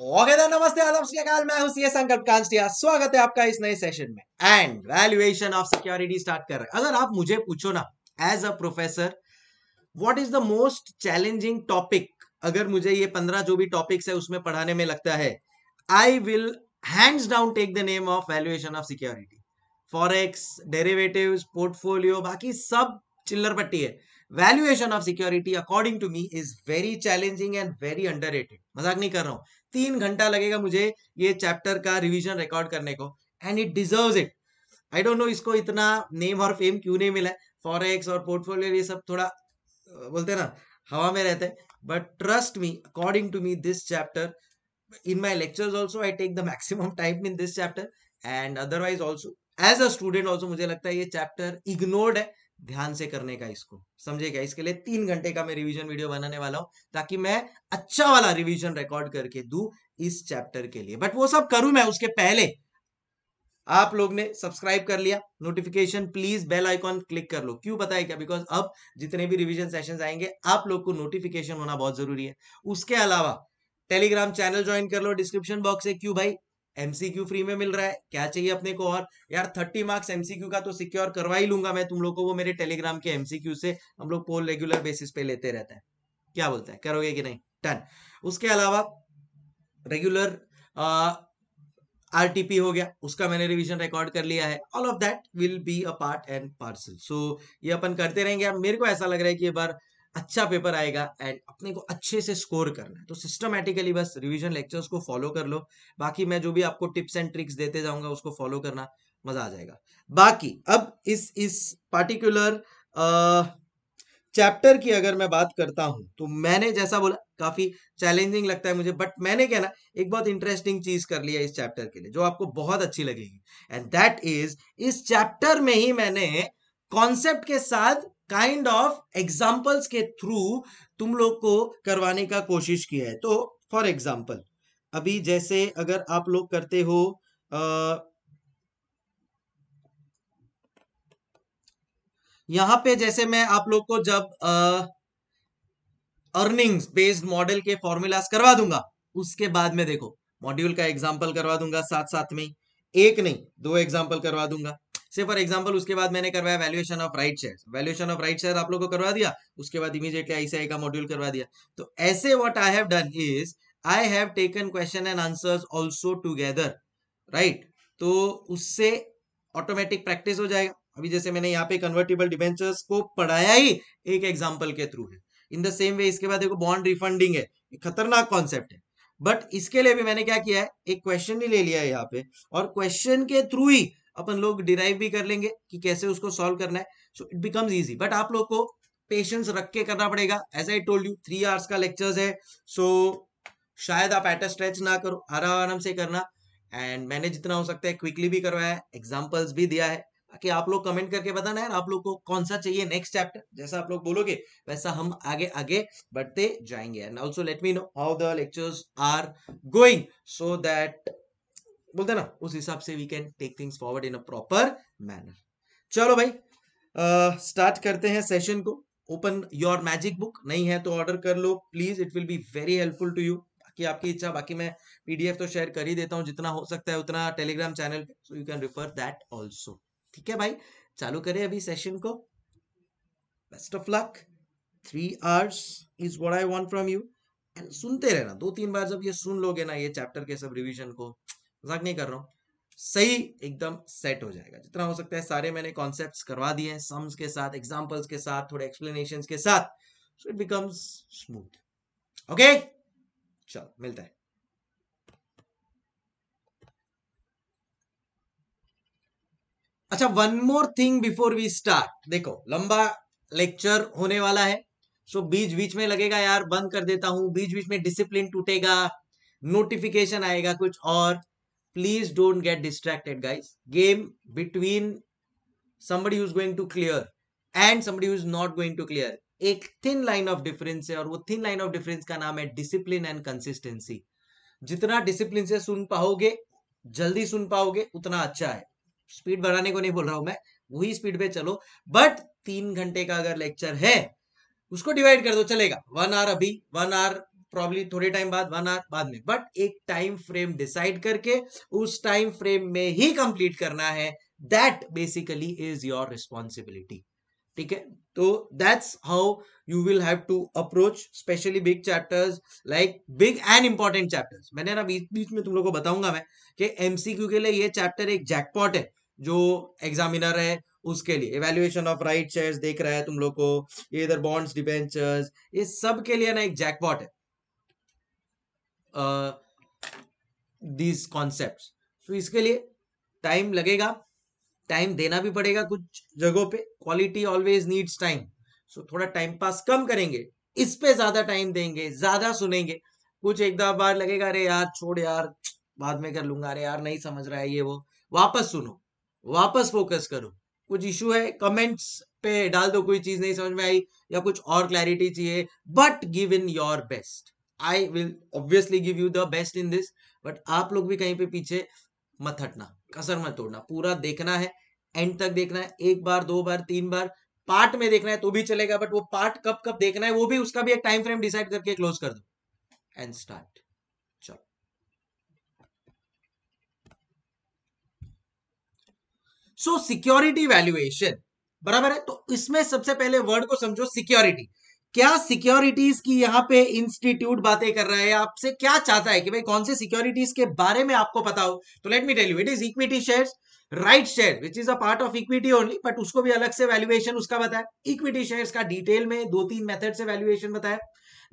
नमस्ते आदाब श्रीकाल मैं हूं सीए संकल्प कांस्टिया स्वागत है आपका इस नए सेशन में and valuation of security start कर रहे हैं अगर आप मुझे पूछो ना as a professor what is the most challenging topic अगर मुझे ये पंद्रह जो भी टॉपिक्स है उसमें पढ़ाने में लगता है I will hands down take the name of valuation of security forex derivative portfolio बाकी सब चिल्लर पट्टी है valuation of security according to me is very challenging and very under मजाक नहीं कर रहा हूं तीन घंटा लगेगा मुझे ये चैप्टर का रिविजन रिकॉर्ड करने को and it deserve it I don't know इसको इतना नेम और फेम क्यों नहीं मिला फॉरेक्स और पोर्टफोलियो ये सब थोड़ा बोलते हैं ना हवा में रहते हैं but trust me according to me this chapter in my lecture also I take the maximum time in this chapter and otherwise also as a student also मुझे लगता है ये चैप्टर इग्नोर्ड है ध्यान से करने का इसको समझे क्या इसके लिए तीन घंटे का मैं रिवीजन वीडियो बनाने वाला हूं ताकि मैं अच्छा वाला रिवीजन रिकॉर्ड करके दू इस चैप्टर के लिए बट वो सब करूं मैं उसके पहले आप लोग ने सब्सक्राइब कर लिया notification please bell icon click कर लो क्यों बताए क्या बिकॉज अब जितने भी रिविजन सेशन आएंगे आप लोग को नोटिफिकेशन होना बहुत जरूरी है उसके अलावा टेलीग्राम चैनल ज्वाइन कर लो डिस्क्रिप्शन बॉक्स है क्यों भाई एमसीक्यू फ्री में मिल रहा है क्या चाहिए अपने को और यार थर्टी मार्क्स एमसीक्यू का तो सिक्योर करवा ही लूंगा मैं तुम लोग को वो मेरे टेलीग्राम के एमसीक्यू से हम लोग पोल रेगुलर बेसिस पे लेते रहते हैं क्या बोलते हैं करोगे कि नहीं टन उसके अलावा रेगुलर आरटीपी हो गया उसका मैंने रिवीजन रिकॉर्ड कर लिया है all of that will be a part and parcel so ये अपन करते रहेंगे अब मेरे को ऐसा लग रहा है कि ये बार अच्छा पेपर आएगा एंड अपने को अच्छे से स्कोर करना है तो सिस्टमेटिकली बस रिवीजन लेक्चर्स को फॉलो कर लो बाकी मैं जो भी आपको टिप्स एंड ट्रिक्स देते जाऊंगा उसको फॉलो करना मजा आ जाएगा बाकी अब इस इस पार्टिकुलर चैप्टर की अगर मैं बात करता हूं तो मैंने जैसा बोला काफी चैलेंजिंग लगता है मुझे बट मैंने क्या ना एक बहुत इंटरेस्टिंग चीज कर लिया इस चैप्टर के लिए जो आपको बहुत अच्छी लगेगी एंड दैट इज इस चैप्टर में ही मैंने कॉन्सेप्ट के साथ काइंड ऑफ एग्जाम्पल्स के थ्रू तुम लोग को करवाने का कोशिश किया है तो फॉर एग्जाम्पल अभी जैसे अगर आप लोग करते हो आ, यहाँ पे जैसे मैं आप लोग को जब अर्निंग्स बेस्ड मॉडल के फॉर्मूलाज करवा दूंगा उसके बाद में देखो मॉड्यूल का एग्जाम्पल करवा दूंगा साथ साथ में एक नहीं दो एग्जाम्पल करवा दूंगा से फॉर एग्जाम्पल उसके बाद मैंने करवाया valuation of right share valuation of right share आप लोगों को करवा दिया उसके बाद इमीजिएटली आईसीआई का मॉड्यूल करवा दिया तो ऐसे what I have done is I have taken question and answer also together right तो उससे ऑटोमेटिक प्रैक्टिस हो जाएगा अभी जैसे मैंने यहाँ पे कन्वर्टेबल डिबेंचर्स को पढ़ाया ही एक एग्जाम्पल के थ्रू है इन द सेम वे इसके बाद देखो बॉन्ड रिफंडिंग है खतरनाक कॉन्सेप्ट है बट इसके लिए भी मैंने क्या किया है एक क्वेश्चन ही ले लिया है यहाँ पे और क्वेश्चन के थ्रू ही अपन लोग डिराइव भी कर लेंगे कि कैसे उसको सॉल्व करना है so it becomes easy but आप लोग को पेशेंस रख के करना पड़ेगा as I told you three hours का लेक्चर्स है सो so, शायद आप एट स्ट्रेच ना करो आराम आराम से करना एंड मैंने जितना हो सकता है क्विकली भी करवाया है एग्जाम्पल्स भी दिया है कि आप लोग कमेंट करके बताना है आप लोग को कौन सा चाहिए नेक्स्ट चैप्टर जैसा आप लोग बोलोगे वैसा हम आगे आगे बढ़ते जाएंगे and also let me know how the lectures are going so that बोलते हैं ना उस हिसाब से we can take things forward in a proper manner चलो भाई स्टार्ट uh, करते हैं सेशन को ओपन योर मैजिक बुक नहीं है तो ऑर्डर कर लो please it will be very helpful to you बाकी आपकी इच्छा बाकी मैं पीडीएफ तो शेयर कर ही देता हूं जितना हो सकता है उतना Telegram channel so you can refer that also ठीक है भाई चालू करें अभी सेशन को best of luck three hours is what I want from you and सुनते रहना दो तीन बार जब ये सुन लोगे ना ये चैप्टर के सब रिविजन को मजाक नहीं कर रहा हूँ सही एकदम सेट हो जाएगा जितना हो सकता है सारे मैंने कॉन्सेप्ट करवा दिए हैं सम्स के साथ एग्जाम्पल्स के साथ थोड़े एक्सप्लेनेशन के साथ इट बिकम्स स्मूथ ओके चलो मिलता है अच्छा one more thing before we start देखो लंबा लेक्चर होने वाला है सो बीच बीच में लगेगा यार बंद कर देता हूं बीच बीच में डिसिप्लिन टूटेगा नोटिफिकेशन आएगा कुछ और please don't get distracted guys game between somebody is going to clear and somebody is not going to clear एक थिन लाइन ऑफ डिफरेंस है और वो थिन लाइन ऑफ डिफरेंस का नाम है डिसिप्लिन एंड कंसिस्टेंसी जितना डिसिप्लिन से सुन पाओगे जल्दी सुन पाओगे उतना अच्छा है स्पीड बढ़ाने को नहीं बोल रहा हूं मैं वही स्पीड पे चलो बट तीन घंटे का अगर लेक्चर है उसको डिवाइड कर दो चलेगा वन आवर अभी वन आवर प्रॉब्ली थोड़े टाइम बाद वन आवर बाद में बट एक टाइम फ्रेम डिसाइड करके उस टाइम फ्रेम में ही कंप्लीट करना है that basically is your responsibility ठीक है तो that's how you will have to approach specially big chapters like big and important chapters मैंने ना बीच बीच में तुम लोग को बताऊंगा मैं कि एमसीक्यू के लिए ये चैप्टर एक जैकपॉट है जो एग्जामिनर है उसके लिए इवेल्युएशन ऑफ राइट शेयर्स देख रहा है तुम लोग को ये इधर बॉन्ड्स डिबेंचर्स ये सब के लिए ना एक जैकपॉट है दीज कॉन्सेप्ट तो इसके लिए टाइम लगेगा टाइम देना भी पड़ेगा कुछ जगहों पे quality always needs time so थोड़ा टाइम पास कम करेंगे इस पे ज्यादा टाइम देंगे ज्यादा सुनेंगे कुछ एक बार लगेगा अरे यार छोड़ यार बाद में कर लूंगा अरे यार नहीं समझ रहा है ये वो वापस सुनो वापस फोकस करो कुछ इशू है कमेंट्स पे डाल दो कोई चीज नहीं समझ में आई या कुछ और क्लैरिटी चाहिए but give in your best I will obviously give you the best in this but आप लोग भी कहीं पे पीछे मत हटना कसर मत तोड़ना पूरा देखना है एंड तक देखना है एक बार दो बार तीन बार पार्ट में देखना है तो भी चलेगा बट वो पार्ट कब कब देखना है वो भी उसका भी एक टाइम फ्रेम डिसाइड करके क्लोज कर दो एंड स्टार्ट चलो सो सिक्योरिटी वैल्यूएशन बराबर है तो इसमें सबसे पहले वर्ड को समझो सिक्योरिटी क्या सिक्योरिटीज की यहाँ पे इंस्टीट्यूट बातें कर रहा है आपसे क्या चाहता है कि भाई कौन से सिक्योरिटीज के बारे में आपको पता हो तो let me tell you it is equity shares right share which is a part of equity only but उसको भी अलग से वैल्युएशन उसका बताया इक्विटी शेयर्स का डिटेल में दो तीन मेथड से वैल्यूएशन बताया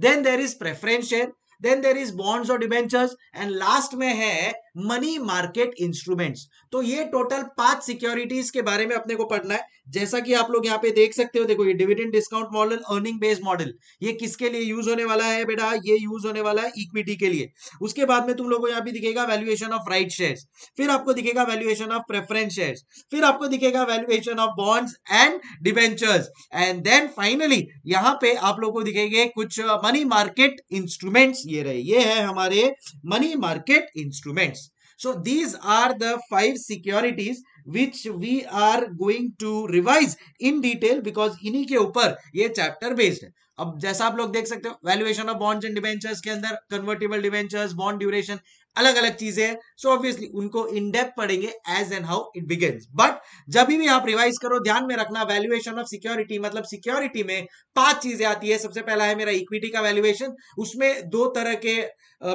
then there is preference share then there is bonds और डिबेंचर्स एंड लास्ट में है मनी मार्केट इंस्ट्रूमेंट्स तो ये टोटल पांच सिक्योरिटीज के बारे में अपने को पढ़ना है जैसा कि आप लोग यहाँ पे देख सकते हो देखो ये dividend discount model earning based model ये किसके लिए यूज होने वाला है बेटा ये यूज होने वाला है इक्विटी के लिए उसके बाद में तुम लोग को यहाँ पे दिखेगा वैल्यूएशन ऑफ राइट शेयर फिर आपको दिखेगा वैल्युएशन ऑफ प्रेफरेंस शेयर फिर आपको दिखेगा valuation of bonds and debentures and then finally यहाँ पे आप लोग को दिखेगा कुछ मनी मार्केट इंस्ट्रूमेंट्स ये रहे ये है हमारे money market instruments so these are the five securities which we are going to revise in detail because इन्हीं के ऊपर ये चैप्टर बेस्ड है अब जैसा आप लोग देख सकते हो valuation of bonds and debentures के अंदर कन्वर्टेबल डिवेंचर्स बॉन्ड ड्यूरेशन अलग अलग चीजें हैं सो ऑब्वियसली उनको इन डेप्थ पढ़ेंगे as and how it begins but जब भी आप रिवाइज करो ध्यान में रखना वैल्यूएशन ऑफ सिक्योरिटी मतलब सिक्योरिटी में पांच चीजें आती है सबसे पहला है मेरा इक्विटी का वैल्यूएशन उसमें दो तरह के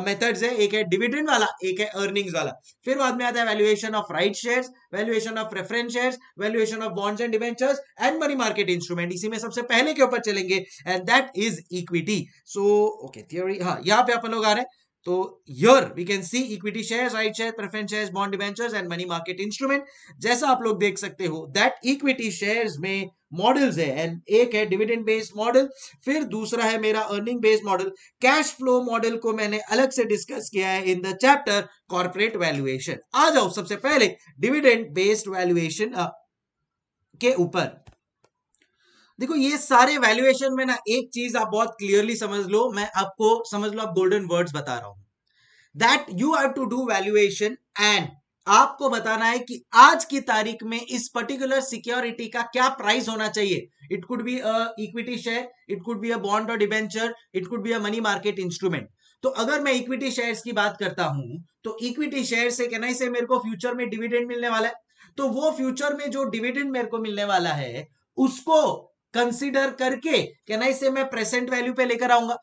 मेथड्स uh, है एक है डिविडेंड वाला एक है अर्निंग्स वाला फिर बाद में आता है valuation of right share valuation of reference share valuation of bonds and debentures and money market instrument इसी में सबसे पहले के ऊपर चलेंगे and that is equity so okay theory हाँ यहाँ पे अपन लोग आ रहे हैं तो here we can see equity shares right share preference shares bond debentures and money market instrument जैसा आप लोग देख सकते हो दैट इक्विटी शेयर्स में मॉडल्स है एंड एक है डिविडेंड बेस्ड मॉडल फिर दूसरा है मेरा earning based model cash flow model को मैंने अलग से डिस्कस किया है in the chapter corporate valuation आ जाओ सबसे पहले डिविडेंड बेस्ड वैल्यूएशन के ऊपर देखो ये सारे वैल्यूएशन में ना एक चीज आप बहुत क्लियरली समझ लो मैं आपको समझ लो आप गोल्डन वर्ड्स बता रहा हूं that you have to do valuation and आपको बताना है कि आज की तारीख में इस पर्टिकुलर सिक्योरिटी का क्या प्राइस होना चाहिए it could be a equity share it could be a bond और debenture it could be a money market instrument तो अगर मैं इक्विटी शेयर्स की बात करता हूं तो इक्विटी शेयर से कहना से मेरे को फ्यूचर में डिविडेंड मिलने वाला है तो वो फ्यूचर में जो डिविडेंड मेरे को मिलने वाला है उसको कंसिडर करके क्या आई इसे मैं प्रेजेंट वैल्यू पे लेकर आऊंगा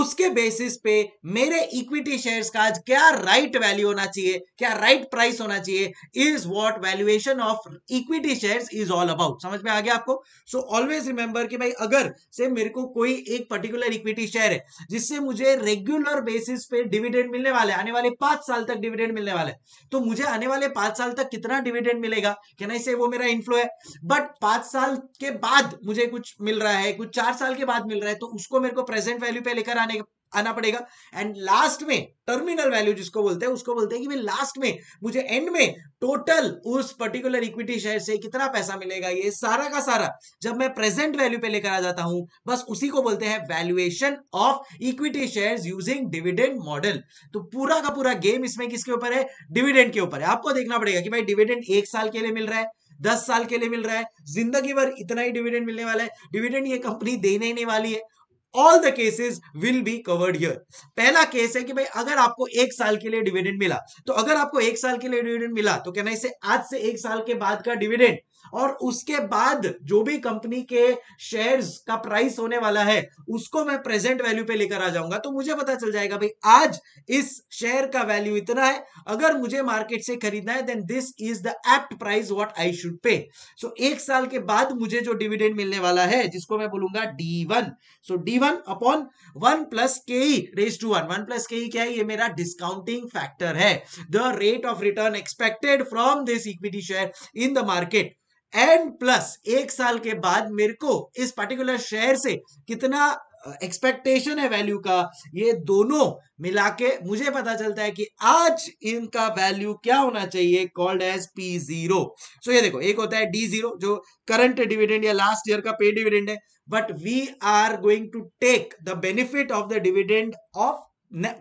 उसके बेसिस पे मेरे इक्विटी शेयर्स का आज क्या राइट वैल्यू होना चाहिए क्या राइट प्राइस होना चाहिए is what valuation of equity shares is all about समझ में आ गया आपको सो ऑलवेज रिमेंबर कि भाई अगर से मेरे को कोई एक पर्टिकुलर इक्विटी शेयर है जिससे मुझे रेगुलर बेसिस पे डिविडेंड मिलने वाले आने वाले पांच साल तक डिविडेंड मिलने वाले तो मुझे आने वाले पांच साल तक कितना डिविडेंड मिलेगा क्या नहीं से वो मेरा इन्फ्लो है बट पांच साल के बाद मुझे कुछ मिल रहा है कुछ चार साल के बाद मिल रहा है तो उसको मेरे को प्रेजेंट वैल्यू पे लेकर आने आना पड़ेगा एंड लास्ट में टर्मिनल वैल्यू जिसको बोलते हैं उसको बोलते हैं कि लास्ट में मुझे एंड में टोटल उस पर्टिकुलर इक्विटी शेयर से कितना पैसा मिलेगा ये सारा का सारा जब मैं प्रेजेंट वैल्यू पे लेकर आ जाता हूं बस उसी को बोलते हैं valuation of equity shares using dividend model तो पूरा का पूरा गेम इसमें किसके ऊपर है डिविडेंड के ऊपर है आपको देखना पड़ेगा कि भाई डिविडेंड एक साल के लिए मिल रहा है दस साल के लिए मिल रहा है जिंदगी भर इतना ही डिविडेंड मिलने वाला है डिविडेंड ये कंपनी देने ही नहीं वाली है all the cases will be covered here पहला केस है कि भाई अगर आपको एक साल के लिए डिविडेंड मिला तो अगर आपको एक साल के लिए डिविडेंड मिला तो कहना इसे आज से एक साल के बाद का डिविडेंड और उसके बाद जो भी कंपनी के शेयर्स का प्राइस होने वाला है उसको मैं प्रेजेंट वैल्यू पे लेकर आ जाऊंगा तो मुझे पता चल जाएगा भाई आज इस शेयर का वैल्यू इतना है अगर मुझे मार्केट से खरीदना है then this is the apt price what I should pay so एक साल के बाद मुझे जो डिविडेंड मिलने वाला है जिसको मैं बोलूंगा D one so D one upon one plus K raise to one one plus K क्या है ये मेरा डिस्काउंटिंग फैक्टर है the rate of return expected from this equity share in the market and plus एक साल के बाद मेरे को इस पर्टिकुलर शेयर से कितना एक्सपेक्टेशन है वैल्यू का ये दोनों मिला के मुझे पता चलता है कि आज इनका वैल्यू क्या होना चाहिए called as P zero so ये देखो एक होता है डी जीरो जो करंट डिविडेंड या लास्ट ईयर का पे डिविडेंड है but we are going to take the benefit of the dividend of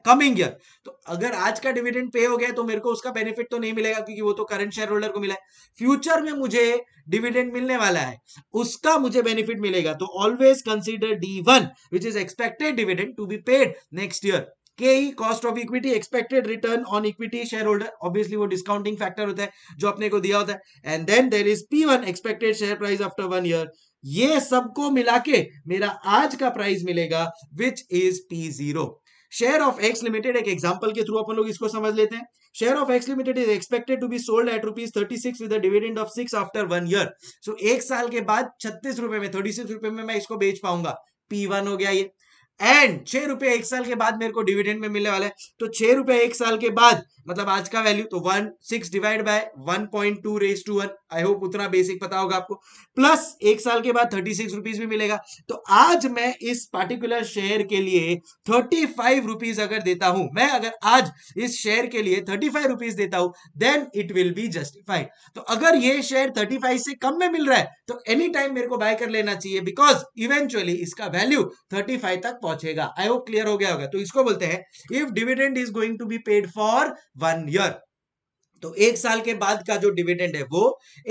coming year तो अगर आज का डिविडेंड पे हो गया तो मेरे को उसका बेनिफिट तो नहीं मिलेगा क्योंकि वो तो करंट शेयर होल्डर को मिला है फ्यूचर में मुझे डिविडेंड मिलने वाला है उसका मुझे बेनिफिट मिलेगा तो always consider D one which is expected dividend to be paid next year K e cost of equity expected return on equity share holder obviously वो डिस्काउंटिंग फैक्टर होता है जो अपने को दिया होता है and then there is P one expected share price after one year ये सबको मिला के मेरा आज का प्राइस मिलेगा which is P zero share of X limited एक एग्जांपल के थ्रू अपन लोग इसको समझ लेते हैं share of X limited is expected to be sold at rupees thirty six with dividend of six after one year so एक साल के बाद छत्तीस रुपए में थर्टी सिक्स रुपए में मैं इसको बेच पाऊंगा पी वन हो गया ये एंड छह रुपए एक साल के बाद मेरे को डिविडेंड में मिलने वाला है तो छह रुपए एक साल के बाद मतलब आज का वैल्यू तो one six divide by one point two raise to one I hope उतना बेसिक पता होगा आपको प्लस एक साल के बाद थर्टी सिक्स रुपीज भी मिलेगा तो आज मैं इस पार्टिकुलर शेयर के लिए थर्टी फाइव रुपीज अगर देता हूं मैं अगर आज इस शेयर के लिए थर्टी फाइव रुपीज देता हूं then it will be justified तो अगर ये शेयर थर्टी फाइव से कम में मिल रहा है तो एनी टाइम मेरे को बाय कर लेना चाहिए बिकॉज इवेंचुअली इसका वैल्यू थर्टी फाइव तक पहुंचेगा आई होप क्लियर हो गया होगा तो इसको बोलते हैं if dividend is going to be paid for one year तो एक साल के बाद का जो डिविडेंड है वो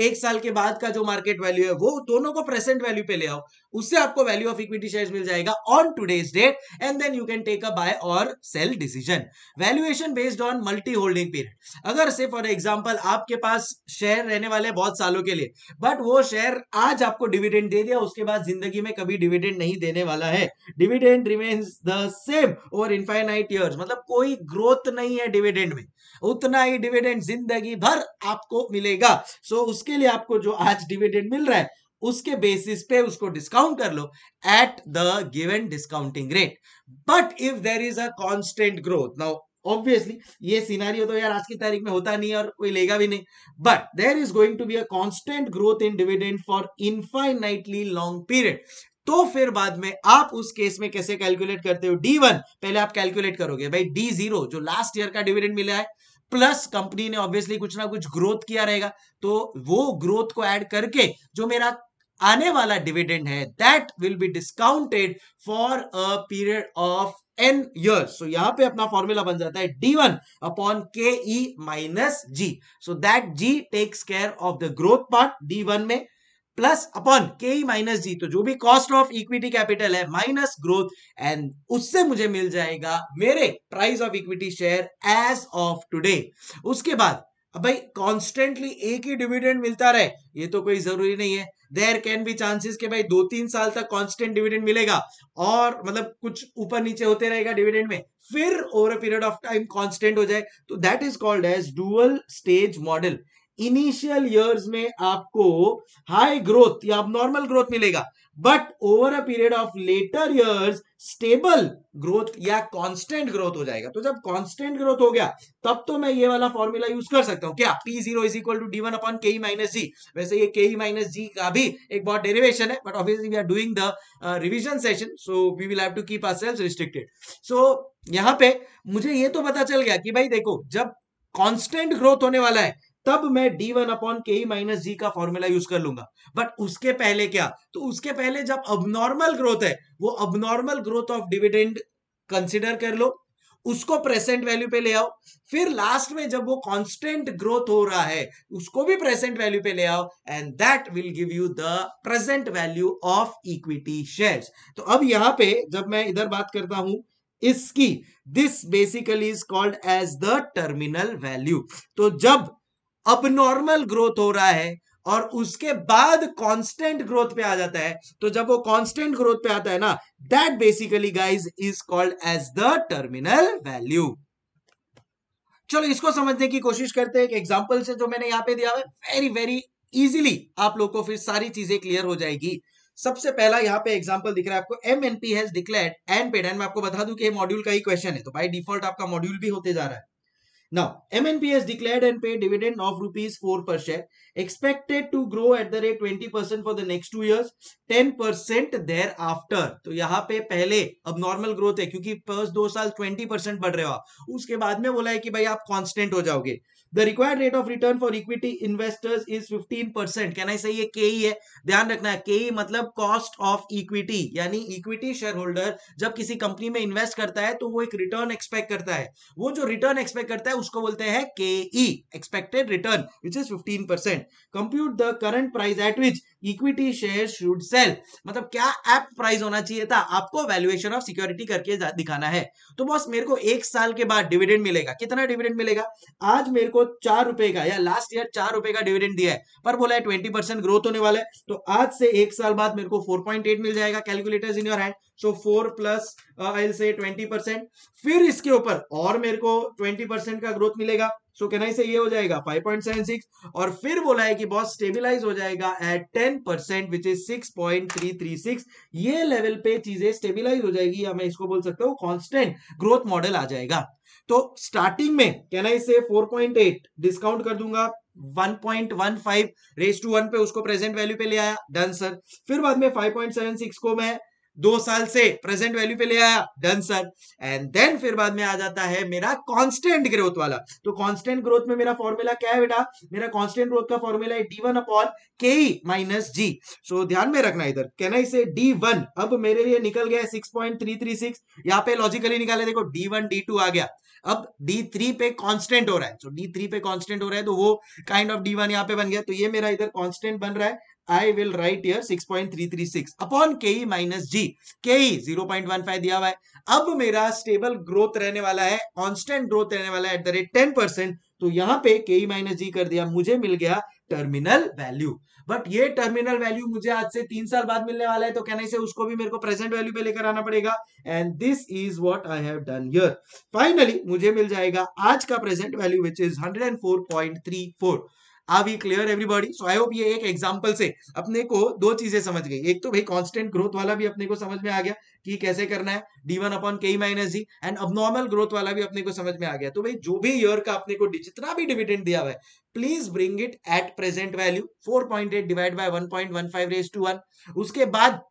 एक साल के बाद का जो मार्केट वैल्यू है वो दोनों को प्रेजेंट वैल्यू पे ले आओ उससे आपको वैल्यू ऑफ इक्विटी शेयर्स मिल जाएगा on today's date and then you can take a buy और sell decision valuation based on multi holding period अगर से फॉर एग्जाम्पल आपके पास शेयर रहने वाले बहुत सालों के लिए बट वो शेयर आज आपको डिविडेंड दे दिया उसके बाद जिंदगी में कभी डिविडेंड नहीं देने वाला है dividend remains the same over infinite year मतलब कोई ग्रोथ नहीं है डिविडेंड में उतना ही डिविडेंड जिंदगी भर आपको मिलेगा सो so, उसके लिए आपको जो आज डिविडेंड मिल रहा है उसके बेसिस पे उसको डिस्काउंट कर लो at the given discounting rate but if there is a constant growth now obviously ये सीनारियो तो यार आज की तारीख में होता नहीं और कोई लेगा भी नहीं but there is going to be a growth in dividend for infinitely long period तो फिर बाद में आप उस केस में कैसे कैलकुलेट करते हो डी वन पहले आप कैलकुलेट करोगे भाई डी जीरो जो लास्ट ईयर का डिविडेंड मिला है प्लस कंपनी ने ऑब्वियसली कुछ ना कुछ ग्रोथ किया रहेगा तो वो ग्रोथ को ऐड करके जो मेरा आने वाला डिविडेंड है that will be discounted for a period of N year so यहां पे अपना फॉर्मूला बन जाता है D one upon K E minus G so that G takes care of the growth part D one में plus upon K minus G तो जो भी कॉस्ट ऑफ इक्विटी कैपिटल है माइनस ग्रोथ एंड उससे मुझे मिल जाएगा मेरे price of equity share as of today उसके बाद अब भाई कॉन्स्टेंटली एक ही डिविडेंड मिलता रहे ये तो कोई जरूरी नहीं है देर कैन बी चांसेस के भाई दो तीन साल तक कॉन्स्टेंट डिविडेंड मिलेगा और मतलब कुछ ऊपर नीचे होते रहेगा डिविडेंड में फिर over a period of time constant हो जाए तो that is called as dual stage model initial years में आपको हाई ग्रोथ या नॉर्मल ग्रोथ मिलेगा but over a period of later years stable growth या कांस्टेंट ग्रोथ हो जाएगा तो जब कांस्टेंट ग्रोथ हो गया तब तो मैं ये वाला फॉर्मूला यूज कर सकता हूं क्या P zero is equal to D one upon K minus G वैसे ये के माइनस जी का भी एक बहुत डेरिवेशन है but obviously we are doing the revision session so we will have to keep our selves restricted so यहां पे मुझे ये तो पता चल गया कि भाई देखो जब कांस्टेंट ग्रोथ होने वाला है तब मैं D one upon K minus G का फॉर्मूला यूज कर लूंगा बट उसके पहले क्या तो उसके पहले जब अबनॉर्मल ग्रोथ है वो abnormal growth of dividend consider कर लो उसको प्रेजेंट वैल्यू पे ले आओ फिर लास्ट में जब वो कांस्टेंट ग्रोथ हो रहा है उसको भी प्रेजेंट वैल्यू पे ले आओ and that will give you the present value of equity shares तो अब यहां पे जब मैं इधर बात करता हूं इसकी this basically is called as the terminal value तो जब नॉर्मल ग्रोथ हो रहा है और उसके बाद कांस्टेंट ग्रोथ पे आ जाता है तो जब वो कांस्टेंट ग्रोथ पे आता है ना that basically guys is called as the terminal value चलो इसको समझने की कोशिश करते हैं एक एग्जांपल से जो मैंने यहां पे दिया है वेरी वेरी इजीली आप लोग को फिर सारी चीजें क्लियर हो जाएगी सबसे पहला यहाँ पे एग्जाम्पल दिख रहा है आपको M N P has declare and paid and मैं आपको बता दू कि मॉड्यूल का ही क्वेश्चन है तो बाई डिफॉल्ट आपका मॉड्यूल भी होते जा रहा है Now, MNP has declared and paid dividend of rupees 4 per share, expected to grow at the rate 20% for the next two years, 10% thereafter. So, यहाँ पे पहले अब नॉर्मल ग्रोथ है क्योंकि फर्स्ट दो साल 20% बढ़ रहे हो उसके बाद में बोला है कि भाई आप कांस्टेंट हो जाओगे the required rate of return for equity investors is 15 percent कहना सही है के है ध्यान रखना है के मतलब कॉस्ट ऑफ इक्विटी यानी इक्विटी शेयर होल्डर जब किसी कंपनी में इन्वेस्ट करता है तो वो एक रिटर्न एक्सपेक्ट करता है वो जो रिटर्न एक्सपेक्ट करता है उसको बोलते हैं K e expected return which is fifteen percent compute the current price at which equity share should sell मतलब क्या एप प्राइस होना चाहिए था आपको वैल्यूएशन ऑफ सिक्योरिटी करके दिखाना है तो बॉस मेरे को एक साल के बाद डिविडेंड मिलेगा कितना डिविडेंड मिलेगा आज मेरे को चार रुपए का या लास्ट ईयर चार रुपए का डिविडेंड दिया है पर बोला है ट्वेंटी परसेंट ग्रोथ होने वाला है तो आज से एक साल बाद मेरे को फोर पॉइंट एट मिल जाएगा calculators in your hand so four plus आई से ट्वेंटी परसेंट फिर इसके ऊपर और मेरे को ट्वेंटी परसेंट का ग्रोथ मिलेगा सो कहना से ये हो जाएगा 5.76 और फिर बोला है कि बॉस स्टेबिलाईज हो जाएगा एट 10 परसेंट विच इज 6.336 ये लेवल पे चीजें स्टेबिलाईज हो जाएगी या मैं इसको बोल सकता हूँ कांस्टेंट ग्रोथ मॉडल आ जाएगा तो स्टार्टिंग में कहना पॉइंट 4.8 डिस्काउंट कर दूंगा 1.15 रेस टू वन पे उसको प्रेजेंट वैल्यू पे ले आया डन सर फिर बाद में 5.76 को मैं दो साल से प्रेजेंट वैल्यू पे ले आया डन सर एंड देन फिर बाद में आ जाता है मेरा कांस्टेंट ग्रोथ वाला तो कांस्टेंट ग्रोथ में मेरा फॉर्मूला क्या है बेटा मेरा कांस्टेंट ग्रोथ का फॉर्मूला है D one upon K minus G so ध्यान में रखना इधर कहना इसे डी वन अब मेरे लिए निकल गया six point three three six यहाँ पे लॉजिकली निकाले देखो डी वन डी टू आ गया अब D3 पे कांस्टेंट हो रहा है सो so, D3 पे कांस्टेंट हो रहा है तो वो काइंड ऑफ D1 यहाँ पे बन गया तो ये मेरा इधर कांस्टेंट बन रहा है I will write here 6.336 upon KE minus G. KE 0.15 दिया हुआ है अब मेरा स्टेबल ग्रोथ रहने वाला है कांस्टेंट ग्रोथ रहने वाला है at the rate ten percent तो यहाँ पे के माइनस जी कर दिया मुझे मिल गया टर्मिनल वैल्यू बट ये टर्मिनल वैल्यू मुझे आज से तीन साल बाद मिलने वाला है तो कहने से उसको भी मेरे को प्रेजेंट वैल्यू पे लेकर आना पड़ेगा and this is what I have done finally मुझे मिल जाएगा आज का present value which is 104.34 are we clear everybody so I hope ये एक एग्जांपल से अपने को दो चीजें समझ गई एक तो भाई कांस्टेंट ग्रोथ वाला भी अपने को समझ में आ गया कि कैसे करना है D one upon K minus G and abnormal growth वाला भी अपने को समझ में आ गया तो भाई जो भी ईयर का अपने को जितना भी डिविडेंड दिया हुआ है please bring it at present value four point eight divide by one point one five raise to one उसके बाद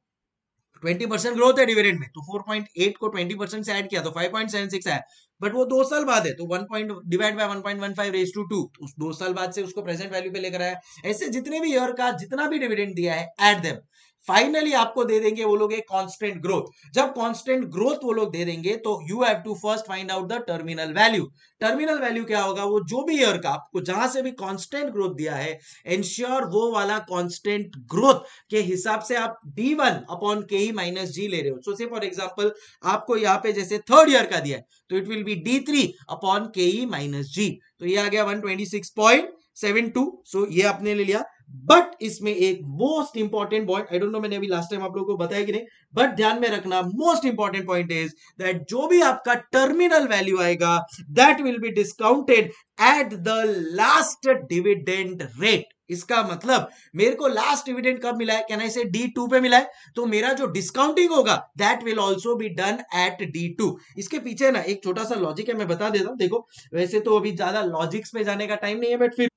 20 ग्रोथ है डिविडेंड में तो 4.8 को 20 से ऐड किया तो 5.76 आया बट वो दो साल बाद है तो one point divide by one point one five raise to two उस दो साल बाद से उसको प्रेजेंट वैल्यू पे लेकर आया ऐसे जितने भी ईयर का जितना भी डिविडेंड दिया है एट दम फाइनली आपको दे देंगे वो लोग एक कांस्टेंट ग्रोथ जब कांस्टेंट ग्रोथ वो लोग दे देंगे तो you have to first find out the terminal value terminal value क्या होगा वो जो भी ईयर का आपको जहां से भी कांस्टेंट ग्रोथ दिया है एंश्योर वो वाला कांस्टेंट ग्रोथ के हिसाब से आप D one upon K e minus जी ले रहे हो सो से फॉर एग्जाम्पल आपको यहाँ पे जैसे थर्ड ईयर का दिया है तो it will be D three upon K e minus G तो ये आ गया one twenty six point seven two so ये आपने ले लिया बट इसमें एक most important point I don't know मैंने अभी लास्ट टाइम आप लोगों को बताया कि नहीं बट ध्यान में रखना most important point is that जो भी आपका टर्मिनल वैल्यू आएगा that will be discounted at the last dividend rate इसका मतलब मेरे को लास्ट डिविडेंड कब मिला है कैन आई से डी टू पे मिला है तो मेरा जो डिस्काउंटिंग होगा that will also be done at D two इसके पीछे ना एक छोटा सा लॉजिक है मैं बता देता हूं देखो वैसे तो अभी ज्यादा लॉजिक्स में जाने का टाइम नहीं है बट फिर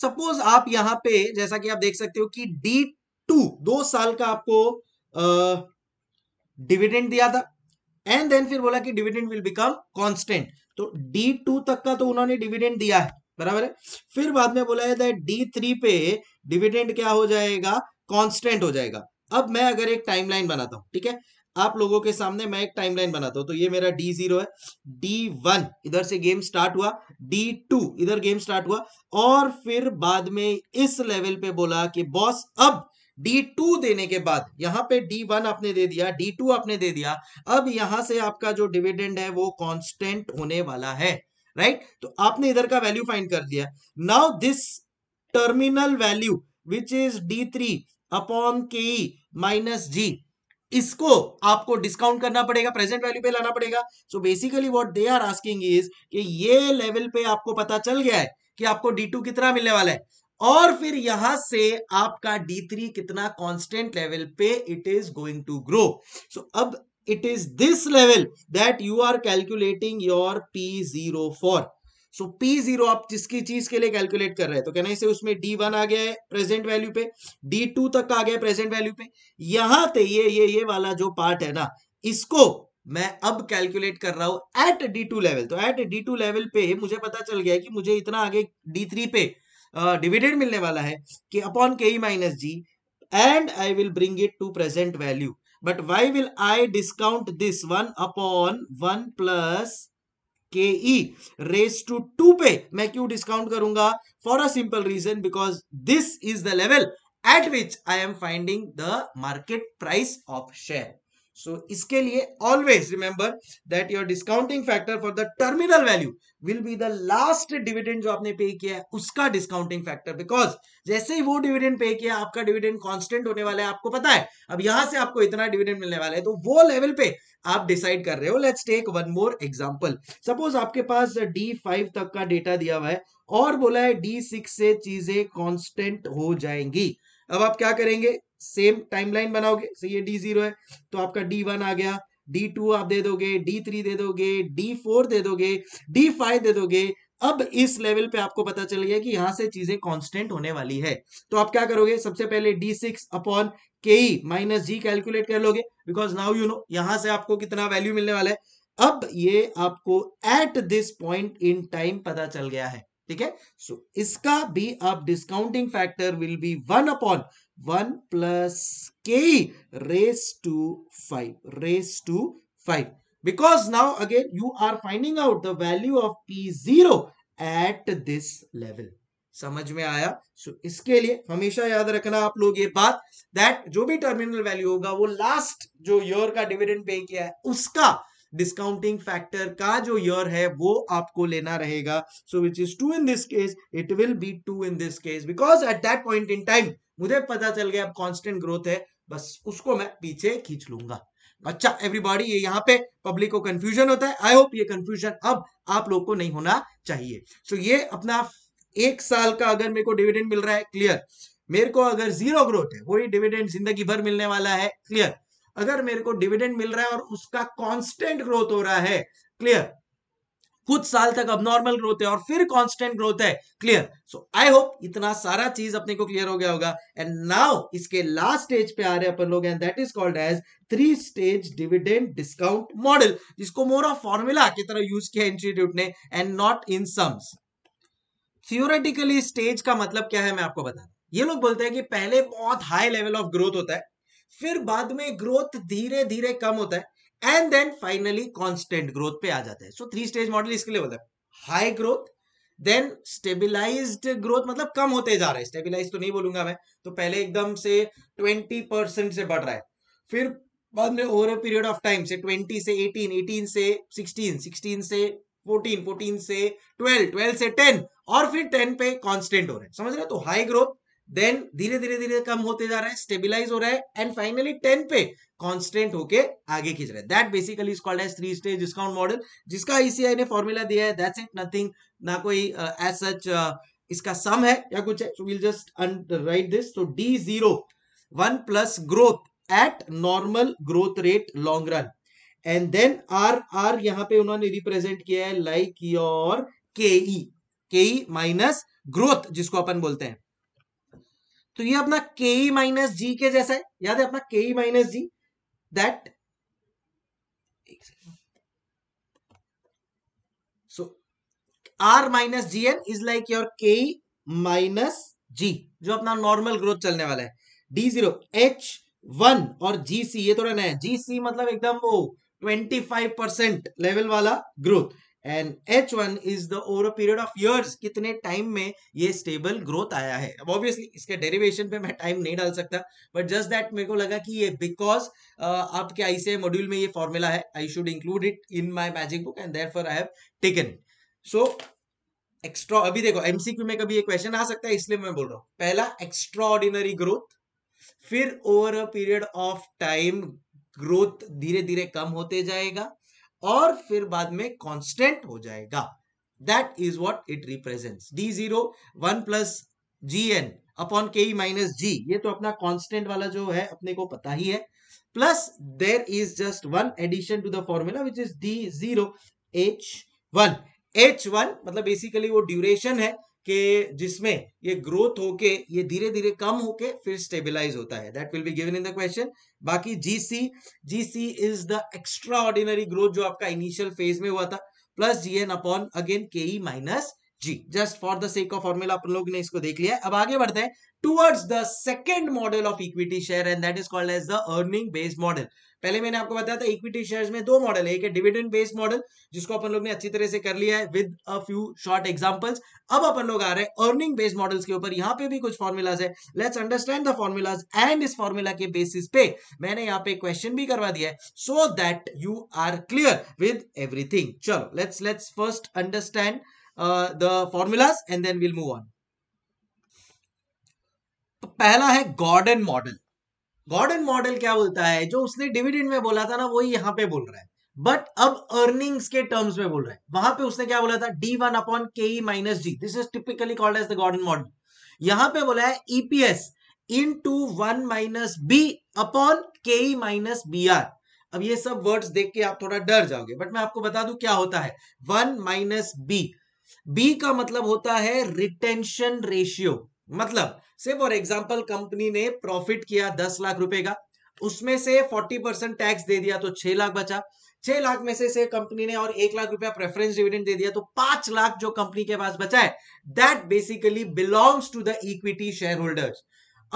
सपोज आप यहां पे जैसा कि आप देख सकते हो कि डी टू दो साल का आपको डिविडेंड दिया था एंड देन फिर बोला कि डिविडेंड विल बिकम कांस्टेंट तो डी टू तक का तो उन्होंने डिविडेंड दिया है बराबर है फिर बाद में बोला है दैट डी थ्री पे डिविडेंड क्या हो जाएगा कॉन्स्टेंट हो जाएगा अब मैं अगर एक टाइमलाइन बनाता हूं ठीक है आप लोगों के सामने मैं एक टाइमलाइन बनाता हूं तो ये मेरा डी जीरो है डी वन इधर से गेम स्टार्ट हुआ डी टू इधर गेम स्टार्ट हुआ और फिर बाद में इस लेवल पे बोला कि बॉस अब डी टू देने के बाद यहां पे डी वन आपने दे दिया डी टू आपने दे दिया अब यहां से आपका जो डिविडेंड है वो कॉन्स्टेंट होने वाला है राइट right? तो आपने इधर का वैल्यू फाइंड कर दिया now this terminal value which is D three upon K minus G इसको आपको डिस्काउंट करना पड़ेगा प्रेजेंट वैल्यू पे लाना पड़ेगा so basically what they are asking is कि ये लेवल पे आपको पता चल गया है कि आपको डी टू कितना मिलने वाला है और फिर यहां से आपका डी थ्री कितना कांस्टेंट लेवल पे it is going to grow so अब it is this level that you are calculating your P04. So P zero आप जिसकी चीज के लिए कैलकुलेट कर रहे हैं तो कहना इसे उसमें डी वन आ गया है प्रेजेंट वैल्यू पे डी टू तक आ गया प्रेजेंट वैल्यू पे यहां पे ये ये ये वाला जो पार्ट है ना इसको मैं अब कैलकुलेट कर रहा हूं एट डी टू लेवल तो एट डी टू लेवल पे मुझे पता चल गया कि मुझे इतना आगे डी थ्री पे डिविडेंड मिलने वाला है कि upon K E minus G and I will bring it to present value but why will I discount this one upon one plus K E race to to पे मैं क्यों discount करूंगा for a simple reason because this is the level at which I am finding the market price of share so so, इसके लिए always remember that your discounting factor for the terminal value will be the last dividend जो आपने पे किया है उसका discounting factor because जैसे ही वो डिविडेंड पे किया आपका डिविडेंड कांस्टेंट होने वाला है आपको पता है अब यहां से आपको इतना डिविडेंड मिलने वाला है तो वो लेवल पे आप डिसाइड कर रहे हो let's take one more example suppose आपके पास डी तक का डेटा दिया हुआ है और बोला है डी से चीजें कॉन्स्टेंट हो जाएंगी अब आप क्या करेंगे सेम टाइमलाइन बनाओगे सही है डी जीरो है तो आपका डी वन आ गया डी टू आप दे दोगे डी थ्री दे दोगे डी फोर दे दोगे डी फाइव दे दोगे अब इस लेवल पे आपको पता चल गया कि यहां से चीजें कांस्टेंट होने वाली है तो आप क्या करोगे सबसे पहले D six upon K minus G calculate कर लोगे बिकॉज नाउ यू नो यहां से आपको कितना वैल्यू मिलने वाला है अब ये आपको at this point in time पता चल गया है ठीक है सो इसका भी अब discounting factor will be one upon one plus K raise two five raise two five now again you are finding out the value of of zero at this level समझ में आया सो so, इसके लिए हमेशा याद रखना आप लोग ये बात दैट जो भी टर्मिनल वैल्यू होगा वो लास्ट जो ईयर का डिविडेंड पे किया है उसका डिस्काउंटिंग फैक्टर का जो ईयर है वो आपको लेना रहेगा so which is two in this case it will be two in this case because at that point in time मुझे पता चल गया अब कॉन्स्टेंट ग्रोथ है बस उसको मैं पीछे खींच लूंगा अच्छा एवरीबॉडी ये यहाँ पे पब्लिक को कंफ्यूजन होता है आई होप ये कंफ्यूजन अब आप लोग को नहीं होना चाहिए सो so, ये अपना एक साल का अगर मेरे को डिविडेंड मिल रहा है क्लियर मेरे को अगर जीरो ग्रोथ है वही डिविडेंड जिंदगी भर मिलने वाला है क्लियर अगर मेरे को डिविडेंड मिल रहा है और उसका कांस्टेंट ग्रोथ हो रहा है क्लियर कुछ साल तक अब नॉर्मल ग्रोथ है और फिर कांस्टेंट ग्रोथ है क्लियर सो आई होप इतना सारा चीज अपने को क्लियर हो गया होगा एंड नाउ इसके लास्ट स्टेज पे आ रहे अपन लोग and that is called as three stage dividend discount model जिसको मोर ऑफ फॉर्मूला की तरह यूज किया इंस्टीट्यूट ने and not in sums theoretically stage का मतलब क्या है मैं आपको बता ये लोग बोलते हैं कि पहले बहुत हाई लेवल ऑफ ग्रोथ होता है फिर बाद में ग्रोथ धीरे धीरे कम होता है and then finally constant growth पे आ जाता है सो थ्री स्टेज मॉडल इसके लिए है high growth then stabilise growth मतलब कम होते जा रहे हैं स्टेबिलाईज तो नहीं बोलूंगा मैं तो पहले एकदम से ट्वेंटी परसेंट से बढ़ रहा है फिर बाद में ओवर पीरियड ऑफ टाइम से ट्वेंटी से एटीन एटीन से सिक्सटीन सिक्सटीन से फोर्टीन फोर्टीन से ट्वेल्व ट्वेल्व से टेन और फिर टेन पे कॉन्स्टेंट हो रहे हैं समझ रहे हो तो हाई ग्रोथ देन धीरे धीरे धीरे कम होते जा रहा है स्टेबिलाईज हो रहा है एंड फाइनली टेन पे कॉन्स्टेंट होके आगे खींच रहा है that basically is called as three stage discount model जिसका आईसीआई e ने फॉर्मूला दिया है दैट्स इट नथिंग ना कोई एज uh, सच uh, इसका सम है या कुछ है so will just write this to D zero one plus growth at normal growth rate long run and then R R यहां पे उन्होंने रिप्रेजेंट किया है लाइक योर के ई के ई माइनस ग्रोथ जिसको अपन बोलते हैं तो ये अपना के ई माइनस जी के जैसा है याद है अपना K E minus G that so R minus G N is like your K E minus G जो अपना नॉर्मल ग्रोथ चलने वाला है डी जीरो एच वन और जी सी ये थोड़ा नया जी सी मतलब एकदम वो ट्वेंटी फाइव परसेंट लेवल वाला growth and H one is the over period of years कितने टाइम में ये स्टेबल ग्रोथ आया है अब ऑब्वियसली इसके डेरिवेशन पे मैं टाइम नहीं डाल सकता बट जस्ट दैट मेरे को लगा कि ये बिकॉज uh, आपके सी मॉड्यूल में ये फॉर्मूला है I should include it in my magic book and therefore I have taken so extra अभी देखो एमसीक्यू में कभी ये क्वेश्चन आ सकता है इसलिए मैं बोल रहा हूँ पहला एक्स्ट्रा ऑर्डिनरी ग्रोथ फिर over a period of time growth धीरे धीरे कम होते जाएगा और फिर बाद में कॉन्स्टेंट हो जाएगा that is what it represent D zero one plus G N upon K minus G ये तो अपना कॉन्स्टेंट वाला जो है अपने को पता ही है plus there is just one addition to the formula which is D zero H one H one मतलब बेसिकली वो ड्यूरेशन है के जिसमें ये ग्रोथ होके ये धीरे धीरे कम होके फिर स्टेबिलाईज होता है that will be given in the question बाकी GC GC is the extraordinary growth जो आपका इनिशियल फेज में हुआ था plus G N upon again K E minus G just for the sake of formula आप लोग ने इसको देख लिया अब आगे बढ़ते हैं towards the second model of equity share and that is called as the earning based model पहले मैंने आपको बताया था इक्विटी शेयर्स में दो मॉडल है एक डिविडेंड बेस्ड मॉडल जिसको अपन लोग ने अच्छी तरह से कर लिया है with a few short examples अब अपन लोग आ रहे हैं अर्निंग बेस्ड मॉडल्स के ऊपर यहाँ पे भी कुछ फॉर्मुलाज है let's understand the formulas and इस फॉर्मुला के बेसिस पे मैंने यहाँ पे क्वेश्चन भी करवा दिया है so that you are clear with everything चलो let's let's first understand the formulas and then will move on पहला है गॉर्डन मॉडल गॉर्डन मॉडल क्या बोलता है जो उसने डिविडेंड में बोला था ना वही यहाँ पे बोल रहा है बट अब अर्निंग्स के टर्म्स में बोल रहा है वहां पे उसने क्या बोला था D one upon K minus G this is typically called as the Gordon model यहां पे बोला है EPS into one minus B upon K minus B R अब ये सब वर्ड्स देख के आप थोड़ा डर जाओगे बट मैं आपको बता दू क्या होता है वन माइनस बी बी का मतलब होता है रिटेंशन रेशियो मतलब से फॉर एग्जाम्पल कंपनी ने प्रॉफिट किया दस लाख रुपए का उसमें से फोर्टी परसेंट टैक्स दे दिया तो छह लाख बचा छह लाख में से, से कंपनी ने और एक लाख रुपया प्रेफरेंस डिविडेंड दे दिया तो पांच लाख जो कंपनी के पास बचा है that basically belongs to the equity share holders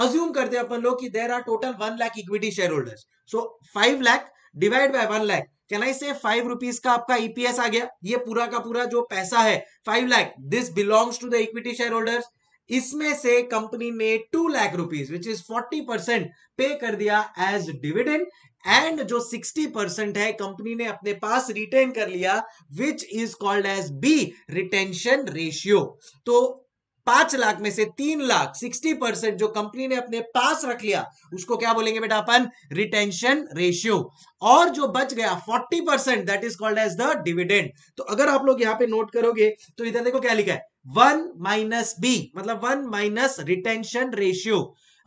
assume करते हैं अपन लोग कि there are total one lakh equity share holders so five lakh divide by one lakh can I say five rupees का आपका ईपीएस e आ गया ये पूरा का पूरा जो पैसा है five lakh this belongs to the equity share holders इसमें से कंपनी ने two lakh rupees which is forty percent pay कर दिया एज डिविडेंड एंड जो सिक्सटी परसेंट है कंपनी ने अपने पास रिटेन कर लिया which is called as B retention ratio तो पांच लाख में से तीन लाख सिक्सटी परसेंट जो कंपनी ने अपने पास रख लिया उसको क्या बोलेंगे बेटा अपन रिटेंशन रेशियो और जो बच गया forty percent that is called as the dividend तो अगर आप लोग यहां पे नोट करोगे तो इधर देखो क्या लिखा है वन माइनस बी मतलब वन माइनस रिटेंशन रेशियो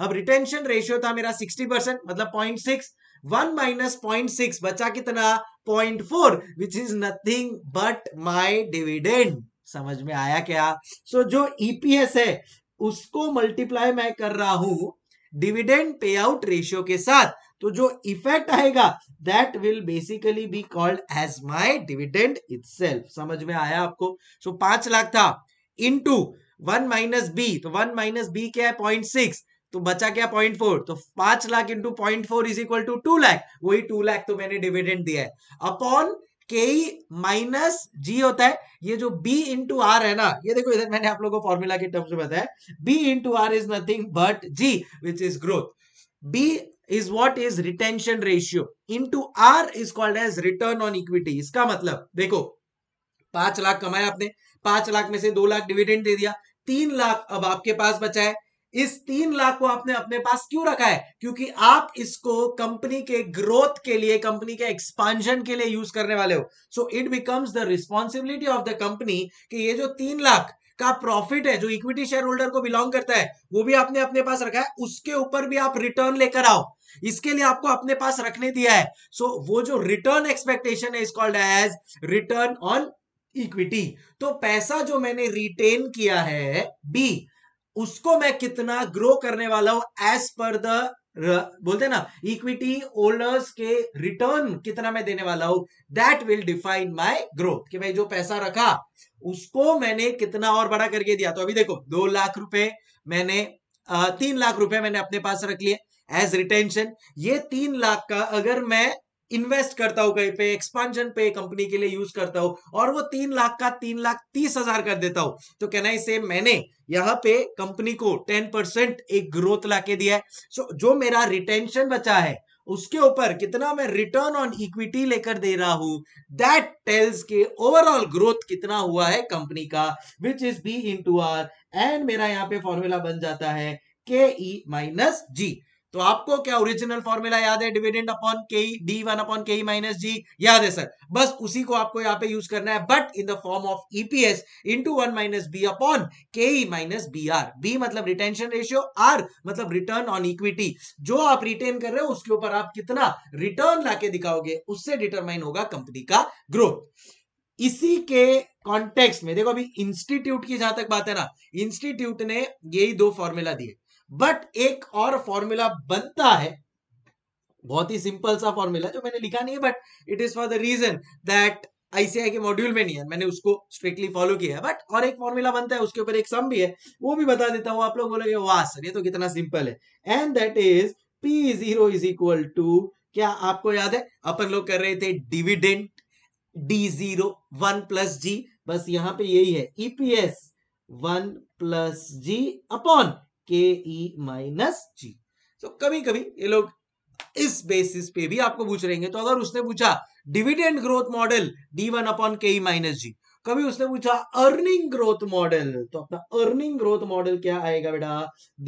अब रिटेंशन रेशियो था मेरा सिक्सटी मतलब point six one minus point six बचा कितना point four which is nothing but my dividend समझ में आया क्या सो so, जो ईपीएस e है उसको मल्टीप्लाई मैं कर रहा हूं डिविडेंड पे आउट रेशियो के साथ तो जो इफेक्ट आएगा that will basically be called as my dividend it समझ में आया आपको सो so, पांच लाख था into one minus B तो वन माइनस बी क्या है पॉइंट सिक्स तो बचा क्या पॉइंट फोर तो पांच lakh into point four is equal to two lakh वही टू लाख तो मैंने डिविडेंड दिया है अपॉन के माइनस जी होता है ये जो बी इंटू आर है ना ये देखो इधर मैंने आप लोगों को फॉर्मूला के टर्म्स में बताया B into R is nothing but G which is growth B is what is retention ratio into r is called as return on equity इसका मतलब देखो पांच लाख कमाया आपने पांच लाख में से दो लाख डिविडेंड दे दिया तीन लाख अब आपके पास बचा है इस तीन लाख को आपने अपने पास क्यों रखा है क्योंकि आप इसको कंपनी के ग्रोथ के लिए कंपनी के एक्सपांशन के लिए यूज करने वाले हो so it becomes the responsibility of the company कि ये जो तीन लाख का प्रॉफिट है जो इक्विटी शेयर होल्डर को बिलोंग करता है वो भी आपने अपने पास रखा है उसके ऊपर भी आप रिटर्न लेकर आओ इसके लिए आपको अपने पास रखने दिया है सो so, वो जो रिटर्न एक्सपेक्टेशन है is called as return on equity तो पैसा जो मैंने रिटेन किया है बी उसको मैं कितना ग्रो करने वाला हूं एज पर द बोलते ना इक्विटी ओल्डर्स के रिटर्न कितना मैं देने वाला हूं that will define my growth कि भाई जो पैसा रखा उसको मैंने कितना और बड़ा करके दिया तो अभी देखो दो लाख रुपए मैंने तीन लाख रुपए मैंने अपने पास रख लिए एज रिटेंशन ये तीन लाख का अगर मैं इन्वेस्ट करता हूं कहीं पे एक्सपांशन पे कंपनी के लिए यूज करता हूं और वो तीन लाख का तीन लाख तीस हजार कर देता हूं तो कहना आई से मैंने यहाँ पे कंपनी को टेन परसेंट एक ग्रोथ लाके दिया है सो जो मेरा रिटेंशन बचा है उसके ऊपर कितना मैं रिटर्न ऑन इक्विटी लेकर दे रहा हूं दैट टेल्स के ओवरऑल ग्रोथ कितना हुआ है कंपनी का which is B into R and मेरा यहाँ पे फॉर्मूला बन जाता है के ई माइनस जी तो आपको क्या ओरिजिनल फॉर्मूला याद है dividend upon K D one upon K minus G याद है सर बस उसी को आपको यहाँ पे यूज करना है but in the form of EPS into one minus B upon K minus B R B मतलब रिटेंशन रेशियो आर मतलब रिटर्न ऑन इक्विटी जो आप रिटेन कर रहे हो उसके ऊपर आप कितना रिटर्न लाके दिखाओगे उससे डिटरमाइन होगा कंपनी का ग्रोथ इसी के कॉन्टेक्स्ट में देखो अभी इंस्टीट्यूट की जहां तक बात है ना इंस्टीट्यूट ने यही दो फॉर्मूला दिए बट एक और फॉर्मूला बनता है बहुत ही सिंपल सा फॉर्मूला जो मैंने लिखा नहीं है but it is for the reason that ICI के मॉड्यूल में नहीं है मैंने उसको स्ट्रिक्टली फॉलो किया है बट और एक फॉर्मूला बनता है उसके ऊपर एक सम भी है वो भी बता देता हूँ आप लोग बोलोगे वाह सर ये तो कितना सिंपल है and that is P zero is equal to क्या आपको याद है अपन लोग कर रहे थे dividend D zero one plus G बस यहाँ पे यही है EPS one plus G upon K E minus G तो कभी कभी ये लोग इस बेसिस पे भी आपको पूछ रहेंगे तो अगर उसने पूछा dividend growth model D one upon K E minus जी कभी उसने पूछा अर्निंग ग्रोथ मॉडल तो अपना अर्निंग ग्रोथ मॉडल क्या आएगा बेटा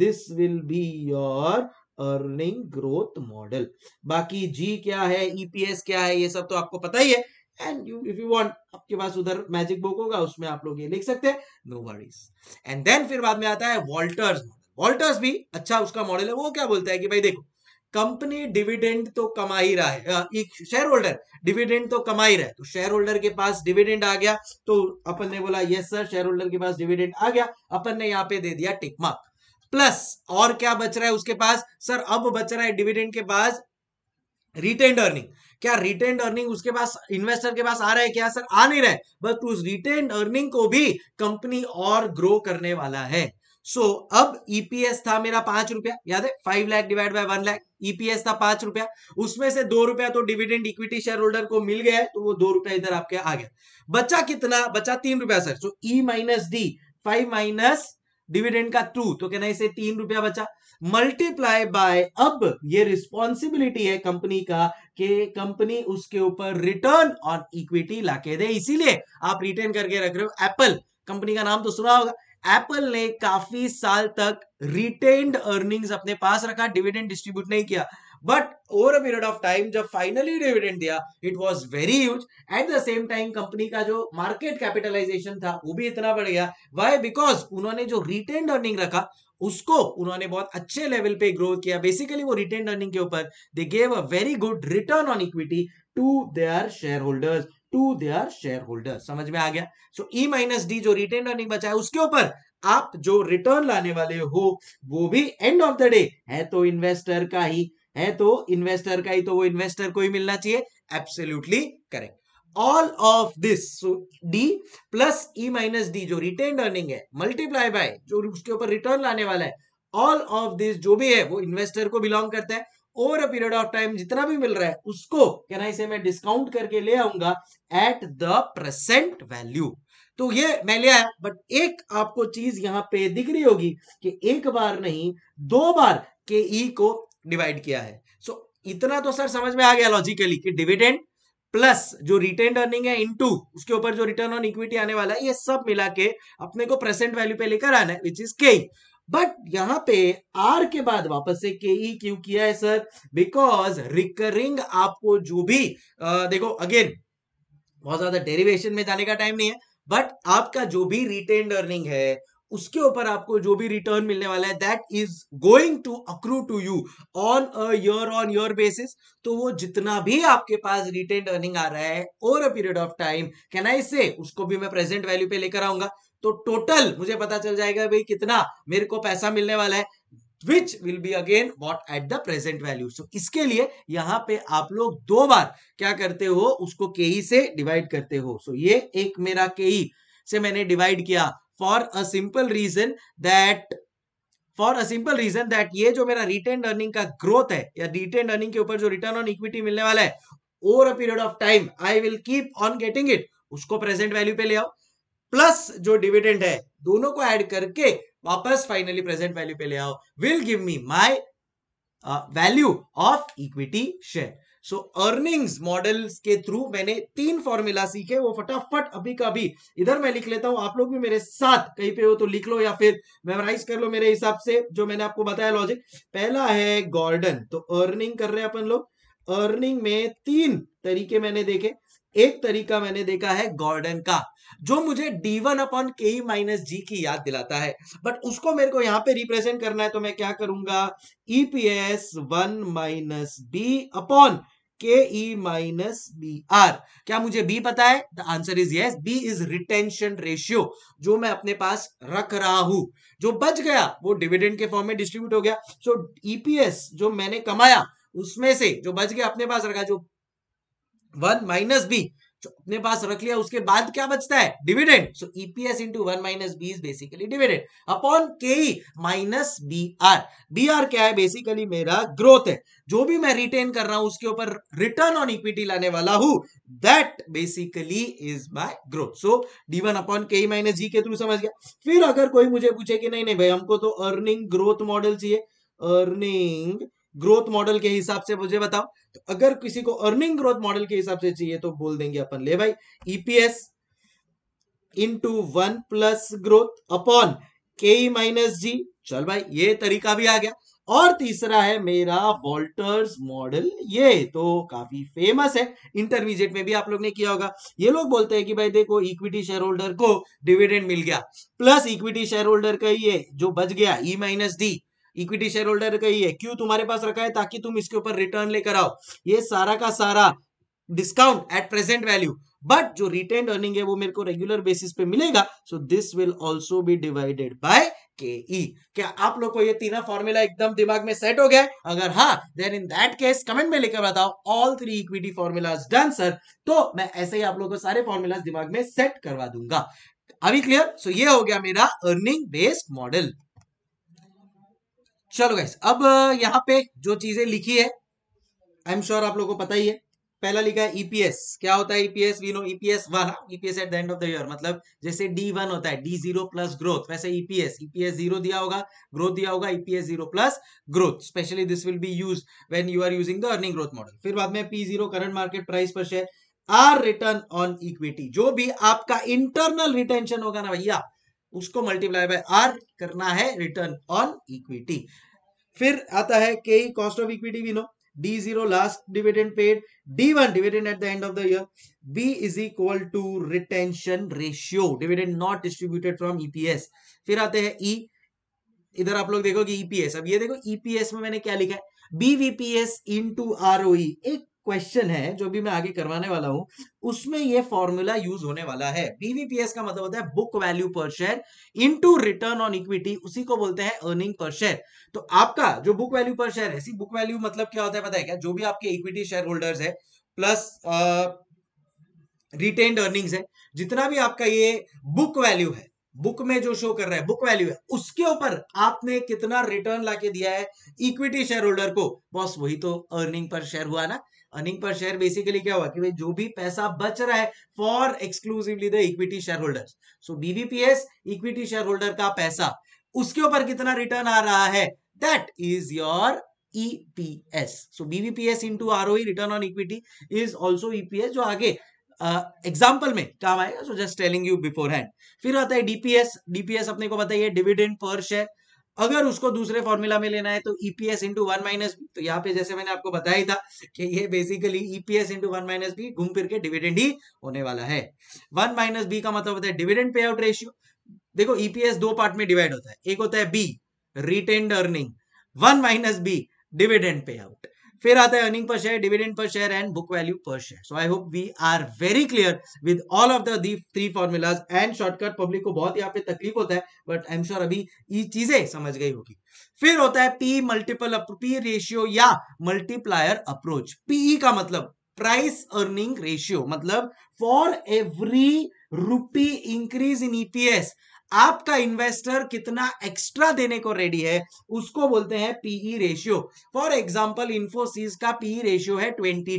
this will be your earning growth model बाकी जी क्या है ईपीएस e क्या है ये सब तो आपको पता ही है and you if you want आपके पास उधर मैजिक बुक होगा उसमें आप लोग ये लिख सकते हैं नो वरीज एंड देन फिर बाद में आता है वॉल्टर्स मॉडल वॉल्टर्स भी अच्छा उसका मॉडल है वो क्या बोलता है कि भाई देखो कंपनी डिविडेंड तो कमा ही रहा है एक शेयर होल्डर डिविडेंड तो कमा ही रहा है तो शेयर होल्डर के पास डिविडेंड आ गया तो अपन ने बोला यस सर शेयर होल्डर के पास डिविडेंड आ गया अपन ने यहाँ पे दे दिया टिक मार्क प्लस और क्या बच रहा है उसके पास सर अब बच रहा है डिविडेंड के पास रिटेन अर्निंग क्या रिटेन अर्निंग उसके पास इन्वेस्टर के पास आ रहा है क्या सर आ नहीं रहा है बट उस रिटेन अर्निंग को भी कंपनी और ग्रो करने वाला है सो अब ईपीएस e था मेरा पांच रुपया याद है five lakh divide by one lakh EPS था पांच रुपया उसमें से दो रुपया तो डिविडेंड इक्विटी शेयर होल्डर को मिल गया है तो वो दो रुपया इधर आपके आ गया बचा कितना बचा तीन रुपया sir so E minus D five minus dividend का टू तो कहना इसे तीन रुपया बचा मल्टीप्लाई बाय अब ये रिस्पॉन्सिबिलिटी है कंपनी का कि कंपनी उसके ऊपर रिटर्न ऑन इक्विटी लाके दे इसीलिए आप रिटर्न करके रख रहे हो एप्पल कंपनी का नाम तो सुना होगा एप्पल ने काफी साल तक रिटेन्ड अर्निंग्स अपने पास रखा डिविडेंड डिस्ट्रीब्यूट नहीं किया but over a period of time जब फाइनली डिविडेंड दिया it was very huge at the same time company का जो मार्केट कैपिटलाइजेशन था वो भी इतना बढ़ गया वाई बिकॉज उन्होंने जो रिटेन्ड अर्निंग रखा उसको उन्होंने बहुत अच्छे लेवल पे ग्रोथ किया बेसिकली वो रिटेन अर्निंग के ऊपर they gave a very good return on equity to their share holders to their share holder समझ में आ गया सो ई माइनस डी जो रिटेन अर्निंग बचा है उसके ऊपर आप जो रिटर्न लाने वाले हो वो भी एंड ऑफ द डे है तो इन्वेस्टर का ही है तो इन्वेस्टर का ही तो वो इन्वेस्टर को ही मिलना चाहिए absolutely correct all of this D plus E minus D जो रिटेन अर्निंग है मल्टीप्लाई बाय जो उसके ऊपर रिटर्न लाने वाला है ऑल ऑफ दिस जो भी है वो इन्वेस्टर को बिलोंग करता है over a period of time जितना भी मिल रहा है उसको क्या ना इसे मैं डिस्काउंट करके ले आऊंगा एट द प्रेजेंट वैल्यू तो ये मैं ले आया बट एक आपको चीज यहां पे दिख रही होगी कि एक बार नहीं दो बार के ई e को डिवाइड किया है सो so, इतना तो सर समझ में आ गया लॉजिकली कि डिविडेंड प्लस जो रिटेन अर्निंग है इनटू उसके ऊपर जो रिटर्न ऑन इक्विटी आने वाला है ये सब मिला के अपने को प्रेजेंट वैल्यू पे लेकर आना है विच इज के बट यहां पे आर के बाद वापस से के ई e क्यों किया है सर बिकॉज रिकरिंग आपको जो भी आ, देखो अगेन बहुत ज्यादा डेरिवेशन में जाने का टाइम नहीं है बट आपका जो भी रिटेन अर्निंग है उसके ऊपर आपको जो भी रिटर्न मिलने वाला है that is going to accrue to you on a year on your basis तो वो जितना भी आपके पास रिटेन अर्निंग आ रहा है over a period of time can I say उसको भी मैं प्रेजेंट वैल्यू पे लेकर आऊंगा तो टोटल मुझे पता चल जाएगा भाई कितना मेरे को पैसा मिलने वाला है which will be again what at the present value so इसके लिए यहां पे आप लोग दो बार क्या करते हो उसको के से डिवाइड करते हो सो so, ये एक मेरा के से मैंने डिवाइड किया for a simple reason that for a simple reason that ये जो मेरा रिटर्न अर्निंग का ग्रोथ है या रिटर्न अर्निंग के ऊपर जो रिटर्न ऑन इक्विटी मिलने वाला है over a period of time I will keep on getting it उसको प्रेजेंट वैल्यू पे ले आओ प्लस जो डिविडेंड है दोनों को ऐड करके वापस फाइनली प्रेजेंट वैल्यू पे ले आओ will give me my value of equity share so earnings models के थ्रू मैंने तीन फॉर्मूला सीखे वो फटाफट अभी का अभी इधर मैं लिख लेता हूं आप लोग भी मेरे साथ कहीं पे हो तो लिख लो या फिर मेमोराइज कर लो मेरे हिसाब से जो मैंने आपको बताया लॉजिक पहला है गॉर्डन तो अर्निंग कर रहे हैं अपन लोग अर्निंग में तीन तरीके मैंने देखे एक तरीका मैंने देखा है गॉर्डन का जो मुझे D one upon K E minus जी की याद दिलाता है बट उसको मेरे को यहां पे रिप्रेजेंट करना है तो मैं क्या करूंगा EPS one minus B upon K E minus B R क्या मुझे बी पता है the answer is yes B is retention ratio जो मैं अपने पास रख रहा हूं जो बच गया वो डिविडेंड के फॉर्म में डिस्ट्रीब्यूट हो गया सो so, ईपीएस e जो मैंने कमाया उसमें से जो बच गया अपने पास रखा जो वन माइनस बी तो अपने पास रख लिया उसके बाद क्या बचता है dividend so EPS into one minus B is basically dividend upon K minus B R B R क्या है बेसिकली मेरा ग्रोथ है जो भी मैं रिटेन कर रहा हूं उसके ऊपर रिटर्न ऑन इक्विटी लाने वाला हूं that basically is my growth so D one upon K minus G के थ्रू समझ गया फिर अगर कोई मुझे पूछे कि नहीं नहीं भाई हमको तो अर्निंग ग्रोथ मॉडल चाहिए अर्निंग ग्रोथ मॉडल के हिसाब से मुझे बताओ तो अगर किसी को अर्निंग ग्रोथ मॉडल के हिसाब से चाहिए तो बोल देंगे अपन ले भाई EPS into one plus growth upon K minus G चल भाई ये तरीका भी आ गया और तीसरा है मेरा वॉल्टर्स मॉडल ये तो काफी फेमस है इंटरमीडिएट में भी आप लोग ने किया होगा ये लोग बोलते हैं कि भाई देखो इक्विटी शेयर होल्डर को डिविडेंड मिल गया प्लस इक्विटी शेयर होल्डर का ये जो बच गया E minus D equity share holder का ही है क्यों तुम्हारे पास रखा है ताकि तुम इसके ऊपर रिटर्न लेकर आओ ये सारा का सारा discount at present value but जो रिटेन अर्निंग है वो मेरे को रेगुलर बेसिस पे मिलेगा so this will also be divided by K E क्या आप लोग को ये तीनों फॉर्मूला एकदम दिमाग में सेट हो गया अगर हाँ then in that case comment में लेकर बताओ all three equity formulas done sir तो मैं ऐसे ही आप लोगों को सारे फॉर्मूलाज दिमाग में सेट करवा दूंगा अभी क्लियर सो so, ये हो गया मेरा अर्निंग बेस्ड मॉडल चलो गैस अब यहाँ पे जो चीजें लिखी है आई एम श्योर आप लोगों को पता ही है पहला लिखा है ईपीएस e क्या होता है EPS we know EPS one EPS at the end of the year मतलब जैसे डी वन होता है डी जीरो प्लस ग्रोथ वैसे ईपीएस ईपीएस जीरो दिया होगा ग्रोथ दिया होगा EPS zero plus growth specially this will be use when you are using the earning growth model फिर बाद में P zero current market price per share R return on equity जो भी आपका इंटरनल रिटेंशन होगा ना भैया उसको मल्टीप्लाई बाय आर करना है रिटर्न ऑन इक्विटी फिर आता है के कॉस्ट ऑफ इक्विटी भी know D zero last dividend paid D one dividend at the end of the year B is equal to retention ratio dividend not distributed from EPS फिर आते हैं ई e, इधर आप लोग देखो कि EPS e अब ये देखो ईपीएस e में मैंने क्या लिखा है बीवीपीएस इन टू आरओई एक क्वेश्चन है जो भी मैं आगे करवाने वाला हूं उसमें ये फॉर्मूला यूज होने वाला है बीवीपीएस का मतलब होता है book value per share into return on equity उसी को बोलते हैं अर्निंग पर शेयर तो आपका जो बुक वैल्यू पर शेयर है बुक वैल्यू मतलब क्या होता है पता है क्या जो भी आपके इक्विटी शेयर होल्डर्स है प्लस रिटेन्ड अर्निंग्स है जितना भी आपका ये बुक वैल्यू है बुक में जो शो कर रहा है बुक वैल्यू है उसके ऊपर आपने कितना रिटर्न लाके दिया है इक्विटी शेयर होल्डर को बॉस वही तो अर्निंग पर शेयर हुआ ना अर्निंग पर शेयर बेसिकली क्या हुआ कि भाई जो भी पैसा बच रहा है for exclusively the equity share holder so BVPS equity share holder का पैसा उसके ऊपर कितना रिटर्न आ रहा है that is your EPS. So BVPS into ROE return on equity is also EPS जो आगे एग्जाम्पल uh, में काम आएगा so just telling you beforehand फिर आता है डीपीएस डीपीएस अपने को बताइए डिविडेंड पर शेयर अगर उसको दूसरे फॉर्मूला में लेना है तो EPS into one minus B तो यहाँ पे जैसे मैंने आपको बताया था कि ये basically EPS into one minus B घूम फिर के डिविडेंड ही होने वाला है वन माइनस बी का मतलब होता है डिविडेंड पे आउट रेशियो देखो ईपीएस e दो पार्ट में डिवाइड होता है एक होता है B retain earning one minus B dividend पे आउट फिर आता है earning per share dividend per share and book value per share so I hope we are very clear with all of the three formulas and shortcut public को बहुत यहाँ पे तकलीफ होता है बट आई एम श्योर अभी ये चीजें समझ गई होगी फिर होता है पी मल्टीपल पी रेशियो या मल्टीप्लायर अप्रोच पीई का मतलब प्राइस अर्निंग रेशियो मतलब for every rupee increase in EPS आपका इन्वेस्टर कितना एक्स्ट्रा देने को रेडी है उसको बोलते हैं PE ratio for example Infosys का पीई रेशियो e है 22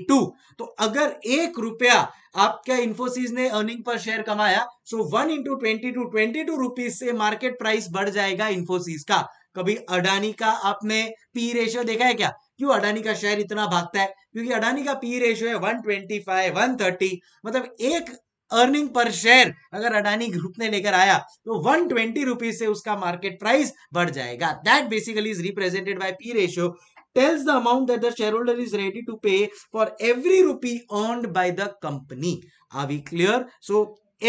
तो अगर एक रुपया आपका इन्फोसिस ने अर्निंग पर शेयर कमाया so one into twenty two twenty two rupees से मार्केट प्राइस बढ़ जाएगा इन्फोसिस का कभी अडानी का आपने पी रेशियो e देखा है क्या क्यों अडानी का शेयर इतना भागता है क्योंकि अडानी का पी रेशियो e है 125 130 मतलब एक अर्निंग पर शेयर अगर अडानी ग्रुप ने लेकर आया तो वन ट्वेंटी रुपीज से उसका मार्केट प्राइस बढ़ जाएगा that basically is represented by P ratio tells the amount that the shareholder is ready to pay for every rupee earned by the company. Are we clear? So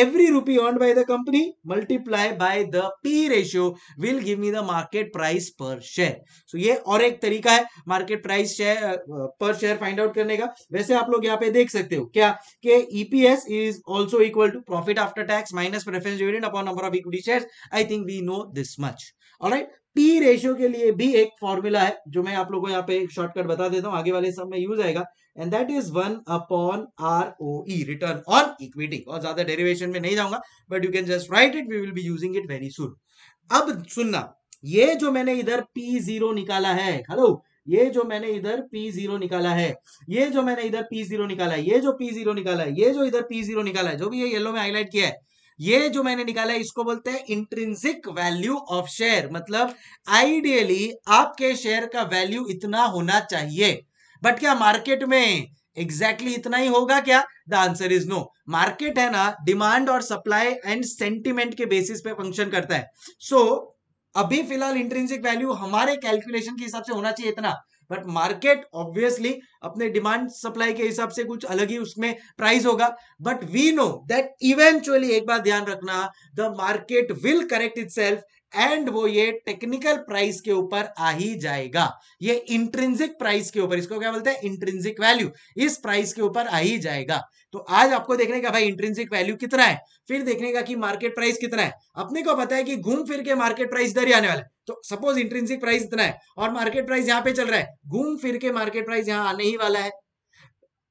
every rupee earned by the company multiply by the P ratio will give me the market price per share. So ये और एक तरीका है market price share per share find out करने का वैसे आप लोग यहाँ पे देख सकते हो क्या कि EPS is also equal to profit after tax minus preference dividend upon number of equity shares. I think we know this much. Alright P ratio के लिए भी एक फॉर्मूला है जो मैं आप लोगों को यहाँ पे शॉर्टकट बता देता हूँ आगे वाले सब में यूज आएगा and that is one upon R O return on equity और ज्यादा डेरिवेशन में नहीं जाऊंगा but you can just write it we will be using it very सुन अब सुनना ये जो मैंने इधर पी जीरो निकाला है हेलो ये जो मैंने इधर पी जीरो निकाला है ये जो मैंने इधर पी जीरो निकाला है ये जो P0 निकाला है ये जो इधर पी जीरो निकाला है जो भी ये येलो में हाईलाइट किया है ये जो मैंने निकाला है इसको बोलते हैं इंट्रिंसिक वैल्यू ऑफ शेयर मतलब आइडियली आपके शेयर का वैल्यू इतना होना चाहिए बट क्या मार्केट में एग्जैक्टली exactly इतना ही होगा क्या the answer is no market है ना डिमांड और सप्लाई एंड सेंटिमेंट के बेसिस पे फंक्शन करता है सो so, अभी फिलहाल इंट्रेंसिक वैल्यू हमारे कैलकुलेशन के हिसाब से होना चाहिए इतना बट मार्केट ऑब्वियसली अपने डिमांड सप्लाई के हिसाब से कुछ अलग ही उसमें प्राइस होगा but we know that eventually एक बार ध्यान रखना the market will correct it and वो ये टेक्निकल प्राइस के ऊपर आ ही जाएगा ये इंट्रेंसिक प्राइस के ऊपर इसको क्या बोलते हैं इंट्रेंसिक वैल्यू इस प्राइस के ऊपर आ ही जाएगा तो आज आपको देखने का भाई इंट्रेंसिक वैल्यू कितना है फिर देखने का कि मार्केट प्राइस कितना है अपने को पता है कि घूम फिर के मार्केट प्राइस इधर ही आने वाला है तो सपोज इंट्रेंसिक प्राइस इतना है और मार्केट प्राइस यहाँ पे चल रहा है घूम फिर के मार्केट प्राइस यहाँ आने ही वाला है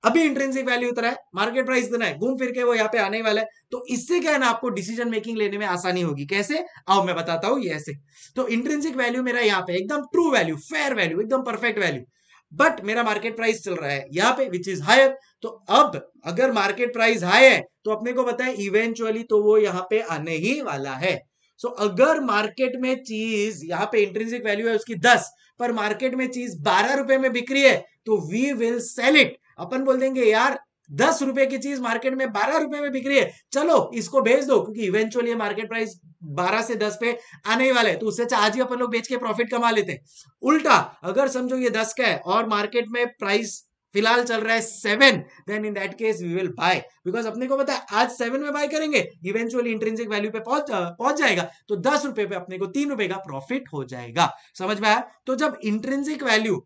अभी इंट्रेंसिक वैल्यू उतरा है मार्केट प्राइस इतना है घूम फिर के वो यहाँ पे आने वाला है तो इससे क्या है ना आपको डिसीजन मेकिंग लेने में आसानी होगी कैसे आओ मैं बताता हूं ऐसे तो इंट्रेंसिक वैल्यू मेरा यहाँ पे एकदम ट्रू वैल्यू फेयर वैल्यू एकदम परफेक्ट वैल्यू बट मेरा मार्केट प्राइस चल रहा है यहाँ पे विच इज हायर तो अब अगर मार्केट प्राइस हाई है तो अपने को बताए इवेंचुअली तो वो यहाँ पे आने ही वाला है सो so, अगर मार्केट में चीज यहाँ पे इंट्रेंसिक वैल्यू है उसकी दस पर मार्केट में चीज बारह रुपए में बिक्री है तो वी विल सेल इट अपन बोल देंगे यार दस रुपए की चीज मार्केट में बारह रुपए में बिक रही है चलो इसको भेज दो क्योंकि इवेंचुअली ये मार्केट प्राइस बारह से दस पे आने ही वाला है तो उससे अच्छा आज ही अपन लोग बेच के प्रॉफिट कमा लेते हैं उल्टा अगर समझो ये दस का है और मार्केट में प्राइस फिलहाल चल रहा है seven then in that case we will buy because अपने को पता है आज सेवन में बाय करेंगे इवेंचुअली इंट्रेंसिक वैल्यू पे पहुंच पहुंच जाएगा तो दस रुपए पे अपने को तीन रुपए का प्रॉफिट हो जाएगा समझ में आया तो जब इंट्रेंसिक वैल्यू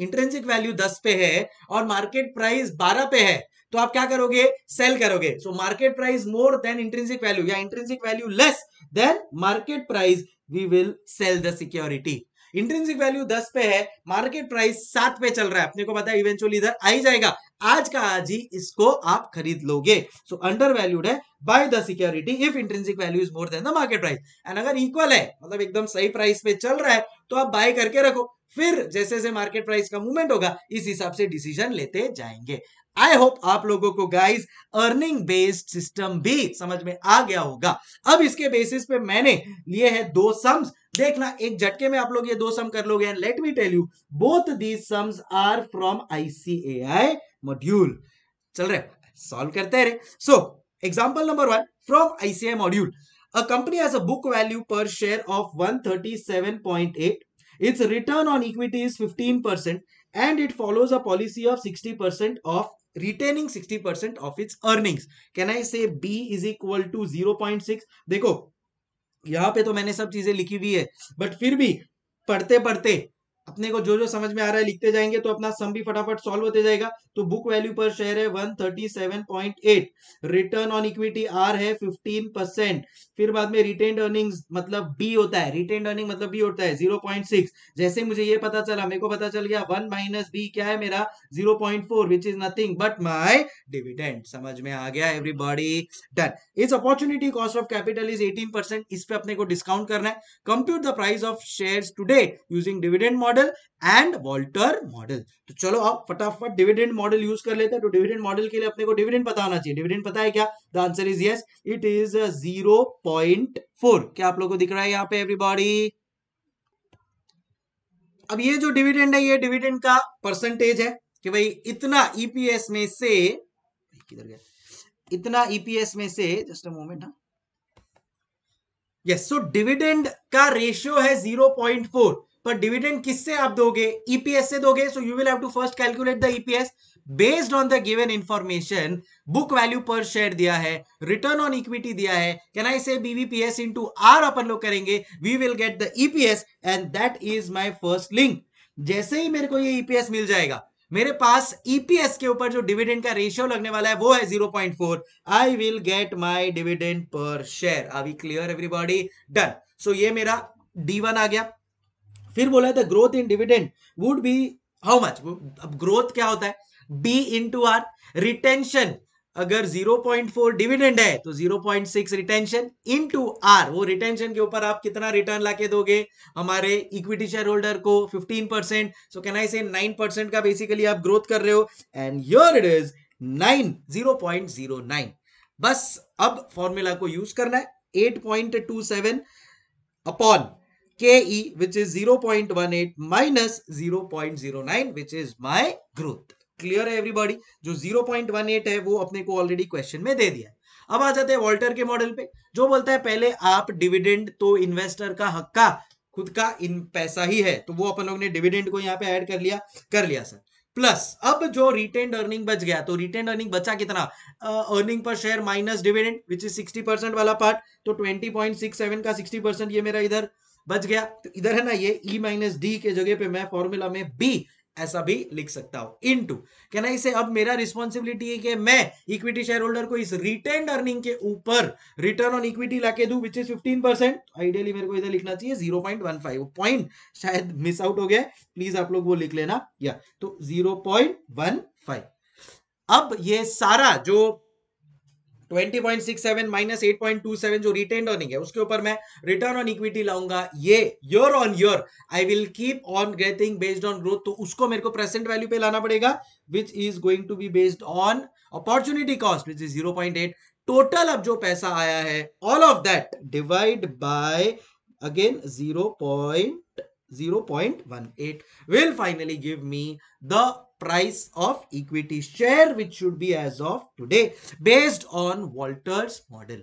इंट्रेंसिक वैल्यू दस पे है और मार्केट प्राइस बारह पे है तो आप क्या करोगे सेल करोगे so market price more than intrinsic value या intrinsic value less than market price we will sell the security intrinsic value दस पे है मार्केट प्राइस सात पे चल रहा है अपने को पता है इवेंचुअली इधर आ ही जाएगा आज का आज ही इसको आप खरीद लोगे सो अंडर वैल्यूड है buy the security if intrinsic value is more than the market price and अगर इक्वल है मतलब एकदम सही प्राइस पे चल रहा है तो आप बाय करके रखो फिर जैसे जैसे मार्केट प्राइस का मूवमेंट होगा इस हिसाब से डिसीजन लेते जाएंगे आई होप आप लोगों को गाइस अर्निंग बेस्ड सिस्टम भी समझ में आ गया होगा अब इसके बेसिस पे मैंने लिए है दो सम्स देखना एक झटके में आप लोग ये दो सम कर लोगे and let me tell you both these sums are from ICAI module चल रहे सॉल्व करते रहे so example number one from ICI module a company has a book value per share of 137.8 its return on equity is 15% and it follows a policy of sixty of retaining 60% of its earnings can i say b is equal to 0.6 देखो यहां पे तो मैंने सब चीजें लिखी हुई है बट फिर भी पढ़ते पढ़ते अपने को जो जो समझ में आ रहा है लिखते जाएंगे तो अपना सम भी फटाफट सॉल्व होते जाएगा तो बुक वैल्यू पर शेयर है 137.8 रिटर्न ऑन इक्विटी आर है 15 परसेंट फिर बाद में रिटेन अर्निंग्स मतलब बी होता है रिटेन अर्निंग मतलब बी होता है 0.6 जैसे मुझे ये पता चला मेरे को पता चल गया वन माइनस बी क्या है मेरा zero point is nothing but my dividend समझ में आ गया एवरीबॉडी डन इस opportunity cost of capital is eighteen इस पे अपने को डिस्काउंट करना है compute the price of share today using dividend model model and Walter model तो चलो आप फटाफट डिविडेंड मॉडल यूज कर लेते हैं तो डिविडेंड मॉडल के लिए अपने को डिविडेंड पता होना चाहिए डिविडेंड पता है क्या the answer is yes it is zero point four क्या आप लोगों को दिख रहा है यहाँ पे एवरीबॉडी अब ये जो डिविडेंड है ये डिविडेंड का परसेंटेज है कि भाई इतना ईपीएस e में से किधर गया इतना ईपीएस e में से just a moment yes so dividend का रेशियो है जीरो पॉइंट फोर पर डिविडेंड किससे आप दोगे ईपीएस e से दोगे so you will have to first calculate the EPS based on the given information book value per share दिया है रिटर्न ऑन इक्विटी दिया है कैन आई से बीवीपीएस इनटू आर अपन लोग करेंगे we will get the EPS and that is my first link जैसे ही मेरे को ये ईपीएस e मिल जाएगा मेरे पास ईपीएस e के ऊपर जो डिविडेंड का रेशियो लगने वाला है वो है 0.4 I will get my dividend per share are we clear everybody done so ये मेरा डी वन आ गया फिर बोला था growth in dividend would be how much अब ग्रोथ क्या होता है बी टू आर रिटेंशन अगर 0.4 डिविडेंड है तो 0.6 रिटेंशन इनटू आर वो रिटेंशन के ऊपर आप कितना रिटर्न लाके दोगे हमारे इक्विटी शेयर होल्डर को 15 परसेंट सो कैन आई से 9 परसेंट का बेसिकली आप ग्रोथ कर रहे हो एंड योर इट इज 9 0.09 बस अब फॉर्मूला को यूज करना है 8.27 upon KE which is 0.18 minus 0.09 which is my growth. clear है एवरीबॉडी 0.18 है वो अपने को ऑलरेडी क्वेश्चन में दे दिया अब आ जाते हैं वॉल्टर के मॉडल पे जो बोलता है पहले आप डिविडेंड तो इन्वेस्टर का हक्का खुद का इन पैसा ही है तो वो अपन लोग ने डिविडेंड को यहाँ पे ऐड कर लिया कर लिया सर प्लस अब जो रिटेन अर्निंग बच गया तो रिटेन अर्निंग बचा कितना earning per share minus dividend which is 60 percent वाला पार्ट तो 20.67 का 60 परसेंट ये मेरा इधर बच गया तो इधर है ना ये e माइनस डी के जगह पे मैं फॉर्मूला में b ऐसा भी लिख सकता हूं इन टू कहना इसे अब मेरा रिस्पॉन्सिबिलिटी है कि मैं इक्विटी शेयर होल्डर को इस रिटर्न अर्निंग के ऊपर रिटर्न ऑन इक्विटी लाके दू विच इज 15 परसेंट आइडियली मेरे को इधर लिखना चाहिए 0.15 पॉइंट वन फाइव पॉइंट शायद मिस आउट हो गया प्लीज आप लोग वो लिख लेना या तो जीरो अब ये सारा जो twenty point six seven minus eight point two seven जो रिटेन अर्निंग है उसके ऊपर मैं रिटर्न ऑन इक्विटी लाऊंगा ये your on your I will keep on getting based on growth तो उसको मेरे को प्रेजेंट वैल्यू पे लाना पड़ेगा which is going to be based on opportunity cost which is zero point eight total अब जो पैसा आया है all of that divide bye again zero point 0.18 will finally give me the price of equity share which should be as of today based on Walter's model.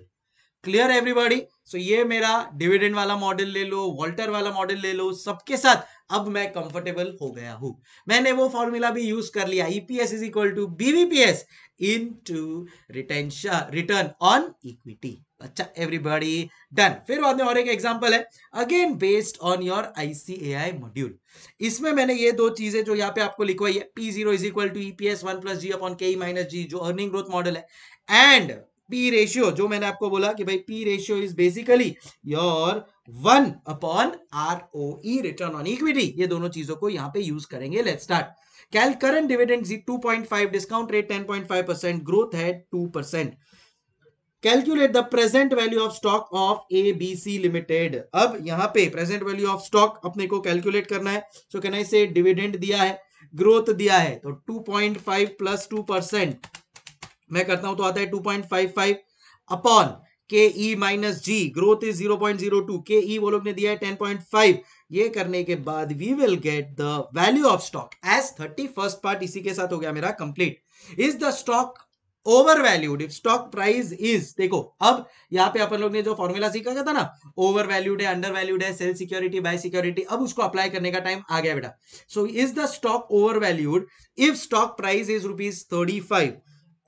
Clear everybody? So, ye mera dividend wala model le lo, Walter wala model le lo, sab ke saath अब मैं comfortable हो गया हूं मैंने वो formula भी use कर लिया EPS is equal to BVPS into retention return on equity अच्छा एवरीबॉडी डन फिर बाद में और एक एग्जांपल है again based on your ICAI module इसमें मैंने ये दो चीजें जो यहाँ पे आपको लिखवाई है P zero is equal to EPS one plus G upon K minus G जो अर्निंग ग्रोथ मॉडल है एंड पी रेशियो जो मैंने आपको बोला कि भाई P ratio is basically your one upon R O return on equity ये दोनों चीजों को यहाँ पे यूज करेंगे let start cal current dividend G two point five discount rate ten point five percent growth है two percent calculate the present value of stock of A B C limited अब यहाँ पे प्रेजेंट वैल्यू ऑफ स्टॉक अपने को calculate करना है सो can I से dividend दिया है ग्रोथ दिया है तो 2.5 प्लस 2 परसेंट मैं करता हूं तो आता है 2.55 upon K E minus G growth is two K E वो लोग ने दिया है फाइव ये करने के बाद we will get the value of stock as thirty first part इसी के साथ हो गया मेरा complete is the stock over valued if stock price is देखो अब यहाँ पे अपन लोग ने जो फॉर्मूला सीखा गया था ना ओवर वैल्यूड है अंडर वैल्यूड है सेल सिक्योरिटी बाय सिक्योरिटी अब उसको अप्लाई करने का टाइम आ गया बेटा so is the stock over valued if stock price is rupees thirty five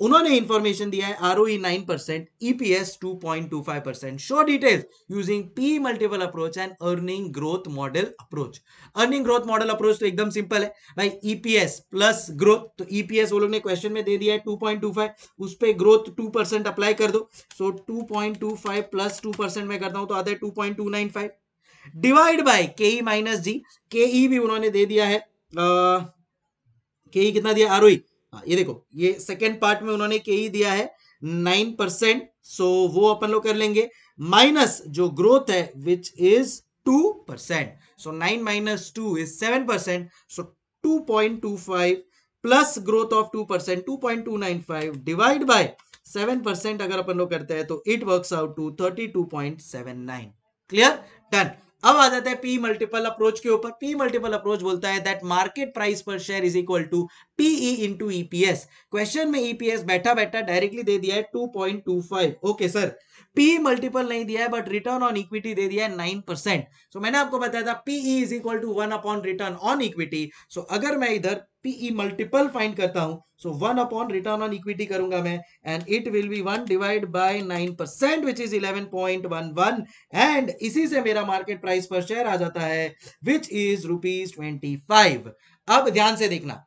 उन्होंने इंफॉर्मेशन दिया है R O nine percent EPS two point two five percent show details using P multiple approach and earning growth model approach earning growth model approach तो एकदम simple है भाई EPS plus growth तो EPS e वो लोग ने question में दे दिया है टू पॉइंट टू फाइव उस पर ग्रोथ टू परसेंट अप्लाई कर दो so two point two five plus two percent में करता हूं तो आता है two point two nine five divide by K E minus G के ई भी उन्होंने दे दिया है के ई e कितना दिया आर हाँ ये देखो ये सेकेंड पार्ट में उन्होंने के ही e दिया है नाइन परसेंट सो वो अपन लोग कर लेंगे माइनस जो ग्रोथ है which is two percent so nine minus two is seven percent so two point two five plus growth of two percent two point two nine five divide by seven percent अगर अपन लोग करते हैं तो it work out to thirty two point seven nine clear done अब आ जाते हैं पी मल्टीपल अप्रोच के ऊपर पी मल्टीपल अप्रोच बोलता है that market price per share is equal to PE to EPS question में ईपीएस e बैठा बैठा डायरेक्टली दे दिया है five okay sir P multiple नहीं दिया है बट रिटर्न ऑन इक्विटी दे दिया है नाइन परसेंट सो मैंने आपको बताया था PE is equal to one upon return on equity so अगर मैं इधर पीई मल्टीपल फाइंड करता हूं so one upon return on equity करूंगा मैं and it will be one divide by nine percent which is eleven point one one and इसी से मेरा मार्केट प्राइस पर शेयर आ जाता है which is rupees twenty five अब ध्यान से देखना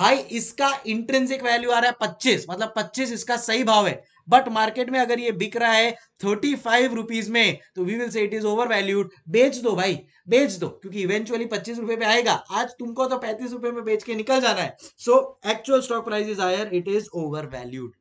भाई इसका इंट्रेंसिक वैल्यू आ रहा है पच्चीस मतलब पच्चीस इसका सही भाव है बट मार्केट में अगर ये बिक रहा है थर्टी फाइव रुपीज में तो we will say it is over valued बेच दो भाई बेच दो क्योंकि इवेंचुअली पच्चीस रुपए पे आएगा आज तुमको तो पैंतीस रुपए में बेच के निकल जाना है so actual stock price is higher it is over valued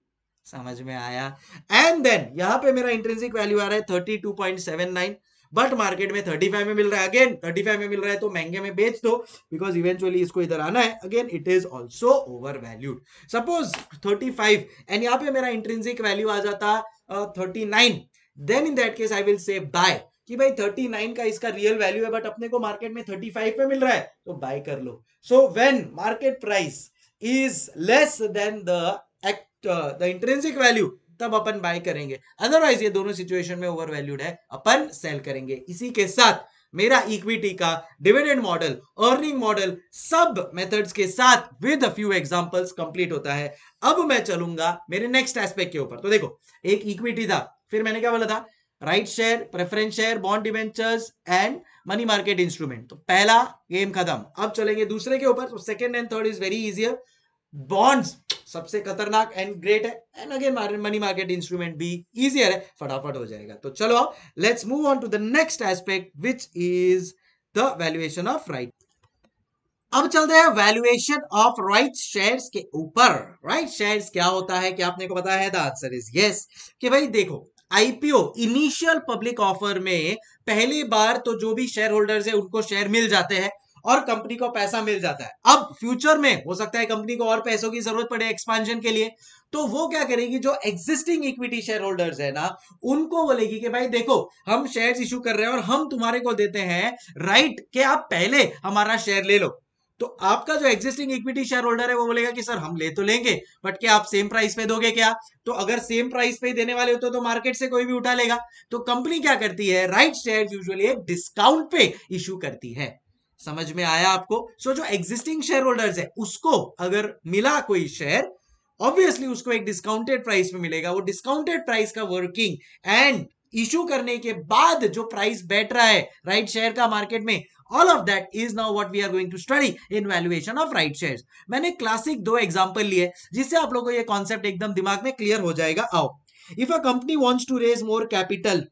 समझ में आया एंड देन यहां पे मेरा इंट्रेंसिक वैल्यू आ रहा है thirty two point seven nine but market में थर्टी फाइव में मिल रहा है अगेन थर्टी फाइव में मिल रहा है तो महंगे में बेच दो बिकॉज इवेंचुअली इसको इधर आना है again it is also over valued suppose thirty five and यहाँ पे मेरा इंट्रेंसिक वैल्यू आ जाता thirty nine then in that case I will say buy कि भाई 39 का इसका रियल वैल्यू है बट अपने को मार्केट में 35 पे मिल रहा है तो बाय कर लो so when market price is less than the act the intrinsic value तब अपन बाय करेंगे अदरवाइज ये दोनों सिचुएशन में ओवर वैल्यूड है अपन सेल करेंगे इसी के साथ मेरा इक्विटी का डिविडेंड मॉडल अर्निंग मॉडल सब मेथड्स के साथ with a few examples complete होता है अब मैं चलूंगा मेरे नेक्स्ट एस्पेक्ट के ऊपर तो देखो एक इक्विटी था फिर मैंने क्या बोला था right share preference share bond debentures and money market instrument तो पहला गेम खत्म अब चलेंगे दूसरे के ऊपर second and third is very easier bonds सबसे खतरनाक एंड ग्रेट है and again money market instrument भी इजियर है फटाफट हो जाएगा तो चलो let's move on to the next aspect which is the valuation of right अब चलते हैं वैल्यूएशन ऑफ राइट शेयर्स के ऊपर राइट शेयर्स क्या होता है क्या आपने को पता है द आंसर इज यस कि भाई देखो आईपीओ इनिशियल पब्लिक ऑफर में पहली बार तो जो भी शेयर होल्डर्स है उनको शेयर मिल जाते हैं और कंपनी को पैसा मिल जाता है अब फ्यूचर में हो सकता है कंपनी को और पैसों की जरूरत पड़े एक्सपांशन के लिए तो वो क्या करेगी जो एग्जिस्टिंग इक्विटी शेयर होल्डर्स है ना उनको बोलेगी कि भाई देखो हम शेयर इशू कर रहे हैं और हम तुम्हारे को देते हैं राइट के आप पहले हमारा शेयर ले लो तो आपका जो एग्जिस्टिंग इक्विटी शेयर होल्डर है वो बोलेगा कि सर हम ले तो लेंगे बट क्या आप सेम प्राइस पे दोगे क्या तो अगर सेम प्राइस पे देने वाले होते तो मार्केट से कोई भी उठा लेगा तो कंपनी क्या करती है राइट शेयर यूजुअली एक डिस्काउंट पे इश्यू करती है समझ में आया आपको सो so, जो एग्जिस्टिंग शेयर होल्डर्स है उसको अगर मिला कोई शेयर ऑब्वियसली उसको एक डिस्काउंटेड प्राइस में मिलेगा वो डिस्काउंटेड प्राइस का वर्किंग एंड इश्यू करने के बाद जो प्राइस बैठ रहा है राइट शेयर का मार्केट में all of that is now what we are going to study in valuation of right shares मैंने क्लासिक दो एग्जांपल लिए जिससे आप लोगों को ये कॉन्सेप्ट एकदम दिमाग में क्लियर हो जाएगा आओ if a company wants to raise more capital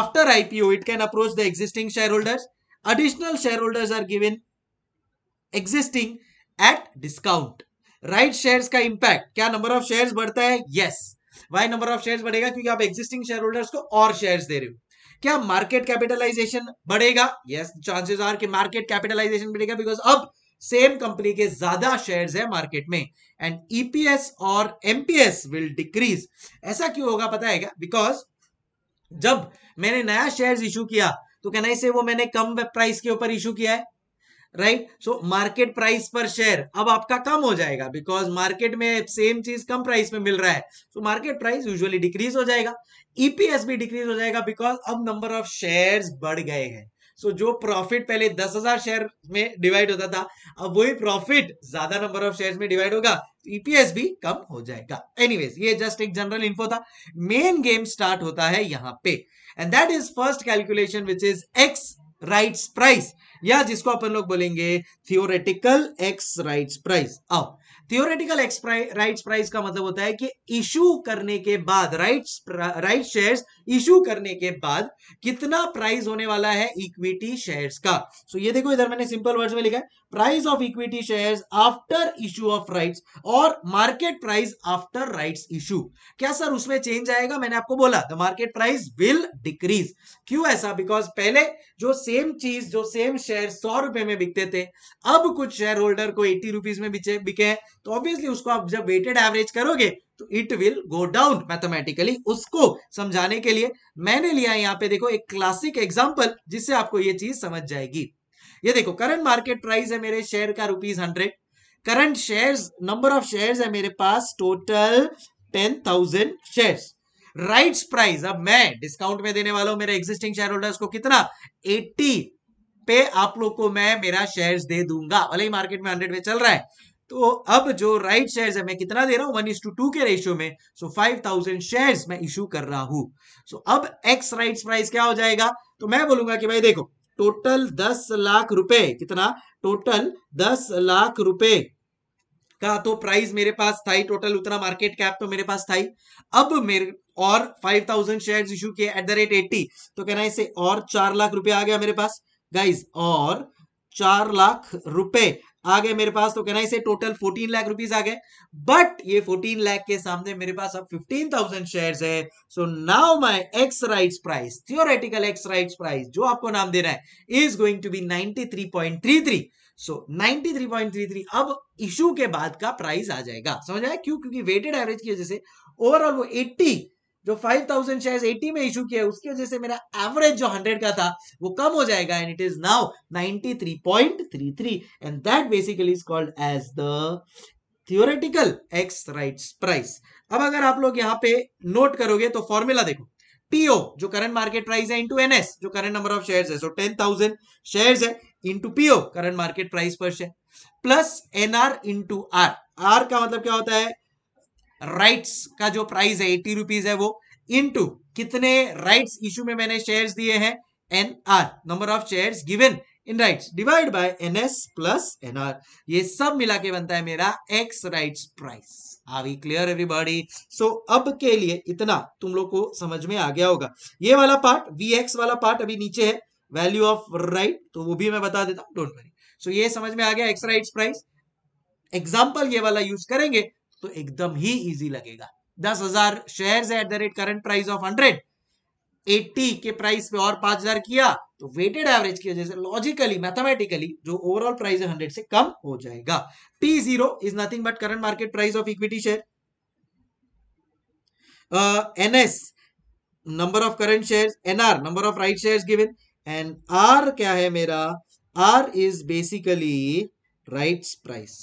after IPO it can approach the existing share holders additional shareholders are given existing at discount right shares ka impact kya number of shares badhta hai yes why number of shares badhega kyunki aap existing shareholders ko aur shares de rahe ho हो क्या market capitalisation बढ़ेगा yes chances are कि market capitalisation बढ़ेगा because अब same company के ज्यादा shares है market में एंड ईपीएस और एमपीएस विल डिक्रीज ऐसा क्यों होगा पता है क्या बिकॉज जब मैंने नया शेयर्स इशू किया तो कहना से वो मैंने कम प्राइस के ऊपर इशू किया है right so market price per share अब आपका कम हो जाएगा बिकॉज मार्केट में सेम चीज कम प्राइस में मिल रहा है so market price usually decrease हो जाएगा ईपीएस e भी डिक्रीज हो जाएगा बिकॉज अब नंबर ऑफ शेयर्स बढ़ गए हैं सो जो प्रॉफिट पहले दस हजार शेयर में डिवाइड होता था अब वही प्रॉफिट ज्यादा नंबर ऑफ शेयर्स में डिवाइड होगा ईपीएस तो e भी कम हो जाएगा एनीवेज ये जस्ट एक जनरल इन्फो था मेन गेम स्टार्ट होता है यहाँ पे and that is first calculation which is ex right price या जिसको अपन लोग बोलेंगे थियोरेटिकल एक्स राइट प्राइस आओ थियोरेटिकल एक्स राइट प्राइस का मतलब होता है कि इश्यू करने के बाद राइट राइट शेयर्स इशू करने के बाद कितना प्राइस होने वाला है इक्विटी शेयर्स का सो so ये देखो इधर मैंने सिंपल वर्ड्स में लिखा है price of equity shares after issue of rights और market price after rights issue क्या सर उसमें चेंज आएगा मैंने आपको बोला the market price will decrease क्यों ऐसा बिकॉज पहले जो सेम चीज जो सेम शेयर सौ रुपए में बिकते थे अब कुछ शेयर होल्डर को एट्टी रुपीज में बिके हैं तो ऑब्वियसली उसको आप जब वेटेड एवरेज करोगे तो it will go down mathematically उसको समझाने के लिए मैंने लिया यहाँ पे देखो एक क्लासिक एग्जाम्पल जिससे आपको ये चीज समझ जाएगी ये देखो करंट मार्केट प्राइस है मेरे शेयर का rupees hundred current share number of share है मेरे पास total ten thousand share right price अब मैं डिस्काउंट में देने वाला हूं मेरे एग्जिस्टिंग शेयर होल्डर्स को कितना एट्टी पे आप लोग को मैं मेरा शेयर्स दे दूंगा भले ही मार्केट में 100 में चल रहा है तो अब जो राइट शेयर है मैं कितना दे रहा हूं वन इज टू टू के रेशियो में सो फाइव थाउजेंड शेयर मैं इश्यू कर रहा हूं सो अब एक्स राइट प्राइस क्या हो जाएगा तो मैं बोलूंगा कि भाई देखो टोटल दस लाख रुपए कितना टोटल दस लाख रुपए का तो प्राइस मेरे पास था ही टोटल उतना मार्केट कैप तो मेरे पास था ही अब मेरे और 5000 शेयर्स इशू किए एट द रेट एट्टी तो कहना इसे और चार लाख रुपए आ गया मेरे पास गाइज और चार लाख रुपए आ गए मेरे पास तो कहना इसे टोटल फोर्टीन लाख रुपीज आ गए बट ये फोर्टीन लाख के सामने मेरे पास अब फिफ्टीन थाउजेंड शेयर है so now my ex rights price theoretical ex rights price जो आपको नाम देना है is going to be ninety so so, 93.33 अब इशू के बाद का प्राइस आ जाएगा समझ आया क्यों क्योंकि वेटेड एवरेज की वजह से ओवरऑल वो 80 जो 5000 शेयर्स 80 में इशू किया है उसकी वजह से मेरा एवरेज जो 100 का था वो कम हो जाएगा and it is now 93.33 and that basically is called as the theoretical ex right price अब अगर आप लोग यहां पे नोट करोगे तो फॉर्मूला देखो पीओ जो करंट मार्केट प्राइस है इंटू एनएस जो करंट नंबर ऑफ शेयर्स है सो टेन थाउजेंड शेयर है into PO current market price per share plus NR into R R का मतलब क्या होता है राइट्स का जो प्राइस है एट्टी रुपीज है वो इनटू कितने राइट्स इशू में मैंने शेयर्स दिए हैं N R number of shares given in rights divide by N S plus N R ये सब मिला के बनता है मेरा ex rights price clear everybody so अब के लिए इतना तुम लोग को समझ में आ गया होगा ये वाला पार्ट वी एक्स वाला पार्ट अभी नीचे है वैल्यू ऑफ राइट तो वो भी मैं बता देता हूँ डोंट वरी सो ये समझ में आ गया एक्स राइट्स प्राइस एग्जाम्पल ये वाला यूज करेंगे तो एकदम ही इजी लगेगा दस हजार share at the rate current price of hundred eighty के प्राइस पे और पांच हजार किया तो वेटेड एवरेज की वजह से लॉजिकली मैथमेटिकली जो ओवरऑल प्राइस है हंड्रेड से कम हो जाएगा T zero is nothing but current market price of equity share N S number of current share NR number of right share given and R क्या है मेरा R is basically right price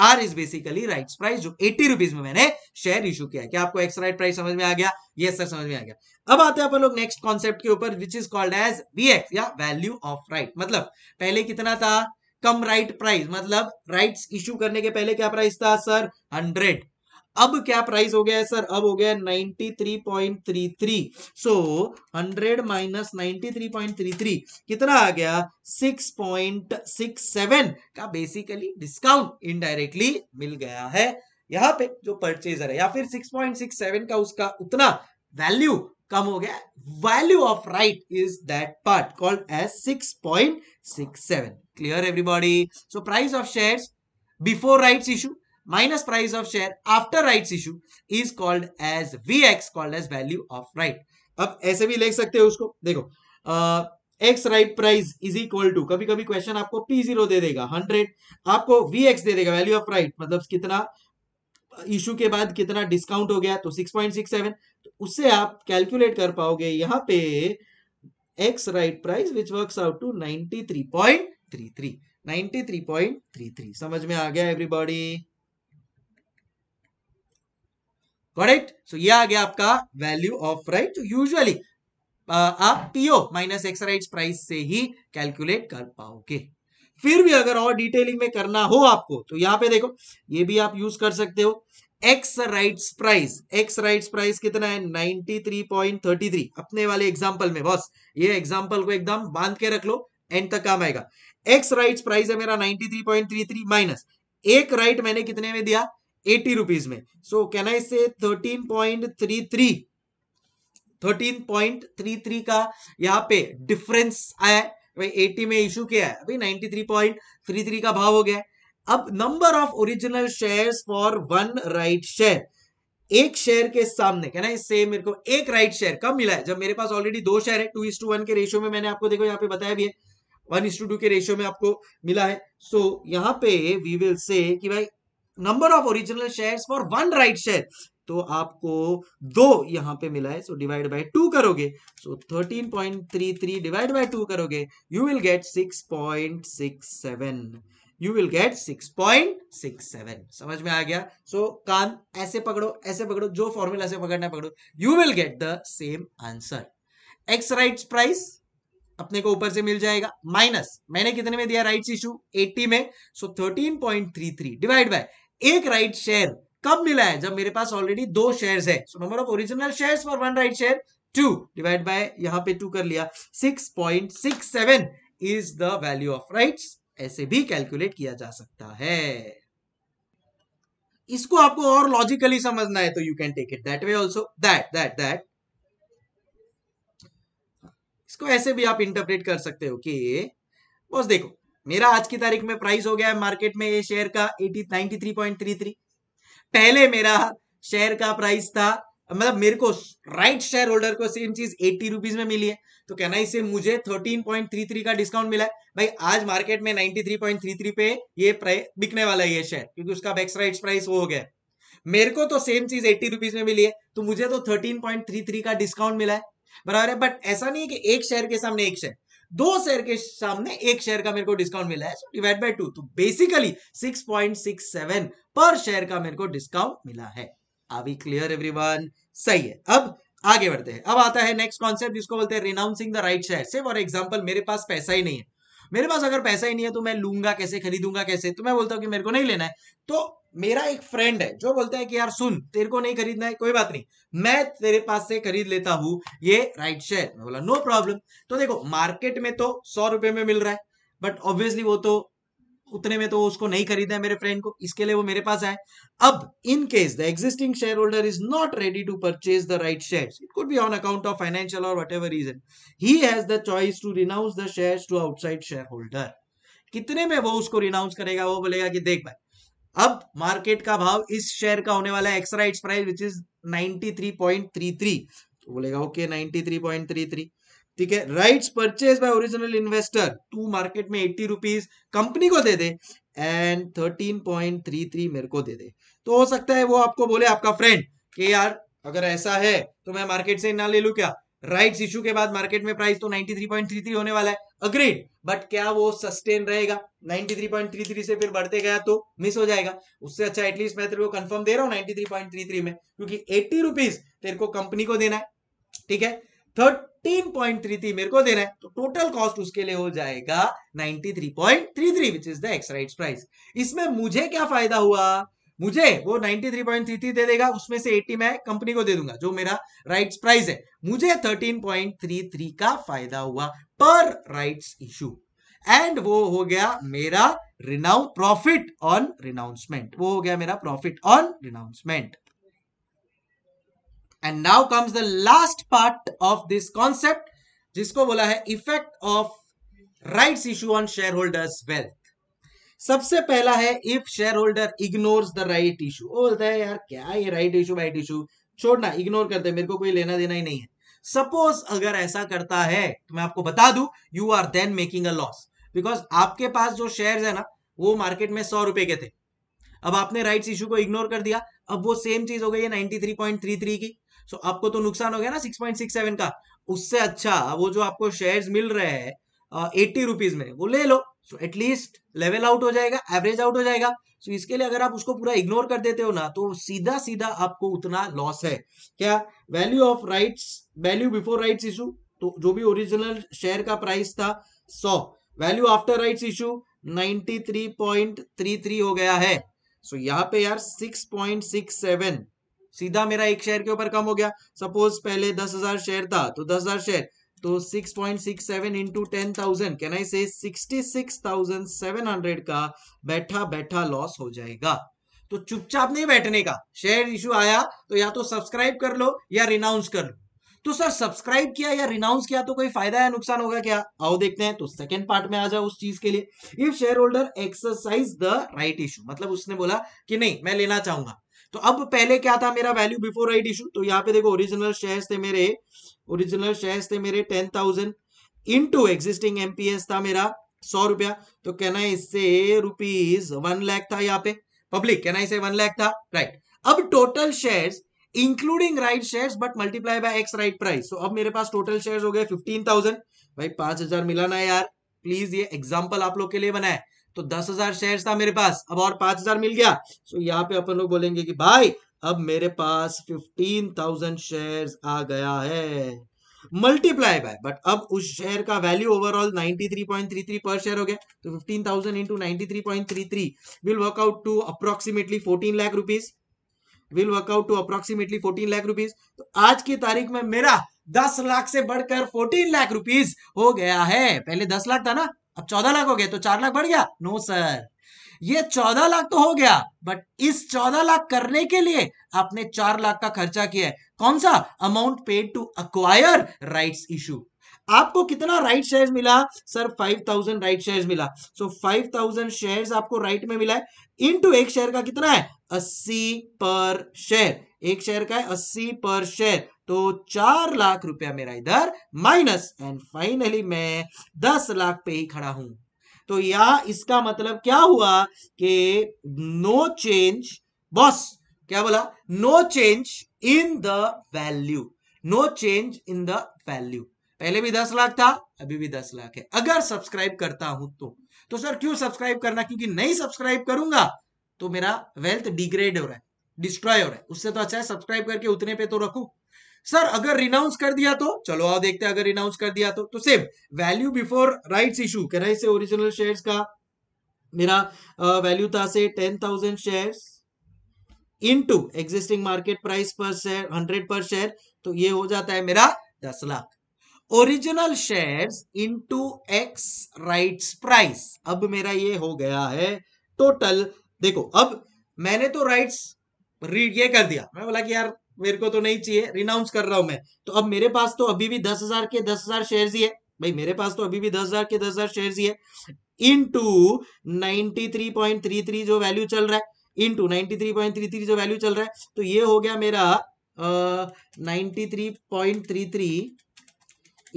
R is basically right price जो eighty rupees में मैंने share issue किया क्या आपको ex right price समझ में आ गया ये सर समझ में आ गया अब आते हैं अपन लोग नेक्स्ट कॉन्सेप्ट के ऊपर which is called as V X या वैल्यू ऑफ राइट मतलब पहले कितना था कम राइट प्राइस मतलब राइट्स इश्यू करने के पहले क्या प्राइस था सर हंड्रेड अब क्या प्राइस हो गया है सर अब हो गया ninety three point three three so hundred minus ninety three point three three कितना आ गया सिक्स पॉइंट सिक्स सेवन का बेसिकली डिस्काउंट इनडायरेक्टली मिल गया है यहां पे जो परचेजर है या फिर 6.67 का उसका उतना वैल्यू कम हो गया value of right is that part called as 6.67 clear everybody so price of shares before rights issue minus price of share after rights issue is called as vx called as value of right अब ऐसे भी लिख सकते हो उसको देखो uh, x right price is equal to कभी कभी question आपको पी जीरो दे देगा हंड्रेड आपको Vx दे देगा value of right मतलब कितना इशू के बाद कितना डिस्काउंट हो गया तो 6.67 तो उससे आप कैलकुलेट कर पाओगे यहाँ पे ex right price which works out to 93.33 93.33 समझ में आ गया एवरीबॉडी करेक्ट सो ये आ गया आपका वैल्यू ऑफ राइट यूजुअली आप PO minus ex right price से ही कैलकुलेट कर पाओगे फिर भी अगर और डिटेलिंग में करना हो आपको तो यहां पे देखो ये भी आप यूज कर सकते हो ex rights price ex rights price कितना है 93.33 अपने वाले एग्जाम्पल में बस ये एग्जाम्पल को एकदम बांध के रख लो एंड तक काम आएगा एक्स राइट्स प्राइस है मेरा 93.33 माइनस एक राइट मैंने कितने में दिया एटी रुपीज में सो can I say thirteen point three three thirteen point three three का यहाँ पे डिफरेंस आया भाई एटी में इशू किया है अभी ninety three point three three का भाव हो गया अब number of original shares for one right share एक शेयर के सामने क्या कहना इससे मेरे को एक राइट शेयर कब मिला है जब मेरे पास ऑलरेडी दो शेयर है टू इज टू वन के रेशियो में मैंने आपको देखो यहाँ पे बताया भी है वन इज टू टू के रेशियो में आपको मिला है सो so, यहाँ पे वी विल से कि भाई number of original share for one right share तो आपको दो यहां पे मिला है सो डिवाइड बाय टू करोगे so thirteen point three three divide by two करोगे you will get six point six seven you will get six six point seven समझ में आ गया सो so, कान ऐसे पकड़ो ऐसे पकड़ो जो फॉर्मूला से पकड़ना पकड़ो you will get the same answer ex right price अपने को ऊपर से मिल जाएगा माइनस मैंने कितने में दिया राइट्स इशू 80 में सो so 13.33 डिवाइड बाय एक राइट शेयर कब मिला है जब मेरे पास ऑलरेडी दो शेयर है so number of original share for one right share two divide by यहाँ पे टू कर लिया six point six seven is the value of right ऐसे भी कैलकुलेट किया जा सकता है इसको आपको और लॉजिकली समझना है तो you can take it that way also that that that इसको ऐसे भी आप इंटरप्रेट कर सकते हो कि बस देखो मेरा आज की तारीख में प्राइस हो गया है मार्केट में ये शेयर का eighty ninety three point three three पहले मेरा शेयर का प्राइस था मतलब मेरे को राइट शेयर होल्डर को सेम चीज एट्टी रुपीज में मिली है तो कहना इसे मुझे थर्टीन पॉइंट थ्री थ्री का डिस्काउंट मिला है भाई आज मार्केट में ninety three point three three पे ये बिकने वाला है ये शेयर क्योंकि उसका बैक्स राइट प्राइस वो हो गया मेरे को तो सेम चीज एट्टी रुपीज में मिली है तो मुझे तो थर्टीन पॉइंट थ्री थ्री का डिस्काउंट मिला है बराबर है बट ऐसा नहीं है कि एक शेयर के सामने एक शेयर दो शेयर के सामने एक शेयर का मेरे को डिस्काउंट मिला है सो डिवाइड बाय टू तो बेसिकली 6.67 पर शेयर का मेरे को डिस्काउंट मिला है अभी क्लियर एवरीवन सही है अब आगे बढ़ते हैं अब आता है नेक्स्ट कॉन्सेप्ट जिसको बोलते हैं रिनाउंसिंग द राइट शेयर से फॉर एग्जाम्पल मेरे पास पैसा ही नहीं है मेरे पास अगर पैसा ही नहीं है तो मैं लूंगा कैसे खरीदूंगा कैसे तो मैं बोलता हूँ कि मेरे को नहीं लेना है तो मेरा एक फ्रेंड है जो बोलता है कि यार सुन तेरे को नहीं खरीदना है कोई बात नहीं मैं तेरे पास से खरीद लेता हूं ये राइट शेयर मैं बोला नो प्रॉब्लम तो देखो मार्केट में तो सौ रुपए में मिल रहा है बट ऑब्वियसली वो तो उतने में तो उसको नहीं खरीदा है मेरे फ्रेंड को इसके लिए वो मेरे पास आए अब in case the existing share holder is not ready to purchase the right share it could be on account of financial और whatever reason he has the choice to renounce the share to outside share holder कितने में वो उसको renounce करेगा वो बोलेगा कि देख भाई अब मार्केट का भाव इस शेयर का होने वाला है extra it's price which is 93.33 तो बोलेगा ओके okay, 93.33 ठीक है rights purchase by original investor to market में एट्टी रुपीज कंपनी को दे दे and thirteen point three three मेरे को दे दे तो हो सकता है वो आपको बोले आपका फ्रेंड कि यार अगर ऐसा है तो मैं मार्केट से ना ले लू क्या राइट्स इशू के बाद मार्केट में प्राइस तो 93.33 होने वाला है अग्रीड बट क्या वो सस्टेन रहेगा 93.33 से फिर बढ़ते गया तो मिस हो जाएगा उससे अच्छा एटलीस्ट मैं तेरे को कंफर्म दे रहा हूँ 93.33 में क्योंकि एट्टी रुपीज तेरे को कंपनी को देना है ठीक है थर्टीन पॉइंट थ्री थ्री मेरे को देना है तो टोटल कॉस्ट उसके लिए हो जाएगा ninety three point three three which is the exercise price इसमें मुझे क्या फायदा हुआ मुझे वो 93.33 दे देगा उसमें से 80 मैं कंपनी को दे दूंगा जो मेरा राइट्स प्राइस है मुझे 13.33 का फायदा हुआ पर राइट्स इशू एंड वो हो गया मेरा रिनाउ प्रॉफिट ऑन रिनाउंसमेंट वो हो गया मेरा profit on renouncement and now comes the last part of this concept जिसको बोला है effect of right issue on share holders wealth सबसे पहला है if share holder ignore the right issue वो बोलता है यार क्या ये राइट इशू राइट इशू छोड़ना इग्नोर करते मेरे को कोई लेना देना ही नहीं है सपोज अगर ऐसा करता है तो मैं आपको बता दू you are then making a loss because आपके पास जो शेयर है ना वो मार्केट में सौ रुपए के थे अब आपने राइट इशू को इग्नोर कर दिया अब वो सेम चीज हो गई है 93.33 की सो आपको तो नुकसान हो गया ना सिक्स पॉइंट सिक्स सेवन का उससे अच्छा वो जो आपको शेयर्स मिल रहे हैं एट्टी रुपीज में वो ले लो सो एटलीस्ट लेवल आउट हो जाएगा एवरेज आउट हो जाएगा सो so, इसके लिए अगर आप उसको पूरा इग्नोर कर देते हो ना तो सीधा सीधा आपको उतना लॉस है क्या value of rights value before rights issue तो जो भी ओरिजिनल शेयर का प्राइस था सौ वैल्यू आफ्टर राइट्स इशू 93.33 हो गया है सो so, यहाँ पे यार 6.67 सीधा मेरा एक शेयर के ऊपर कम हो गया सपोज पहले दस हजार शेयर था तो दस हजार शेयर तो six point six seven into ten thousand can इसे sixty six thousand seven hundred का बैठा बैठा लॉस हो जाएगा तो चुपचाप नहीं बैठने का शेयर इशू आया तो या तो सब्सक्राइब कर लो या रिनाउंस कर लो तो सर सब्सक्राइब किया या रिनाउंस किया तो कोई फायदा या नुकसान होगा क्या आओ देखते हैं तो सेकंड पार्ट में आ जाओ उस चीज के लिए if share holder exercise the right issue मतलब उसने बोला कि नहीं मैं लेना चाहूंगा तो अब पहले क्या था मेरा वैल्यू बिफोर राइट इशू तो यहाँ पे देखो ओरिजिनल शेयर्स थे मेरे ओरिजिनल शेयर्स थे मेरे ten thousand into existing MPS था मेरा सौ रुपया तो कहना इससे रुपीज वन लैख था यहाँ पे पब्लिक कहना इसे वन लैख था राइट अब total share including right share but multiply by ex right price तो अब मेरे पास टोटल शेयर हो गए फिफ्टीन थाउजेंड भाई पांच हजार मिलाना यार प्लीज ये एग्जाम्पल आप लोग के लिए बनाए तो दस हजार शेयर था मेरे पास अब और पांच हजार मिल गया सो यहाँ पे अपन लोग बोलेंगे कि भाई अब मेरे पास फिफ्टीन थाउजेंड शेयर आ गया है मल्टीप्लाई बाय बट अब उस शेयर का वैल्यू ओवरऑल 93.33 पर शेयर हो गया तो 15,000 thousand into will work out to approximately 14 lakh rupees will work out to approximately 14 lakh rupees तो आज की तारीख में मेरा 10 लाख से बढ़कर 14 लाख रुपीज हो गया है पहले 10 लाख था ना अब चौदह लाख हो गए तो चार लाख बढ़ गया नो सर ये चौदह लाख तो हो गया बट इस चौदह लाख करने के लिए आपने चार लाख का खर्चा किया है कौन सा amount paid to acquire rights issue आपको कितना राइट शेयर मिला sir five thousand right share मिला सो फाइव थाउजेंड शेयर आपको राइट में मिला है इनटू एक शेयर का कितना है अस्सी पर शेयर एक शेयर का है अस्सी पर शेयर तो चार लाख रुपया मेरा इधर माइनस एंड फाइनली मैं दस लाख पे ही खड़ा हूं तो या इसका मतलब क्या हुआ कि नो चेंज बॉस क्या बोला no change in the value no change in the value पहले भी दस लाख था अभी भी दस लाख है अगर सब्सक्राइब करता हूं तो तो सर क्यों सब्सक्राइब करना क्योंकि नहीं सब्सक्राइब करूंगा तो मेरा वेल्थ डिग्रेड हो रहा है डिस्ट्रॉय हो रहा है उससे तो अच्छा है सब्सक्राइब करके उतने पे तो रखू सर अगर रिनाउंस कर दिया तो चलो आओ देखते हैं अगर रिनाउंस कर दिया तो तो same value before rights issue कह रहे ओरिजिनल शेयर्स का मेरा वैल्यू था से ten thousand share into existing market price per share hundred per share तो ये हो जाता है मेरा दस lakh original shares into ex rights price अब मेरा ये हो गया है टोटल देखो अब मैंने तो राइट्स रीड ये कर दिया मैं बोला कि यार मेरे को तो नहीं चाहिए रिनाउंस कर रहा हूं मैं तो अब मेरे पास तो अभी भी दस हजार के दस हजार शेयर ही है भाई मेरे पास तो अभी भी दस हजार के दस हजार शेयर ही है into ninety three point three three जो वैल्यू चल रहा है into ninety three point three three जो वैल्यू चल रहा है तो ये हो गया मेरा ninety three point three three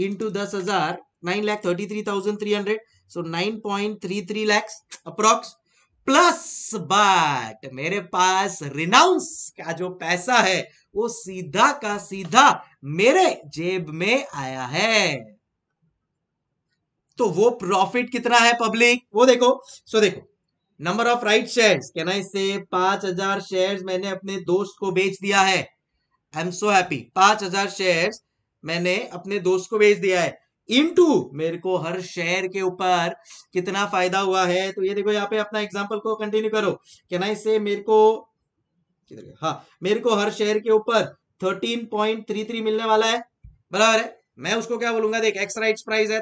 into दस हजार nine lakh thirty three thousand three hundred so nine point three three lakhs approx plus but मेरे पास रिनाउंस का जो पैसा है वो सीधा का सीधा मेरे जेब में आया है तो वो प्रॉफिट कितना है पब्लिक वो देखो सो देखो नंबर ऑफ राइट शेयर्स कहना से पांच हजार शेयर मैंने अपने दोस्त को बेच दिया है आई एम सो हैप्पी पांच हजार शेयर मैंने अपने दोस्त को भेज दिया है इनटू मेरे को हर शेयर के ऊपर कितना फायदा हुआ है तो ये देखो यहाँ पे अपना एग्जांपल को कंटिन्यू करो क्या ना इससे मेरे को हाँ मेरे को हर शेयर के ऊपर थर्टीन पॉइंट थ्री थ्री मिलने वाला है बराबर है मैं उसको क्या बोलूंगा देख एक्स राइट प्राइस है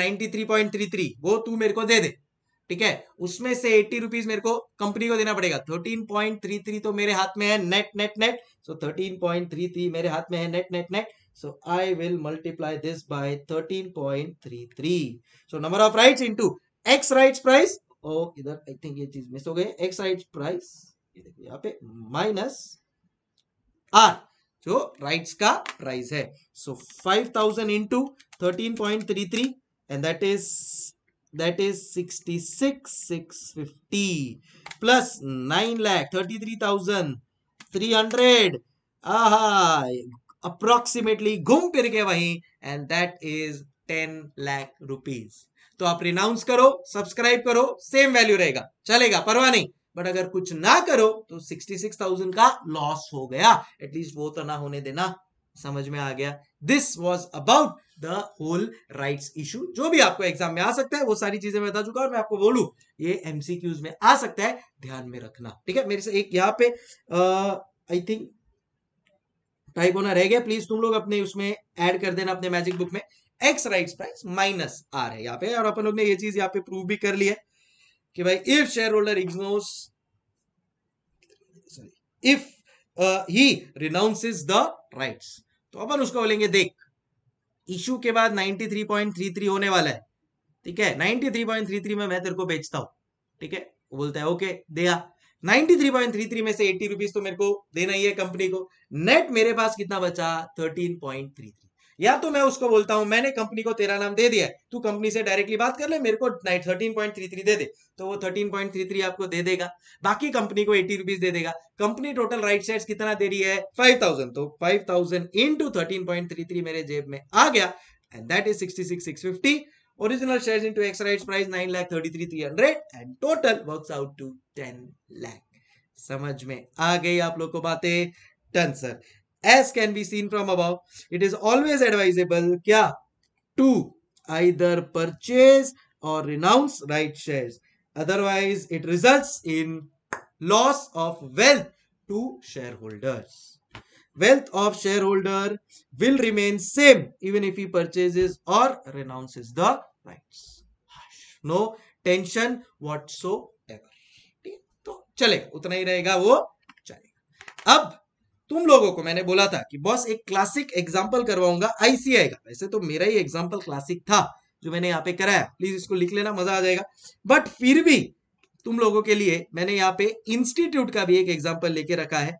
नाइनटी वो तू मेरे को दे दे ठीक है उसमें से एट्टी रुपीज मेरे को कंपनी को देना पड़ेगा थर्टीन पॉइंट थ्री थ्री तो मेरे हाथ में है net net net so thirteen point three three मेरे हाथ में है net net net So I will multiply this by 13.33. So number of rights into x rights price. Oh, either I think it is missed. Okay, x rights price. minus r. So rights जो price. का price है so five thousand that is thirteen point that is 66,650 plus 9 lakh 33,300. Aha, approximately घूम फिर के वहीं and that is ten lakh rupees तो आप renounce करो सब्सक्राइब करो सेम वैल्यू रहेगा चलेगा परवाह नहीं बट अगर कुछ ना करो तो 66,000 का लॉस हो गया एटलीस्ट वो तो ना होने देना समझ में आ गया this was about the whole right issue जो भी आपको एग्जाम में आ सकता है वो सारी चीजें मैं बता चुका और मैं आपको बोलू ये एमसीक्यूज में आ सकता है ध्यान में रखना ठीक है मेरे से एक यहाँ पे आई थिंक टाइप होना रह गया प्लीज तुम लोग अपने उसमें ऐड कर देना अपने मैजिक बुक में ex right price minus R है यहाँ पे और अपन लोग ने ये चीज यहाँ पे प्रूव भी कर लिया कि भाई if share holder ignores sorry if he renounces the rights तो अपन उसको बोलेंगे देख इशू के बाद 93.33 होने वाला है ठीक है 93.33 में मैं तेरे को बेचता हूं ठीक है वो बोलता है ओके दिया 93.33 में से 80 रुपीस तो मेरे को देना ही है कंपनी को नेट मेरे पास कितना बचा 13.33 या तो मैं उसको बोलता हूं मैंने कंपनी को तेरा नाम दे दिया तू कंपनी से डायरेक्टली बात कर ले मेरे को थर्टीन पॉइंट दे दे तो वो 13.33 आपको दे देगा बाकी कंपनी को 80 रुपीस दे देगा कंपनी टोटल राइट साइड कितना दे रही है फाइव थाउजेंड तो फाइव थाउजेंड इन मेरे जेब में आ गया and that is sixty six Original shares into X rights price 9 lakh three hundred and total works out to 10 lakh. समझ में आ गई आप लोग को बातें done sir as can be seen from above it is क्या to either purchase or renounce right shares. otherwise it results in loss of wealth to shareholders wealth of shareholder will remain same even if he purchases or renounces the rights no tension ever ठीक तो चलेगा उतना ही रहेगा वो चलेगा अब तुम लोगों को मैंने बोला था कि बॉस एक क्लासिक एग्जाम्पल करवाऊंगा आईसीआई का वैसे तो मेरा ही एग्जाम्पल क्लासिक था जो मैंने यहाँ पे कराया प्लीज इसको लिख लेना मजा आ जाएगा बट फिर भी तुम लोगों के लिए मैंने यहाँ पे इंस्टीट्यूट का भी एक एग्जाम्पल लेके रखा है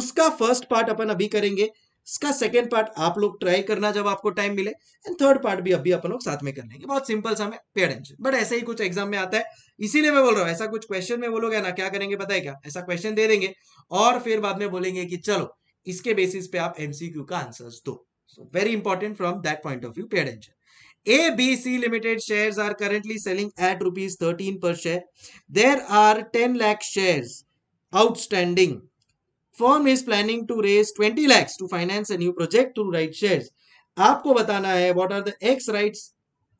उसका फर्स्ट पार्ट अपन अभी करेंगे इसका सेकेंड पार्ट आप लोग ट्राई करना जब आपको टाइम मिले एंड थर्ड पार्ट भी अभी अपन लोग साथ में कर लेंगे बहुत सिंपल सा पेड पेरेंट बट ऐसे ही कुछ एग्जाम में आता है इसीलिए मैं बोल रहा हूँ ऐसा कुछ क्वेश्चन में बोलोगे ना क्या करेंगे पता है क्या ऐसा क्वेश्चन दे देंगे और फिर बाद में बोलेंगे कि चलो इसके बेसिस पे आप एमसीक्यू का आंसर दो very important from that point of view paid A B C limited share are currently selling at rupees thirteen per share there are ten lakh share outstanding firm is planning to raise 20 lakhs to finance a new project through right shares आपको बताना है what are the ex rights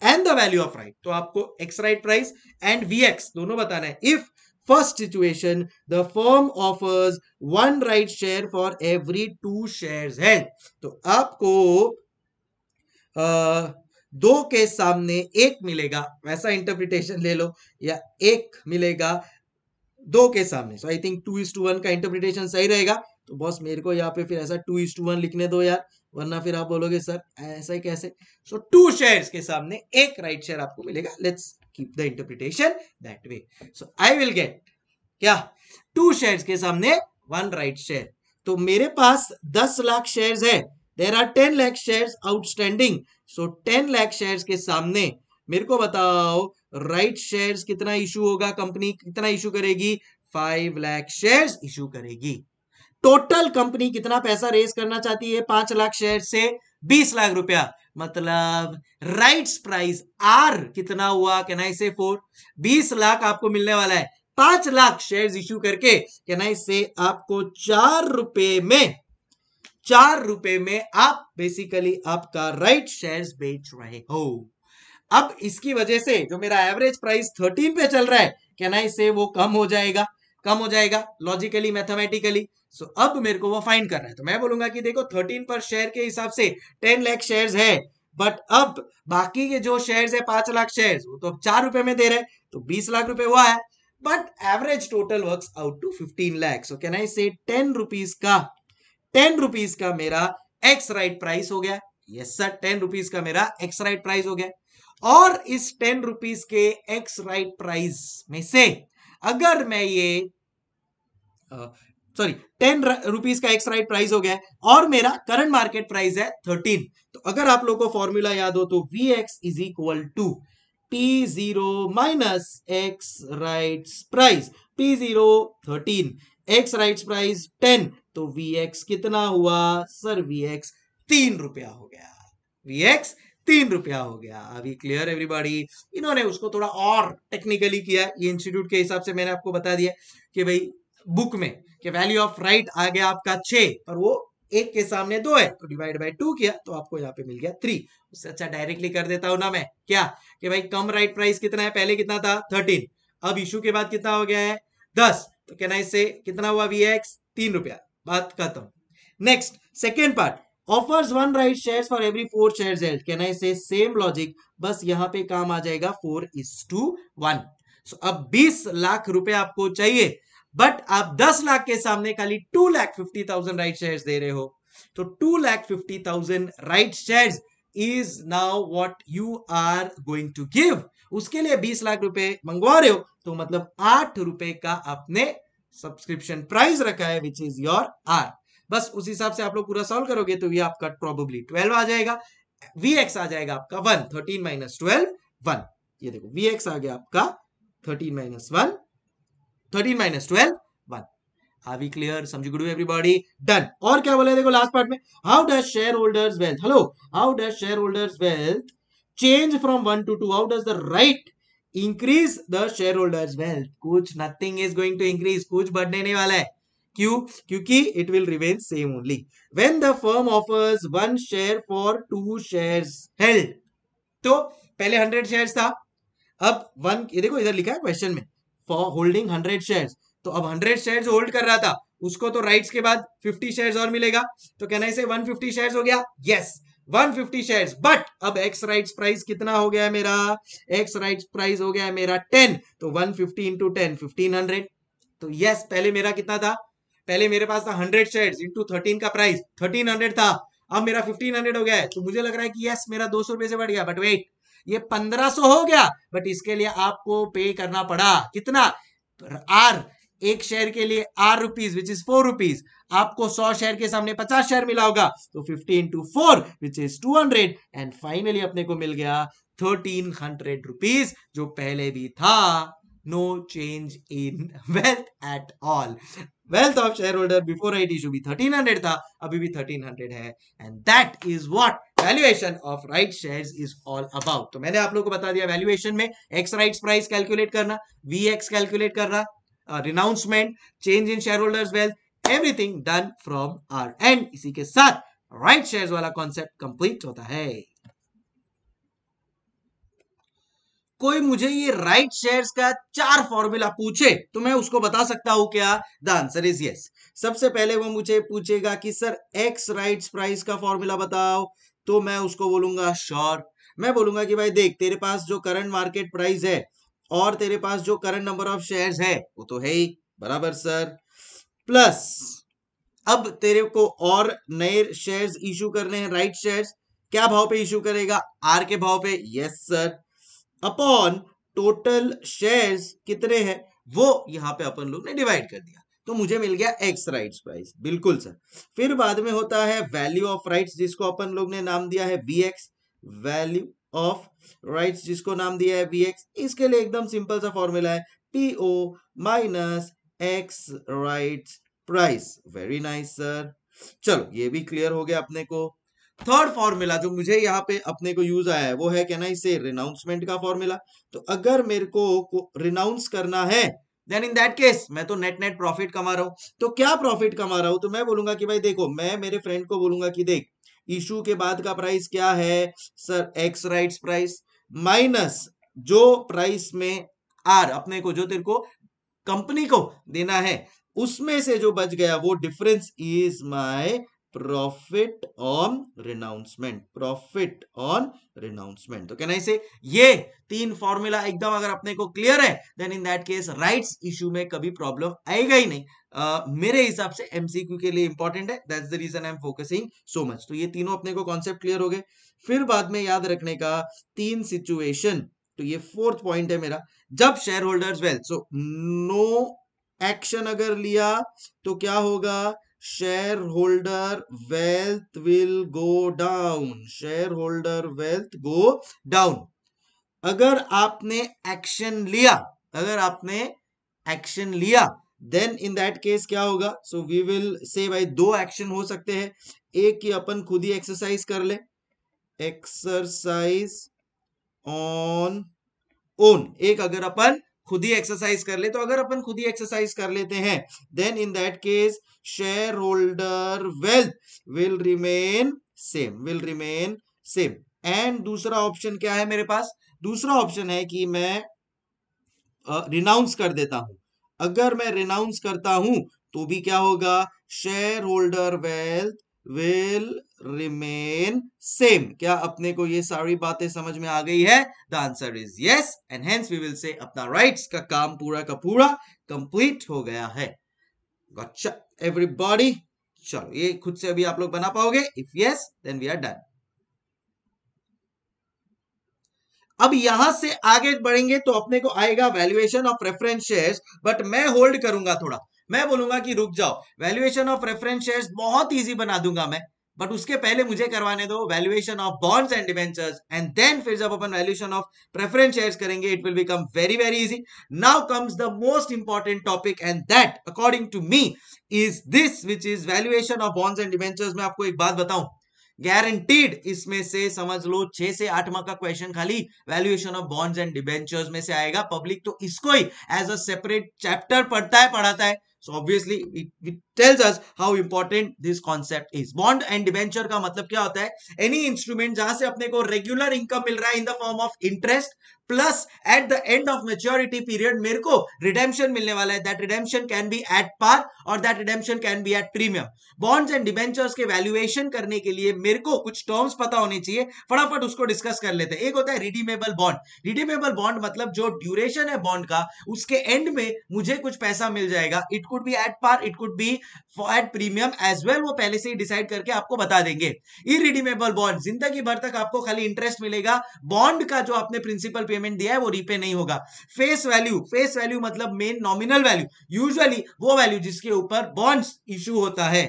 and the value of right तो आपको ex right price and V ex दोनों बताना है if first situation the firm offers one right share for every two share है तो आपको आ, दो के सामने एक मिलेगा वैसा इंटरप्रिटेशन ले लो या एक मिलेगा दो के सामने so I think two is to one का इंटरप्रिटेशन सही रहेगा तो बॉस मेरे को यहाँ पे फिर ऐसा टू इज टू वन लिखने दो यार वरना फिर आप बोलोगे सर ऐसा ही कैसे सो टू शेयर के सामने एक राइट right शेयर आपको मिलेगा let's keep the interpretation that way so I will get क्या टू शेयर के सामने वन राइट शेयर तो मेरे पास दस लाख शेयर है there are ten lakh share outstanding so ten lakh share के सामने मेरे को बताओ राइट शेयर्स कितना इशू होगा कंपनी कितना इशू करेगी फाइव लाख शेयर्स इशू करेगी टोटल कंपनी कितना पैसा रेस करना चाहती है पांच लाख शेयर से बीस लाख रुपया मतलब राइट्स प्राइस आर कितना हुआ कैन आई से फोर बीस लाख आपको मिलने वाला है पांच लाख शेयर इश्यू करके कैन आई से आपको चार रुपए में चार रुपए में आप बेसिकली आपका राइट शेयर्स बेच रहे हो अब इसकी वजह से जो मेरा एवरेज प्राइस थर्टीन पे चल रहा है कैन आई से वो कम हो जाएगा कम हो जाएगा लॉजिकली मैथमेटिकली सो अब मेरे को वो कर करना है तो मैं बोलूंगा कि देखो थर्टीन पर शेयर के हिसाब से टेन लाख शेयर है बट अब बाकी के जो शेयर है पांच लाख शेयर वो तो अब चार रुपए में दे रहे तो बीस लाख रुपए हुआ है but average total work out to fifteen lakh so can I say ten rupees का टेन रुपीज का मेरा एक्स राइट प्राइस हो गया यस सर टेन रुपीज का मेरा एक्स राइट प्राइस हो गया और इस टेन रुपीज के एक्स राइट प्राइस में से अगर मैं ये सॉरी टेन रुपीज का एक्स राइट प्राइस हो गया और मेरा करंट मार्केट प्राइस है थर्टीन तो अगर आप लोग को फॉर्मूला याद हो तो V ex is equal to T zero minus ex right price T zero thirteen ex right price ten तो वी एक्स कितना हुआ सर वी एक्स तीन रुपया हो गया वी एक्स तीन रुपया हो गया अभी क्लियर एवरीबॉडी इन्होंने उसको थोड़ा और टेक्निकली किया ये इंस्टीट्यूट के हिसाब से मैंने आपको बता दिया कि भाई बुक में कि वैल्यू ऑफ राइट आ गया आपका छ पर वो एक के सामने दो है तो डिवाइड बाय टू किया तो आपको यहाँ पे मिल गया थ्री उससे अच्छा डायरेक्टली कर देता हूं ना मैं क्या कि भाई कम राइट प्राइस कितना है पहले कितना था थर्टीन अब इशू के बाद कितना हो गया है दस तो कहना इससे कितना हुआ वी एक्स तीन रुपया बात खत्म next second part offers one right shares for every four shares held can I say same logic बस यहां पे काम आ जाएगा four is to one so अब बीस लाख रुपए आपको चाहिए बट आप दस लाख के सामने खाली two lakh fifty thousand right share दे रहे हो तो two lakh fifty thousand right share is now what you are going to give उसके लिए बीस लाख रुपए मंगवा रहे हो तो मतलब आठ रुपए का आपने सब्सक्रिप्शन प्राइस रखा है विच इज योर आर बस उस हिसाब से आप लोग पूरा सॉल्व करोगे तो ये आपका प्रॉबेबली ट्वेल्व आ जाएगा वी एक्स आ जाएगा आपका one thirteen minus twelve one ये देखो वी एक्स आ गया आपका thirteen minus one thirteen minus twelve one are we clear समझ गुड एवरीबॉडी डन और क्या बोला देखो लास्ट पार्ट में how does share holders wealth hello how does share holders wealth from one to two how does the right increase the share holders wealth कुछ nothing is going to increase कुछ बढ़ने नहीं वाला है क्यों क्योंकि it will remain same only when the firm offers one share for two shares held तो पहले हंड्रेड शेयर था अब वन देखो इधर लिखा है क्वेश्चन में फॉर होल्डिंग हंड्रेड शेयर तो अब हंड्रेड शेयर होल्ड कर रहा था उसको तो राइट्स के बाद फिफ्टी शेयर और मिलेगा तो कहना इसे वन फिफ्टी शेयर हो गया yes one fifty share but अब एक्स राइट्स प्राइस कितना हो गया है मेरा एक्स राइट्स प्राइस हो गया है मेरा 10, तो 150 फिफ्टी इंटू टेन फिफ्टीन तो यस पहले मेरा कितना था पहले मेरे पास था हंड्रेड शेयर इंटू थर्टीन का प्राइस थर्टीन हंड्रेड था अब मेरा फिफ्टीन हंड्रेड हो गया है तो मुझे लग रहा है कि यस मेरा दो सौ रुपए से बढ़ गया बट वेट ये पंद्रह सौ हो गया बट इसके लिए आपको पे करना पड़ा कितना आर एक शेयर के लिए R rupees which is four rupees आपको सौ शेयर के सामने पचास शेयर मिला होगा तो fifty into four which is two hundred and finally अपने को मिल गया थर्टीन हंड्रेड रुपीज जो पहले भी था no change in wealth at all wealth wealth of shareholder before it should be 1300 tha abhi bhi 1300 है and that is what valuation of right shares is all about तो मैंने आप लोग को बता दिया वैल्यूएशन में एक्स राइट्स प्राइस कैलकुलेट करना वी एक्स कैलकुलेट करना renouncement change in share holders wealth everything done from our end इसी के साथ राइट शेयर्स वाला कॉन्सेप्ट कंप्लीट होता है कोई मुझे ये राइट शेयर्स का चार फॉर्मूला पूछे तो मैं उसको बता सकता हूं क्या द आंसर इज यस सबसे पहले वो मुझे पूछेगा कि सर एक्स राइट्स प्राइस का फॉर्मूला बताओ तो मैं उसको बोलूंगा श्योर मैं बोलूंगा कि भाई देख तेरे पास जो करंट मार्केट प्राइस है और तेरे पास जो करंट नंबर ऑफ शेयर्स है वो तो है ही बराबर सर प्लस अब तेरे को और नए शेयर्स इशू करने हैं राइट शेयर्स क्या भाव पे इशू करेगा आर के भाव पे yes sir upon total shares कितने हैं वो यहाँ पे अपन लोग ने डिवाइड कर दिया तो मुझे मिल गया एक्स राइट्स प्राइस बिल्कुल सर फिर बाद में होता है वैल्यू ऑफ राइट्स जिसको अपन लोग ने नाम दिया है B ex value of rights जिसको नाम दिया है बी एक्स इसके लिए एकदम सिंपल सा फॉर्मूला है P O minus ex rights price very nice sir चलो ये भी क्लियर हो गया अपने को थर्ड फॉर्मूला जो मुझे यहाँ पे अपने को यूज आया है वो है क्या ना इसे रिनाउंसमेंट का फॉर्मूला तो अगर मेरे को रिनाउंस करना है देन इन दैट केस मैं तो नेट नेट प्रॉफिट कमा रहा हूं तो क्या प्रॉफिट कमा रहा हूं तो मैं बोलूंगा कि भाई देखो मैं मेरे फ्रेंड को बोलूंगा कि देख इशू के बाद का प्राइस क्या है sir ex rights price minus जो प्राइस में आर अपने को जो तेरे को कंपनी को देना है उसमें से जो बच गया वो difference is my profit on renouncement profit on renouncement तो कहना इसे ये तीन फॉर्मूला एकदम अगर अपने को क्लियर है then in that case rights issue में कभी प्रॉब्लम आएगा ही नहीं uh, मेरे हिसाब से एमसीक्यू के लिए इंपॉर्टेंट है that's the reason I am focusing so much तो ये तीनों अपने को कॉन्सेप्ट क्लियर हो गए फिर बाद में याद रखने का तीन सिचुएशन तो ये फोर्थ पॉइंट है मेरा जब share holders wealth so no action अगर लिया तो क्या होगा share holder wealth will go down share holder wealth go down अगर आपने एक्शन लिया अगर आपने एक्शन लिया देन इन दैट केस क्या होगा सो वी विल से भाई दो एक्शन हो सकते हैं एक की अपन खुद ही एक्सरसाइज कर ले एक्सरसाइज ऑन ओन एक अगर अपन खुद ही एक्सरसाइज कर ले तो अगर अपन खुद ही एक्सरसाइज कर लेते हैं then in that case share holder wealth will remain same will remain same and दूसरा ऑप्शन क्या है मेरे पास दूसरा ऑप्शन है कि मैं रिनाउंस uh, कर देता हूं अगर मैं रिनाउंस करता हूं तो भी क्या होगा share holder wealth will remain same क्या अपने को ये सारी बातें समझ में आ गई है the answer is yes and hence we will say अपना राइट का काम पूरा का पूरा कंप्लीट हो गया है अच्छा एवरीबॉडी चलो ये खुद से अभी आप लोग बना पाओगे if yes then we are done अब यहां से आगे बढ़ेंगे तो अपने को आएगा valuation of preference shares but मैं होल्ड करूंगा थोड़ा मैं बोलूंगा कि रुक जाओ वैल्यूएशन ऑफ रेफरेंस शेयर्स बहुत इजी बना दूंगा मैं बट उसके पहले मुझे करवाने दो valuation of bonds and debentures and then फिर जब अपन वैल्यूएशन ऑफ प्रेफरेंस शेयर्स करेंगे it will become very very easy now comes the most important topic and that according to me is this which is valuation of bonds and debentures में आपको एक बात बताऊं guaranteed इसमें से समझ लो छह से आठ मार्क का क्वेश्चन खाली valuation of bonds and debentures में से आएगा पब्लिक तो इसको ही एज अ सेपरेट चैप्टर पढ़ता है पढ़ाता है So obviously it, it tells us how important this concept is bond and debenture का मतलब क्या होता है एनी इंस्ट्रूमेंट जहां से अपने को रेगुलर इनकम मिल रहा है in the form of interest plus at the end of maturity period मेरे को रिडेम्पशन मिलने वाला है that redemption can be at par और that redemption can be at premium bonds and debentures के वैल्यूएशन करने के लिए मेरे को कुछ टर्म्स पता होने चाहिए फटाफट उसको डिस्कस कर लेते हैं एक होता है रिडीमेबल बॉन्ड रिडीमेबल बॉन्ड मतलब जो ड्यूरेशन है बॉन्ड का उसके एंड में मुझे कुछ पैसा मिल जाएगा it could be at par it could be at premium as well वो पहले से ही डिसाइड करके आपको बता देंगे इरिडीमेबल बॉन्ड जिंदगी भर तक आपको खाली इंटरेस्ट मिलेगा बॉन्ड का जो आपने प्रिंसिपल पेमेंट दिया है वो रीपे नहीं होगा फेस वैल्यू फेस वैल्यू मतलब मेन नॉमिनल वैल्यू यूजली वो वैल्यू जिसके ऊपर बॉन्ड्स इश्यू होता है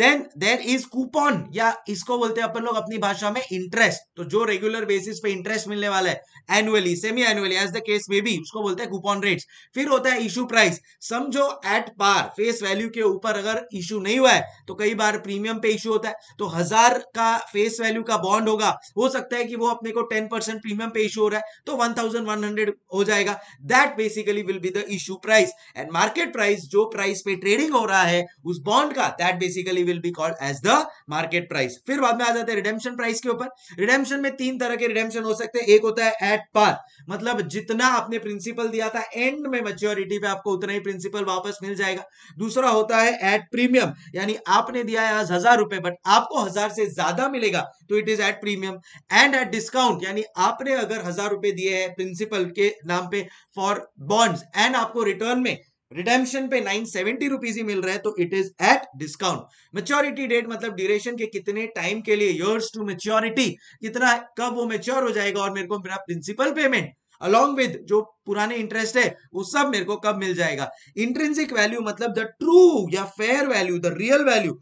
देन देर इज कूपन या इसको बोलते हैं अपन लोग अपनी भाषा में इंटरेस्ट तो जो रेगुलर बेसिस पे इंटरेस्ट मिलने वाला है annually semi annually as the case में भी उसको बोलते हैं कूपन रेट्स फिर होता है इशू प्राइस समझो एट पार फेस वैल्यू के ऊपर अगर इशू नहीं हुआ है तो कई बार प्रीमियम पे इशू होता है तो हजार का फेस वैल्यू का बॉन्ड होगा हो सकता है कि वो अपने को टेन परसेंट प्रीमियम पे इशू हो रहा है तो वन थाउजेंड वन हंड्रेड हो जाएगा that basically will be the issue price and market price जो प्राइस पे ट्रेडिंग हो रहा है उस बॉन्ड का that basically will be called as the market price फिर बाद में आ जाते हैं रिडेम्शन प्राइस के ऊपर रिडेम्शन में तीन तरह के रिडेम्शन हो सकते हैं एक होता है एट पार मतलब जितना आपने प्रिंसिपल दिया था एंड में मेच्योरिटी पे आपको उतना ही प्रिंसिपल वापस मिल जाएगा दूसरा होता है एट प्रीमियम यानी आपने दिया है आज हजार रुपए बट आपको हजार से ज्यादा मिलेगा तो it is at premium and at discount यानी आपने अगर हजार रुपए दिए हैं प्रिंसिपल के नाम पे फॉर बॉन्ड्स एंड आपको रिटर्न में रिडेम्पशन पे नाइन सेवेंटी रुपीज ही मिल रहा है तो it is at discount maturity date मतलब ड्यूरेशन के कितने टाइम के लिए इयर्स टू मेच्योरिटी कितना कब वो मेच्योर हो जाएगा और मेरे को मेरा प्रिंसिपल पेमेंट अलोंग विद जो पुराने इंटरेस्ट है वो सब मेरे को कब मिल जाएगा इंट्रेंसिक वैल्यू मतलब द ट्रू या fair value the real value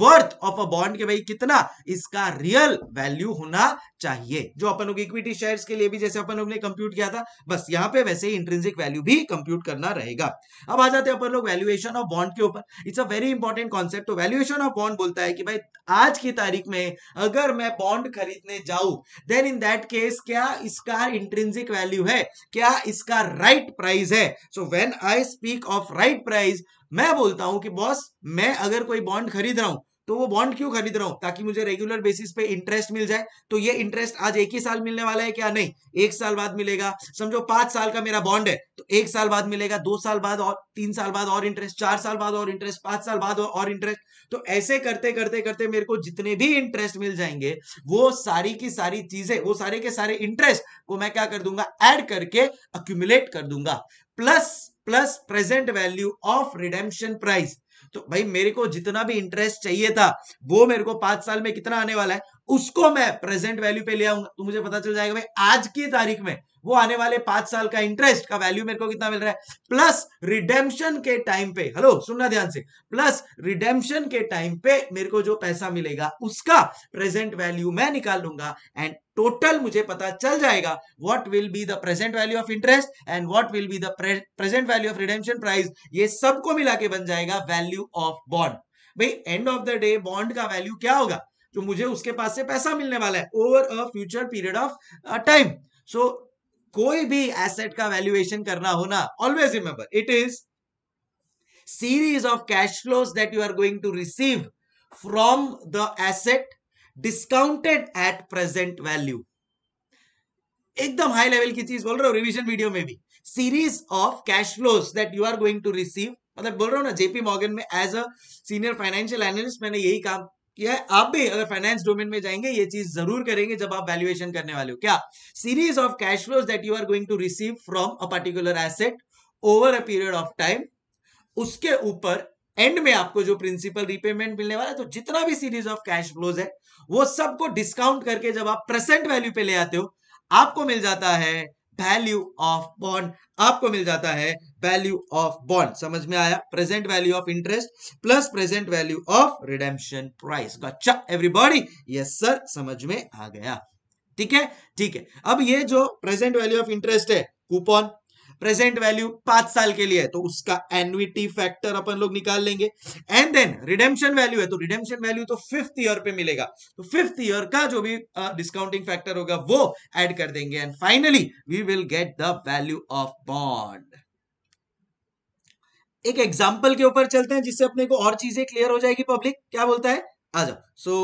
worth of a bond के भाई कितना इसका रियल वैल्यू होना चाहिए जो अपन लोग इक्विटी शेयर्स के लिए भी जैसे अपन लोग ने कंप्यूट किया था बस यहां पे वैसे ही इंट्रेंसिक वैल्यू भी कंप्यूट करना रहेगा अब आ जाते हैं अपन लोग वैल्यूएशन ऑफ बॉन्ड के ऊपर it's a very important concept तो वैल्यूएशन ऑफ बॉन्ड बोलता है कि भाई आज की तारीख में अगर मैं बॉन्ड खरीदने जाऊं देन इन दैट केस क्या इसका इंट्रेंसिक वैल्यू है क्या इसका राइट प्राइस है so when I speak of right price मैं बोलता हूं कि बॉस मैं अगर कोई बॉन्ड खरीद रहा हूं तो वो बॉन्ड क्यों खरीद रहा हूं ताकि मुझे रेगुलर बेसिस पे इंटरेस्ट मिल जाए तो ये इंटरेस्ट आज एक ही साल मिलने वाला है क्या नहीं एक साल बाद मिलेगा समझो पांच साल का मेरा बॉन्ड है तो एक साल बाद मिलेगा दो साल बाद और तीन साल बाद और इंटरेस्ट चार साल बाद और इंटरेस्ट पांच साल बाद और इंटरेस्ट तो ऐसे करते करते करते मेरे को जितने भी इंटरेस्ट मिल जाएंगे वो सारी की सारी चीजें वो सारे के सारे इंटरेस्ट को मैं क्या कर दूंगा एड करके अक्यूमुलेट कर दूंगा plus plus present value of redemption price तो भाई मेरे को जितना भी इंटरेस्ट चाहिए था वो मेरे को पांच साल में कितना आने वाला है उसको मैं प्रेजेंट वैल्यू पे ले आऊंगा तो मुझे पता चल जाएगा भाई आज की तारीख में वो आने वाले पांच साल का इंटरेस्ट का वैल्यू मेरे को कितना मिल रहा है प्लस रिडेम्पशन के टाइम पे हेलो सुनना ध्यान से प्लस रिडेम्पशन के टाइम पे मेरे को जो पैसा मिलेगा उसका प्रेजेंट वैल्यू मैं निकाल लूंगा एंड टोटल मुझे पता चल जाएगा what will be the present value of interest and what will be the present value of redemption price ये सबको मिला के बन जाएगा वैल्यू ऑफ बॉन्ड भाई end of the day bond का वैल्यू क्या होगा जो मुझे उसके पास से पैसा मिलने वाला है over a future period of time so कोई भी एसेट का वैल्यूएशन करना होना always remember it is series of cash flows that you are going to receive from the asset discounted at present value एकदम हाई लेवल की चीज बोल रहा हूँ रिविजन वीडियो में भी series of cash flows that you are going to receive मतलब बोल रहा हूँ ना जेपी मॉर्गन में as a senior financial analyst मैंने यही काम किया है आप भी अगर फाइनेंस डोमेन में जाएंगे ये चीज जरूर करेंगे जब आप वैल्यूएशन करने वाले हो क्या series of cash flows that you are going to receive from a particular asset over a period of time उसके ऊपर एंड में आपको जो प्रिंसिपल रिपेमेंट मिलने वाला है तो जितना भी सीरीज ऑफ कैश फ्लोज है वो सबको डिस्काउंट करके जब आप प्रेसेंट वैल्यू पे ले आते हो आपको मिल जाता है वैल्यू ऑफ बॉन्ड आपको मिल जाता है वैल्यू ऑफ बॉन्ड समझ में आया present value of interest plus present value of redemption price gotcha everybody yes sir समझ में आ गया ठीक है ठीक है अब ये जो प्रेजेंट वैल्यू ऑफ इंटरेस्ट है कूपन प्रेजेंट वैल्यू पांच साल के लिए है तो उसका एनविटी फैक्टर अपन लोग निकाल लेंगे एंड देन रिडेम्पशन वैल्यू है तो रिडेम्पशन वैल्यू तो फिफ्थ ईयर पे मिलेगा तो फिफ्थ ईयर का जो भी डिस्काउंटिंग फैक्टर होगा वो एड कर देंगे and finally we will get the value of bond एक एग्जाम्पल के ऊपर चलते हैं जिससे अपने को और चीजें क्लियर हो जाएगी पब्लिक क्या बोलता है आ जाओ so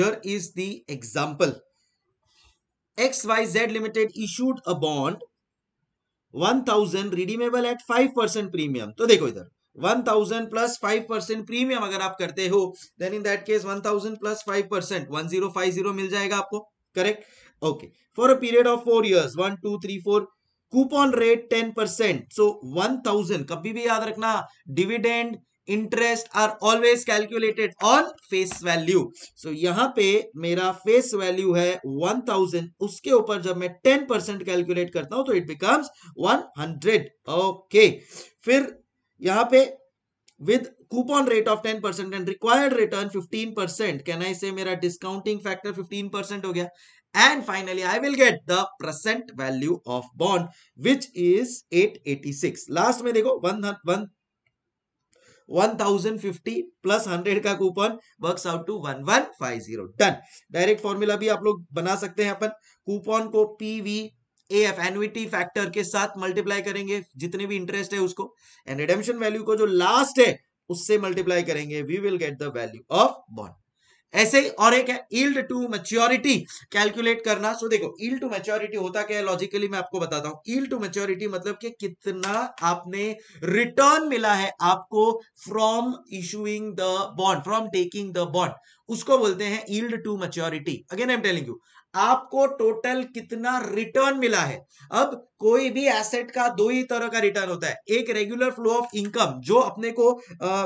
here is the example X Y Z limited issued a bond 1000 thousand redeemable at five percent premium तो देखो इधर one thousand plus five percent premium अगर आप करते हो then in that case one thousand plus five percent one zero five zero मिल जाएगा आपको correct okay for a period of four years one two three four coupon rate ten percent so one thousand कभी भी याद रखना dividend interest are always calculated on face value so यहां पे मेरा फेस वैल्यू है 1000 उसके ऊपर जब मैं 10 परसेंट कैलकुलेट करता हूं तो इट बिकम्स 100 ओके फिर यहां पे with coupon rate of 10 percent and required return 15 percent can I say मेरा डिस्काउंटिंग फैक्टर 15 हो गया and finally I will get the present value of bond which is 886 last में देखो 1 1 1050 प्लस 100 का coupon works out to 1150 done direct formula भी आप लोग बना सकते हैं अपन कूपन को पीवी एफ एनुटी फैक्टर के साथ मल्टीप्लाई करेंगे जितने भी इंटरेस्ट है उसको एंड रिडेम्शन वैल्यू को जो लास्ट है उससे मल्टीप्लाई करेंगे we will get the value of bond ऐसे ही और एक है इल्ड टू मेच्योरिटी कैलकुलेट करना सो देखो इल्ड टू मेच्योरिटी होता क्या है लॉजिकली मैं आपको बताता हूं इल्ड टू मेच्योरिटी मतलब कि कितना आपने रिटर्न मिला है आपको from issuing the bond from taking the bond उसको बोलते हैं yield to maturity again I am telling you आपको टोटल कितना रिटर्न मिला है अब कोई भी एसेट का दो ही तरह का रिटर्न होता है एक रेगुलर फ्लो ऑफ इनकम जो अपने को आ,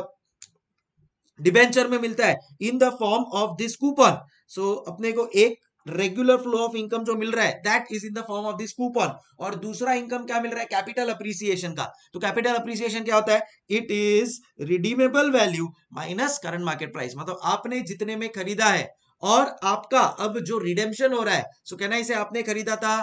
डिबेंचर में मिलता है in the form of this coupon so अपने को एक रेगुलर फ्लो ऑफ इनकम जो मिल रहा है that is in the form of this coupon और दूसरा इनकम क्या मिल रहा है कैपिटल अप्रिसिएशन का तो कैपिटल अप्रिसिएशन क्या होता है it is redeemable value minus current market price मतलब आपने जितने में खरीदा है और आपका अब जो रिडेम्पशन हो रहा है सो so कहना इसे आपने खरीदा था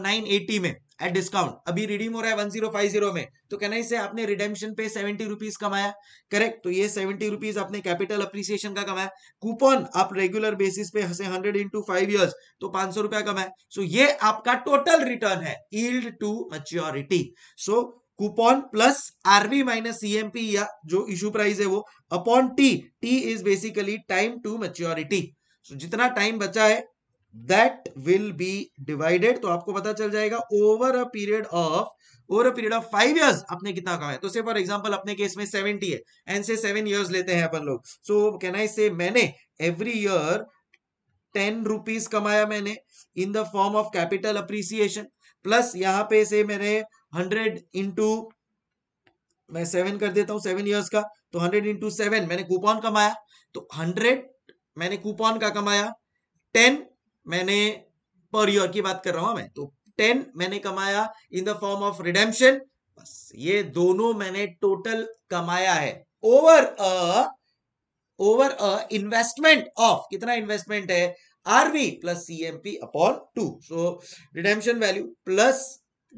नाइन एटी में एट डिस्काउंट अभी रिडीम हो रहा है वन जीरो फाइव जीरो में तो कहना इसे आपने रिडेम्पशन पे सेवेंटी रुपीज कमाया करेक्ट तो ये सेवेंटी रुपीज आपने कैपिटल अप्रिसिएशन का कमाया कूपन आप रेगुलर बेसिस पे हसे हंड्रेड इंटू फाइव ईयर्स तो पांच सौ रुपया कमाया सो so ये आपका टोटल रिटर्न है yield to maturity so coupon plus RV minus CMP या जो इश्यू प्राइस है वो upon T T is basically time to maturity so जितना टाइम बचा है दैट विल बी डिवाइडेड तो आपको पता चल जाएगा over a period of over a period of five years आपने कितना कमाया तो से फॉर एग्जाम्पल अपने केस में सेवेंटी है एन से सेवन ईयर्स लेते हैं अपन लोग सो कैन आई से मैंने एवरी ईयर टेन रुपीज कमाया मैंने in the form of capital appreciation plus यहाँ पे से मैंने हंड्रेड इंटू मैं सेवन कर देता हूँ सेवन ईयर्स का तो हंड्रेड इंटू सेवन मैंने कूपन कमाया तो हंड्रेड मैंने कूपन का कमाया टेन मैंने पर ईयर की बात कर रहा हूं हाँ मैं तो टेन मैंने कमाया in the form of redemption बस ये दोनों मैंने टोटल कमाया है over a over a investment of कितना इन्वेस्टमेंट है RV plus CMP upon two so redemption value plus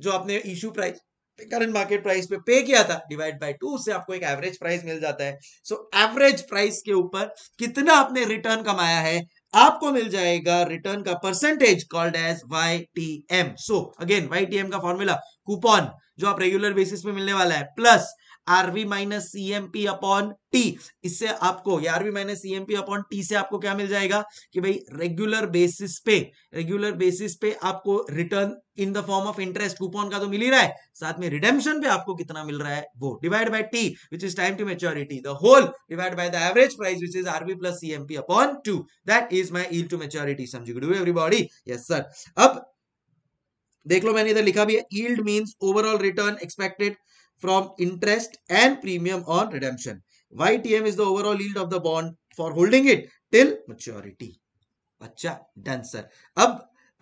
जो आपने issue price current market price पे पे किया था डिवाइड बाय टू उससे आपको एक एवरेज प्राइस मिल जाता है सो एवरेज प्राइस के ऊपर कितना आपने रिटर्न कमाया है आपको मिल जाएगा रिटर्न का percentage called as Y T M so again Y T M का फॉर्मूला कूपन जो आप रेगुलर बेसिस पे मिलने वाला है plus RV minus C M P upon T इससे आपको RV minus C M P upon T से आपको क्या मिल जाएगा कि भाई रेगुलर बेसिस पे रेगुलर बेसिस पे आपको return in the form of interest coupon का तो मिल ही रहा है साथ में रिडेम्पशन पे आपको कितना मिल रहा है वो divide by T which is time to maturity the whole divide by the average price which is RV plus C M P upon two that is my yield to maturity समझ do everybody yes sir अब देख लो मैंने इधर लिखा भी है yield means overall return expected from interest and premium on redemption. YTM is the overall yield of the bond for holding it till maturity. अच्छा डन सर अब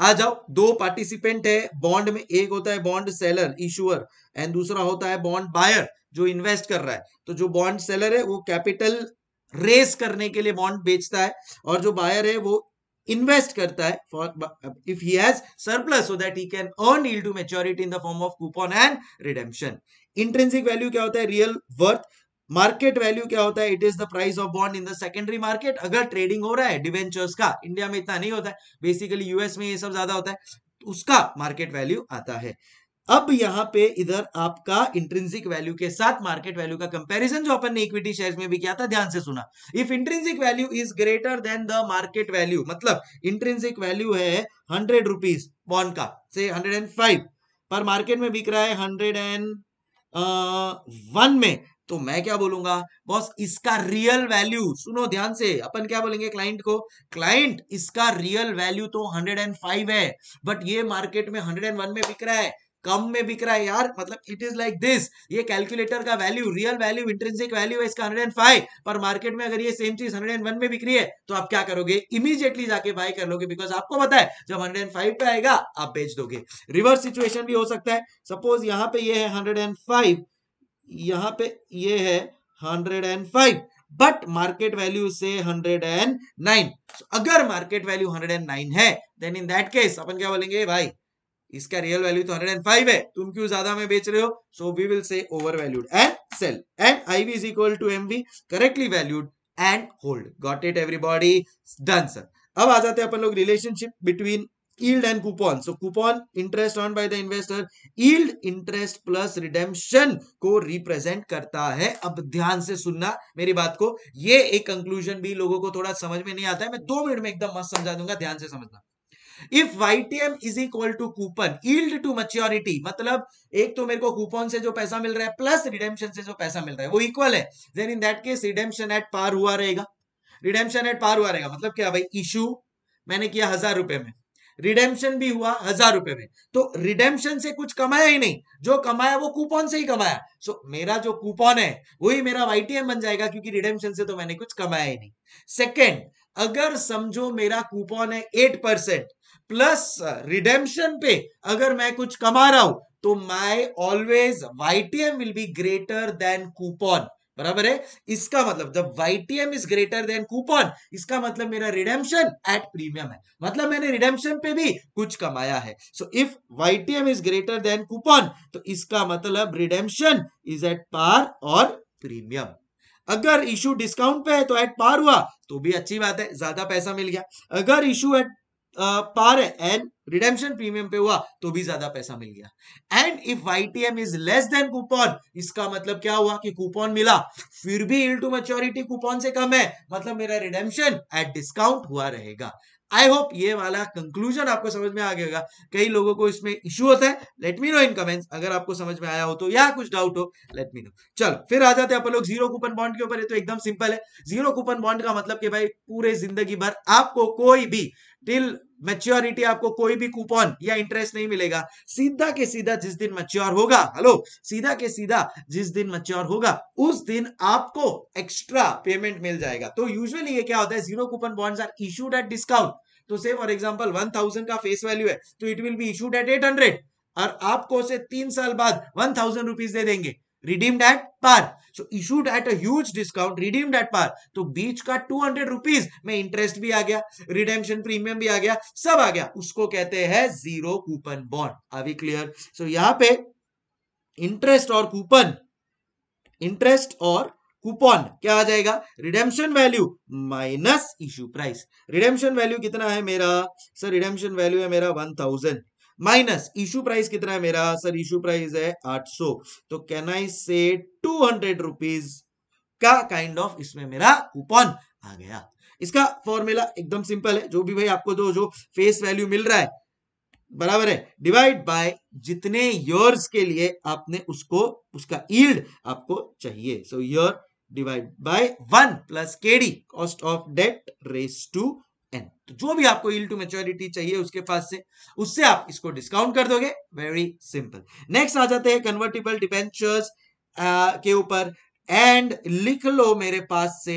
आ जाओ दो पार्टिसिपेंट है बॉन्ड में एक होता है बॉन्ड सेलर इशुअर एंड दूसरा होता है बॉन्ड बायर जो इन्वेस्ट कर रहा है तो जो बॉन्ड सेलर है वो कैपिटल रेस करने के लिए बॉन्ड बेचता है और जो बायर है वो इन्वेस्ट करता है for if he has surplus so that he can earn yield to maturity in the form of coupon and redemption intrinsic value क्या होता है रियल वर्थ मार्केट वैल्यू क्या होता है it is the price of bond in the secondary market अगर trading हो रहा है डिवेंचर्स का इंडिया में इतना नहीं होता है बेसिकली यूएस में ये सब ज्यादा होता है उसका मार्केट वैल्यू आता है अब यहाँ पे इधर आपका इंट्रेंसिक वैल्यू के साथ मार्केट वैल्यू का कंपैरिजन जो अपन ने इक्विटी शेयर्स में भी किया था ध्यान से सुना if intrinsic value is greater than the market value मतलब इंट्रेंसिक वैल्यू है हंड्रेड रुपीज बॉन्ड का से हंड्रेड एंड फाइव पर मार्केट में बिक रहा है हंड्रेड एंड वन में तो मैं क्या बोलूंगा बॉस इसका रियल वैल्यू सुनो ध्यान से अपन क्या बोलेंगे क्लाइंट को क्लाइंट इसका रियल वैल्यू तो 105 है बट ये मार्केट में 101 में बिक रहा है कम में बिक रहा है यार मतलब इट इज लाइक दिस ये कैलकुलेटर का value real value intrinsic value है इसका हंड्रेड पर मार्केट में अगर ये सेम चीज हंड्रेड में बिक रही है तो आप क्या करोगे इमीजिएटली जाके बाय कर लोगे बिकॉज आपको पता है जब हंड्रेड पे आएगा आप बेच दोगे रिवर्स सिचुएशन भी हो सकता है सपोज यहाँ पे ये है हंड्रेड यहाँ पे ये है 105 बट मार्केट वैल्यू से 109 so, अगर मार्केट वैल्यू 109 है देन इन दैट केस अपन क्या बोलेंगे भाई इसका रियल वैल्यू तो 105 है तुम क्यों ज्यादा में बेच रहे हो so we will say over valued and sell and I V is equal to M V correctly valued and hold got it everybody done sir अब आ जाते हैं अपन लोग relationship between yield and coupon so coupon interest on by the investor yield interest plus redemption को represent करता है अब ध्यान से सुनना मेरी बात को ये एक कंक्लूजन भी लोगों को थोड़ा समझ में नहीं आता है मैं दो मिनट में एकदम मस्त समझा दूंगा ध्यान से समझना if YTM is equal to coupon yield to maturity मतलब एक तो मेरे को कूपन से जो पैसा मिल रहा है प्लस रिडेम्पशन से जो पैसा मिल रहा है वो इक्वल है then in that case redemption at par हुआ रहेगा रिडेम्पशन एट पार हुआ रहेगा मतलब क्या भाई इशू मैंने किया हजार रुपए में रिडेम्पशन भी हुआ हजार रुपए में तो रिडेम्पशन से कुछ कमाया ही नहीं जो कमाया वो कूपन से ही कमाया सो so, मेरा जो कूपन है वही मेरा वाईटीएम बन जाएगा क्योंकि रिडेम्पशन से तो मैंने कुछ कमाया ही नहीं सेकेंड अगर समझो मेरा कूपन है एट परसेंट प्लस रिडेम्पशन पे अगर मैं कुछ कमा रहा हूं तो my always YTM will be greater than coupon बराबर है इसका मतलब जब YTM is greater than coupon इसका मतलब मेरा रिडेम्पशन एट प्रीमियम है मतलब मैंने रिडेम्पशन पे भी कुछ कमाया है so if YTM is greater than coupon तो इसका मतलब रिडेम्पशन इज एट पार और प्रीमियम अगर इशू डिस्काउंट पे है तो एट पार हुआ तो भी अच्छी बात है ज्यादा पैसा मिल गया अगर issue at par and redemption premium पे हुआ तो भी ज्यादा पैसा मिल गया and if Y T M is less than coupon इसका मतलब क्या हुआ कि कूपन मिला फिर भी इल टू मेच्योरिटी कूपन से कम है मतलब मेरा रिडेम्शन एट डिस्काउंट हुआ रहेगा आई होप ये वाला कंक्लूजन आपको समझ में आ गया होगा कई लोगों को इसमें इश्यू होता है let me know in comments अगर आपको समझ में आया हो तो या कुछ डाउट हो लेट मी नो चलो फिर आ जाते हैं अपन लोग जीरो कूपन बॉन्ड के ऊपर ये तो एकदम सिंपल है जीरो कूपन बॉन्ड का मतलब कि भाई पूरे जिंदगी भर आपको कोई भी टिल मेच्योरिटी आपको कोई भी कूपन या इंटरेस्ट नहीं मिलेगा सीधा के सीधा जिस दिन मैच्योर होगा हेलो सीधा के सीधा जिस दिन मैच्योर होगा उस दिन आपको एक्स्ट्रा पेमेंट मिल जाएगा तो यूजुअली ये क्या होता है zero coupon bonds are issued at discount तो से फॉर एग्जांपल 1000 का फेस वैल्यू है तो it will be issued at hundred और आपको उसे तीन साल बाद वन थाउजेंड रुपीज दे देंगे redeemed at par so issued at a discount redeemed at par तो बीच का टू हंड्रेड रुपीज में इंटरेस्ट भी आ गया रिडेमशन प्रीमियम भी आ गया सब आ गया उसको कहते हैं जीरो कूपन बॉन्ड अभी क्लियर सो यहां यहाँ पे इंटरेस्ट और कूपन इंटरेस्ट और कूपन क्या आ जाएगा redemption value minus issue price redemption value कितना है मेरा सर रिडेम्पशन वैल्यू है मेरा one thousand minus issue price कितना है मेरा सर इशू प्राइस है 800 तो कैन आई से 200 रुपीज का काइंड ऑफ इसमें मेरा कूपन आ गया इसका फॉर्मूला एकदम सिंपल है जो भी भाई आपको जो जो फेस वैल्यू मिल रहा है बराबर है डिवाइड बाय जितने इयर्स के लिए आपने उसको उसका ईल्ड आपको चाहिए so year divide by one plus KD cost of debt raise to N तो जो भी आपको इल टू मेच्योरिटी चाहिए उसके पास से उससे आप इसको डिस्काउंट कर दोगे वेरी सिंपल नेक्स्ट आ जाते हैं कन्वर्टेबल डिपेंचर्स के ऊपर एंड लिख लो मेरे पास से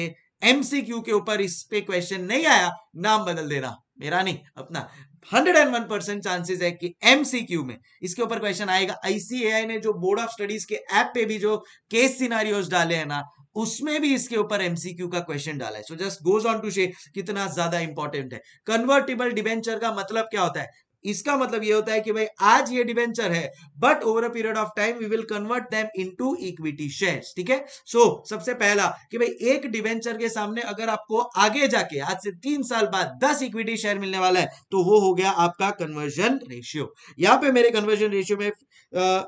एमसीक्यू के ऊपर इस पे क्वेश्चन नहीं आया नाम बदल देना मेरा नहीं अपना 101 चांसेस है कि एमसीक्यू में इसके ऊपर क्वेश्चन आएगा आईसीएआई ने जो बोर्ड ऑफ स्टडीज के ऐप पे भी जो केस सिनारियोज डाले हैं ना उसमें भी इसके ऊपर एमसीक्यू का क्वेश्चन डाला है so just goes on to say कितना ज्यादा इंपॉर्टेंट है कन्वर्टेबल डिवेंचर का मतलब क्या होता है इसका मतलब ये होता है कि भाई आज ये डिवेंचर है but over a period of time we will convert them into equity shares ठीक है सो सबसे पहला कि भाई एक डिवेंचर के सामने अगर आपको आगे जाके आज से तीन साल बाद दस इक्विटी शेयर मिलने वाला है तो वो हो गया आपका कन्वर्जन रेशियो यहां पे मेरे कन्वर्जन रेशियो में आ,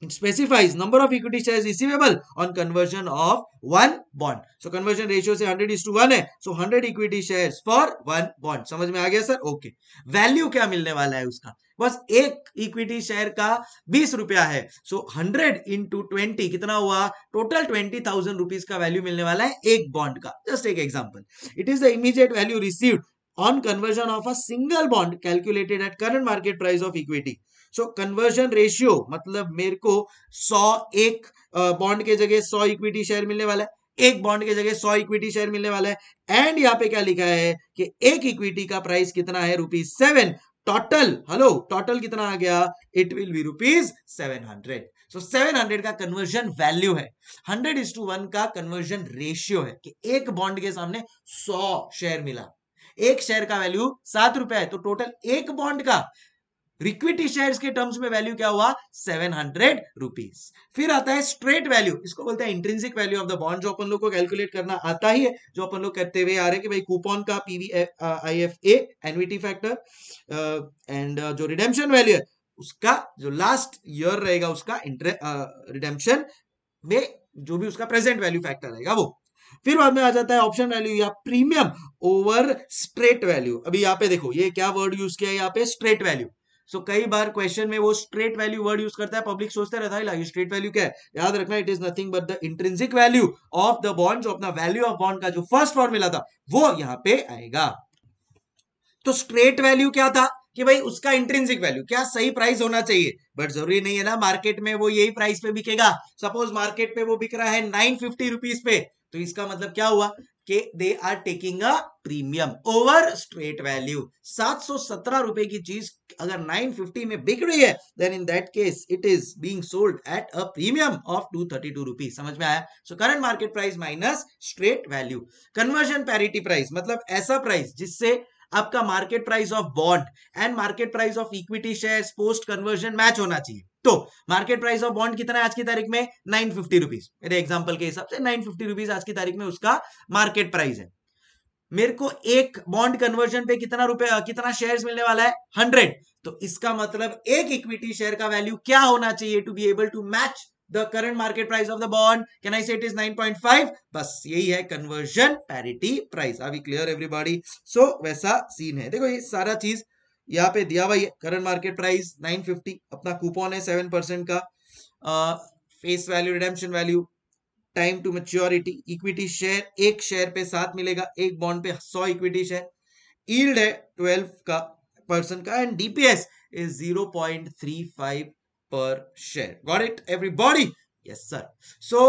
It specifies number of equity shares receivable on conversion of one bond. So conversion ratio se 100 is to 1 hai So 100 equity shares for one bond. samajh mein aa gaya sir okay value kya milne wala hai uska बस एक equity share का बीस रुपया है सो hundred into twenty कितना हुआ total twenty thousand rupees का value मिलने वाला है एक बॉन्ड का जस्ट एक example it is the immediate value received on conversion of a single bond calculated at current market price of equity so conversion ratio मतलब मेरे को सौ एक बॉन्ड के जगह सौ इक्विटी शेयर मिलने वाला है एक बॉन्ड के जगह सौ इक्विटी शेयर मिलने वाला है एंड यहाँ पे क्या लिखा है कि एक इक्विटी का प्राइस कितना है rupees seven total hello total कितना आ गया it will be rupees seven hundred so seven hundred का कन्वर्जन वैल्यू है हंड्रेड इज टू वन का कन्वर्जन रेशियो है कि एक बॉन्ड के सामने सौ शेयर मिला एक शेयर का वैल्यू सात रुपया है तो टोटल एक बॉन्ड का इक्विटी शेयर्स के टर्म्स में वैल्यू क्या हुआ सेवन हंड्रेड रुपीज फिर आता है स्ट्रेट वैल्यू इसको बोलते हैं intrinsic value of the bond जो अपन लोग को कैलकुलेट करना आता ही है जो अपन लोग करते हुए आ रहे हैं कि भाई कूपन का पीवी आई एफ ए एनवीटी फैक्टर एंड जो रिडेम्पशन वैल्यू है उसका जो लास्ट ईयर रहेगा उसका रिडेम्पशन uh, में जो भी उसका प्रेजेंट वैल्यू फैक्टर रहेगा वो फिर बाद में आ जाता है ऑप्शन वैल्यू या प्रीमियम ओवर स्ट्रेट वैल्यू अभी यहाँ पे देखो ये क्या वर्ड यूज किया है यहाँ पे स्ट्रेट वैल्यू सो so, कई बार क्वेश्चन में वो स्ट्रेट वैल्यू वर्ड यूज करता है पब्लिक सोचते रहता है स्ट्रेट वैल्यू क्या है याद रखना it is nothing but the intrinsic value of the bond जो अपना वैल्यू ऑफ बॉन्ड का जो फर्स्ट फॉर्मूला था वो यहाँ पे आएगा तो स्ट्रेट वैल्यू क्या था कि भाई उसका इंट्रेंसिक वैल्यू क्या सही प्राइस होना चाहिए बट जरूरी नहीं है ना मार्केट में वो यही प्राइस पे बिकेगा सपोज मार्केट पे वो बिक रहा है नाइन फिफ्टी रुपीज पे तो इसका मतलब क्या हुआ कि they are taking a premium over straight value 717 रुपए की चीज अगर 950 में बिक रही है then in that case it is being sold at a premium of 232 रुपए समझ में आया so current market price minus straight value conversion parity price मतलब ऐसा प्राइस जिससे आपका market price of bond and market price of equity share post conversion match होना चाहिए तो मार्केट प्राइस ऑफ बॉन्ड कितना है आज की तारीख में नाइन फिफ्टी रुपीज मेरे एग्जाम्पल के हिसाब से नाइन फिफ्टी रुपीज आज की तारीख में उसका मार्केट प्राइस है मेरे को एक बॉन्ड कन्वर्जन पे कितना रुपए कितना शेयर्स मिलने वाला है हंड्रेड तो इसका मतलब एक इक्विटी शेयर का वैल्यू क्या होना चाहिए to be able to match the current market price of the bond can I say it is 9.5 बस यही है conversion parity price are we clear everybody so वैसा सीन है देखो ये सारा चीज यहाँ पे दिया हुआ है करंट मार्केट प्राइस 950 अपना कूपन है 7 परसेंट का face value redemption value time to maturity equity share एक शेयर पे सात मिलेगा एक बॉन्ड पे सौ इक्विटी शेयर ईल्ड है 12 का परसेंट का and DPS is 0.35 per share. Got it, everybody? Yes, sir. So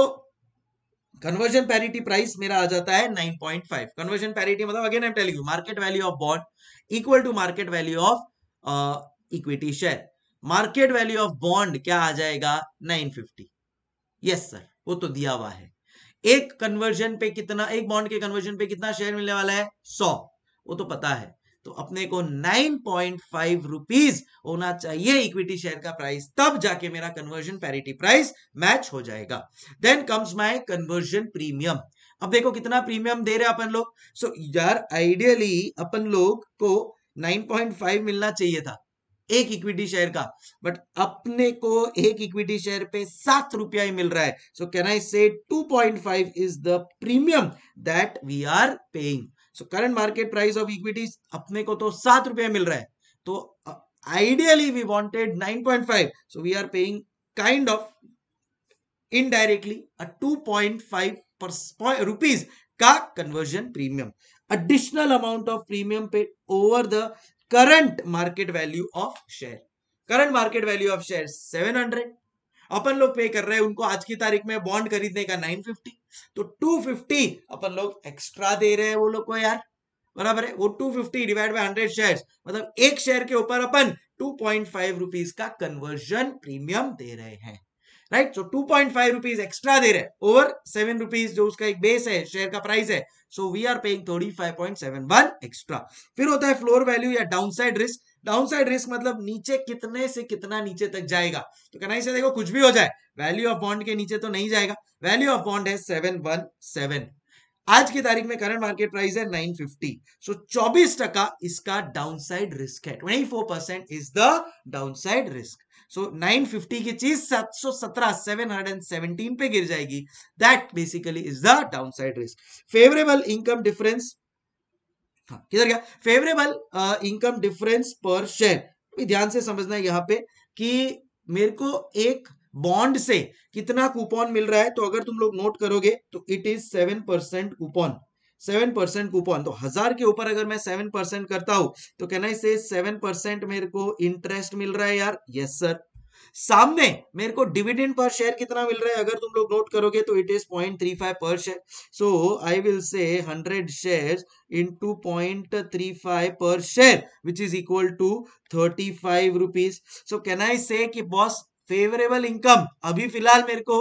conversion parity price मेरा आ जाता है 9.5 कन्वर्जन पैरिटी मतलब again I telling you market value of bond equal to market value of equity share market value of bond क्या आ जाएगा 950 yes sir वो तो दिया हुआ है एक कन्वर्जन पे कितना एक बॉन्ड के कन्वर्जन पे कितना शेयर मिलने वाला है सौ वो तो पता है तो अपने को नाइन पॉइंट फाइव रुपीज होना चाहिए इक्विटी शेयर का प्राइस तब जाके मेरा कन्वर्जन पैरिटी प्राइस मैच हो जाएगा then comes my conversion premium अब देखो कितना प्रीमियम दे रहे अपन लोग सो so, यार आइडियली अपन लोग को 9.5 मिलना चाहिए था एक इक्विटी शेयर का बट अपने को एक इक्विटी शेयर पे सात रुपया ही मिल रहा है सो can I say 2.5 is the premium that we are paying so current market price of equity अपने को तो सात रुपया मिल रहा है तो ideally we wanted 9.5 so we are paying kind of indirectly a 2.5 rupees का conversion premium additional amount of premium pay over the current market value of share current market value of share 700 अपन लोग pay कर रहे हैं उनको आज की तारीख में बॉन्ड खरीदने का 950 तो 250 अपन लोग एक्स्ट्रा दे रहे हैं वो लोग को यार बराबर है वो 250 डिवाइड बाय 100 शेयर्स मतलब एक शेयर के ऊपर अपन 2.5 रुपीस का कन्वर्जन प्रीमियम दे रहे हैं right so two point five rupees extra दे रहे हैं और सेवन रुपीज जो उसका एक बेस है शेयर का प्राइस है so we are paying thirty five point seven one extra फिर होता है फ्लोर वैल्यू या down side risk downside risk मतलब नीचे कितने से कितना नीचे तक जाएगा तो कहना इसे देखो कुछ भी हो जाए वैल्यू ऑफ बॉन्ड के नीचे तो नहीं जाएगा वैल्यू ऑफ बॉन्ड है सेवन वन सेवन आज की तारीख में करंट मार्केट प्राइस है फिफ्टी सो चौबीस टका इसका साइड रिस्क है four percent is the side risk so fifty की चीज 717 सेवनटीन पे गिर जाएगी that basically is the down side risk favourable income difference हाँ, किधर गया favourable income difference per share ध्यान से समझना है यहाँ पे कि मेरे को एक बॉन्ड से कितना कूपन मिल रहा है तो अगर तुम लोग नोट करोगे तो it is seven percent coupon seven percent coupon तो हजार के ऊपर अगर मैं सेवन परसेंट करता हूं तो कहना इसे सेवन परसेंट मेरे को इंटरेस्ट मिल रहा है यार यस सर सामने मेरे को डिविडेंड पर शेयर कितना मिल रहा है अगर तुम लोग नोट करोगे तो it is point three five per share so I will say hundred share in two point three five per share which is equal to thirty five rupees so can I say boss favourable income अभी फिलहाल मेरे को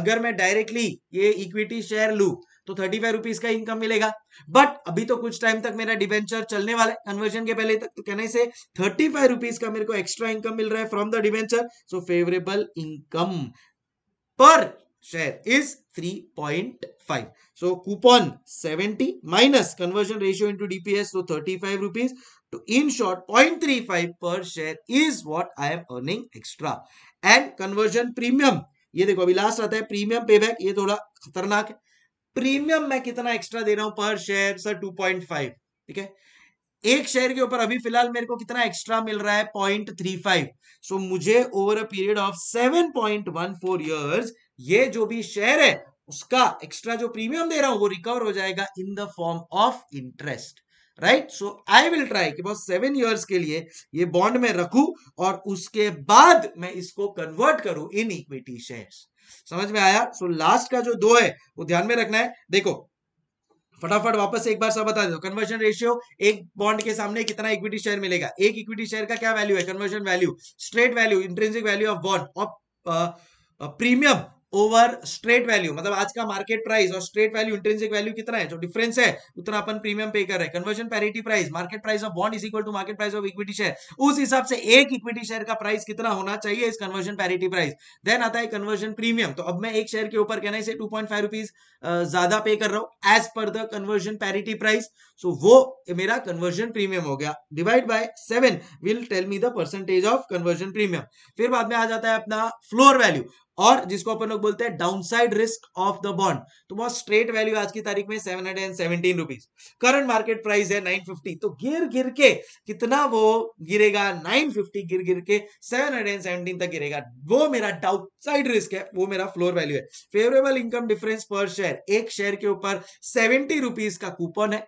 अगर मैं directly ये equity share लू तो thirty five rupees का इनकम मिलेगा बट अभी तो कुछ टाइम तक मेरा डिवेंचर चलने वाला है कन्वर्जन के पहले तक तो कहने से थर्टी फाइव रुपीज का मेरे को एक्स्ट्रा इनकम मिल रहा है from the debenture so favourable income per share is 3.5 so coupon 70 minus conversion ratio into dps so 35 rupees to in short 0.35 per share is what I am earning extra and conversion premium ये देखो अभी last आता है premium pay back ये थोड़ा खतरनाक है premium मैं कितना एक्स्ट्रा दे रहा हूं पर शेयर सर 2.5 ठीक है एक शेयर के ऊपर अभी फिलहाल मेरे को कितना एक्स्ट्रा मिल रहा है पॉइंट थ्री फाइव सो मुझे over a period of seven point one four years ये जो भी शेयर है उसका एक्स्ट्रा जो प्रीमियम दे रहा हूं वो रिकवर हो जाएगा in the form of interest right so I will try कि बस सेवन ईयर्स के लिए ये बॉन्ड में रखू और उसके बाद मैं इसको कन्वर्ट करूं इन इक्विटी शेयर्स समझ में आया सो so, लास्ट का जो दो है वो ध्यान में रखना है देखो फटाफट वापस एक बार सब बता दो कन्वर्जन रेशियो एक बॉन्ड के सामने कितना इक्विटी शेयर मिलेगा एक इक्विटी शेयर का क्या वैल्यू है conversion value straight value intrinsic value of bond of premium over straight value मतलब आज का मार्केट प्राइस और स्ट्रेट वैल्यू इंट्रेंसिक वैल्यू कितना है जो डिफरेंस है उतना अपन प्रीमियम पे कर रहे हैं conversion parity price market price of bond is equal to market price of equity share उस हिसाब से एक इक्विटी शेयर का प्राइस कितना होना चाहिए इस कन्वर्जन पैरिटी प्राइस देन आता है कन्वर्जन प्रीमियम तो अब मैं एक शेयर के ऊपर कहना इसे टू पॉइंट ज्यादा पे कर रहा हूं as per the conversion parity price so वो मेरा कन्वर्जन प्रीमियम हो गया divide by seven will tell me the percentage of conversion premium फिर बाद में आ जाता है अपना फ्लोर वैल्यू और जिसको अपन लोग बोलते हैं downside risk of the bond तो बहुत स्ट्रेट वैल्यू आज की तारीख में seven hundred and seventeen rupees current market price है नाइन फिफ्टी तो गिर गिर के कितना वो गिरेगा नाइन फिफ्टी गिर गिर के सेवन हंड्रेड एंड सेवनटीन तक गिरेगा वो मेरा डाउनसाइड रिस्क है वो मेरा फ्लोर वैल्यू है favourable income difference per share एक शेयर के ऊपर सेवेंटी रुपीज का कूपन है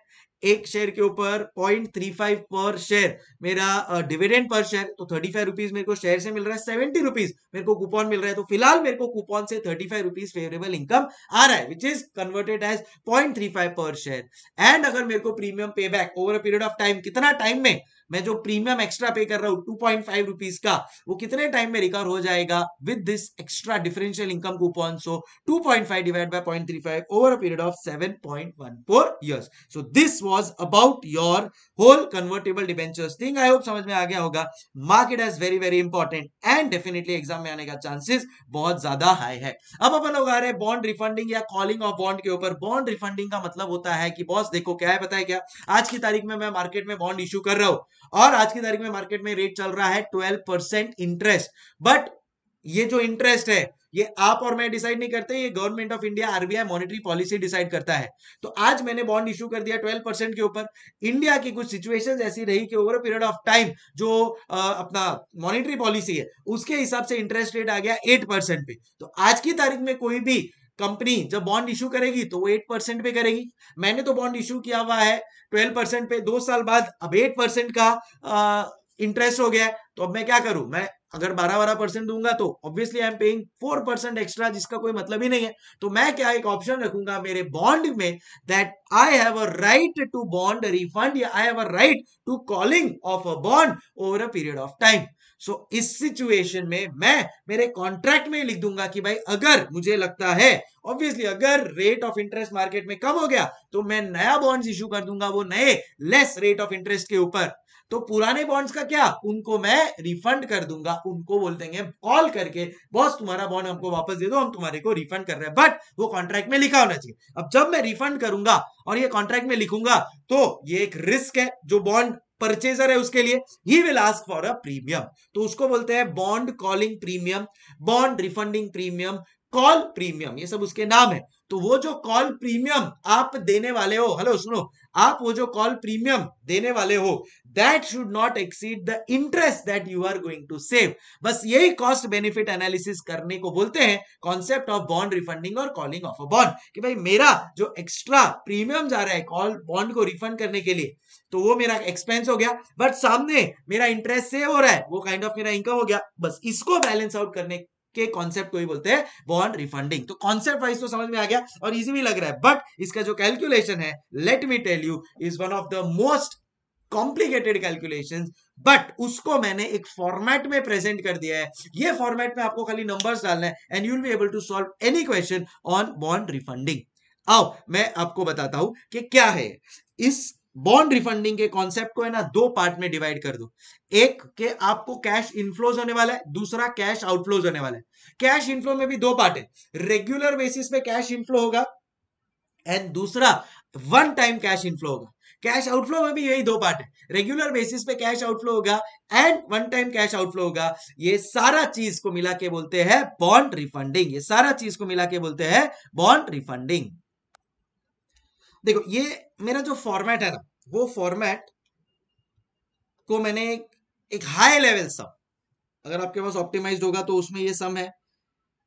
एक शेयर के ऊपर point three five per share मेरा डिविडेंड पर शेयर तो थर्टी फाइव रुपीज मेरे को शेयर से मिल रहा है सेवेंटी रुपीज मेरे को कूपन मिल रहा है तो फिलहाल मेरे को कूपन से thirty five rupees favourable income आ रहा है which is converted as point three five per share and अगर मेरे को premium pay back over a period of time कितना टाइम में मैं जो प्रीमियम एक्स्ट्रा पे कर रहा हूँ टू पॉइंट फाइव रुपीज का वो कितने टाइम में रिकवर हो जाएगा with this extra differential income coupon so two point five divide by point three five over a period of seven point one four years so this was about your whole convertible debentures thing I hope समझ में आ गया होगा market as very very important and definitely exam में आने का chances बहुत ज्यादा हाई है अब अपन लोग आ रहे हैं बॉन्ड रिफंडिंग या कॉलिंग ऑफ बॉन्ड के ऊपर बॉन्ड रिफंडिंग का मतलब होता है कि बॉस देखो क्या है पता है क्या आज की तारीख में मैं मार्केट में बॉन्ड इश्यू कर रहा हूं और आज की तारीख में मार्केट में रेट चल रहा है ट्वेल्व परसेंट इंटरेस्ट बट ये जो इंटरेस्ट है ये आप और मैं डिसाइड नहीं करते ये government of India RBI monetary policy decide करता है तो आज मैंने बॉन्ड इश्यू कर दिया 12 परसेंट के ऊपर इंडिया की कुछ सिचुएशंस ऐसी रही कि ओवर पीरियड ऑफ टाइम जो आ, अपना मॉनेटरी पॉलिसी है उसके हिसाब से इंटरेस्ट रेट आ गया एट परसेंट पे तो आज की तारीख में कोई भी कंपनी जब बॉन्ड इशू करेगी तो वो एट परसेंट पे करेगी मैंने तो बॉन्ड इश्यू किया हुआ है ट्वेल्व परसेंट पे दो साल बाद अब एट परसेंट का इंटरेस्ट हो गया है तो अब मैं क्या करूं मैं अगर बारह बारह परसेंट दूंगा तो obviously I am paying four percent extra जिसका कोई मतलब ही नहीं है तो मैं क्या एक ऑप्शन रखूंगा मेरे बॉन्ड में that I have a right to bond refund या I have a right to calling of a bond over a period of time so इस सिचुएशन में मैं मेरे कॉन्ट्रैक्ट में लिख दूंगा कि भाई अगर मुझे लगता है ऑब्वियसली अगर रेट ऑफ इंटरेस्ट मार्केट में कम हो गया तो मैं नया बॉन्ड्स इश्यू कर दूंगा वो नए लेस रेट ऑफ इंटरेस्ट के ऊपर तो पुराने बॉन्ड्स का क्या उनको मैं रिफंड कर दूंगा उनको बोल देंगे कॉल करके बॉस तुम्हारा बॉन्ड हमको वापस दे दो हम तुम्हारे को रिफंड कर रहे हैं बट वो कॉन्ट्रैक्ट में लिखा होना चाहिए अब जब मैं रिफंड करूंगा और ये कॉन्ट्रैक्ट में लिखूंगा तो ये एक रिस्क है जो बॉन्ड परचेजर है उसके लिए ही will ask for a premium तो उसको बोलते हैं bond calling premium bond refunding premium call premium ये सब उसके नाम है तो वो जो कॉल प्रीमियम आप देने वाले हो हेलो सुनो आप वो जो कॉल प्रीमियम देने वाले हो that should not exceed the interest that you are going to save बस यही कॉस्ट बेनिफिट एनालिसिस करने को बोलते हैं कॉन्सेप्ट ऑफ बॉन्ड रिफंडिंग और कॉलिंग ऑफ अ बॉन्ड कि भाई मेरा जो एक्स्ट्रा प्रीमियम जा रहा है कॉल बॉन्ड को रिफंड करने के लिए तो वो मेरा एक्सपेंस हो गया बट सामने मेरा इंटरेस्ट सेव हो रहा है वो काइंड kind ऑफ of मेरा इनकम हो गया बस इसको बैलेंस आउट करने के कॉन्सेप्ट को ही बोलते हैं बॉन्ड रिफंडिंग तो कॉन्सेप्ट वाइज तो समझ में आ गया और इजी भी लग रहा है बट इसका जो कैलकुलेशन है let me tell you is one of the most complicated calculations but उसको मैंने एक फॉर्मेट में प्रेजेंट कर दिया है ये फॉर्मेट में आपको खाली नंबर्स डालना है and you will be able to solve any question on bond refunding आओ मैं आपको बताता हूं कि क्या है इस बॉन्ड रिफंडिंग के कॉन्सेप्ट को है ना दो पार्ट में डिवाइड कर दो एक के आपको कैश इनफ्लोज होने वाला है दूसरा कैश आउटफ्लोज होने वाला है कैश इनफ्लो में भी दो पार्ट है रेगुलर बेसिस पे कैश इनफ्लो होगा एंड दूसरा वन टाइम कैश इनफ्लो होगा कैश आउटफ्लो में भी यही दो पार्ट है रेगुलर बेसिस पे कैश आउटफ्लो होगा and one time cash outflow होगा ये सारा चीज को मिला के बोलते हैं बॉन्ड रिफंडिंग ये सारा चीज को मिला के बोलते हैं बॉन्ड रिफंडिंग देखो ये मेरा जो फॉर्मेट है ना वो फॉर्मेट को मैंने एक, एक हाई लेवल सम अगर आपके पास ऑप्टिमाइज्ड होगा तो उसमें ये सम है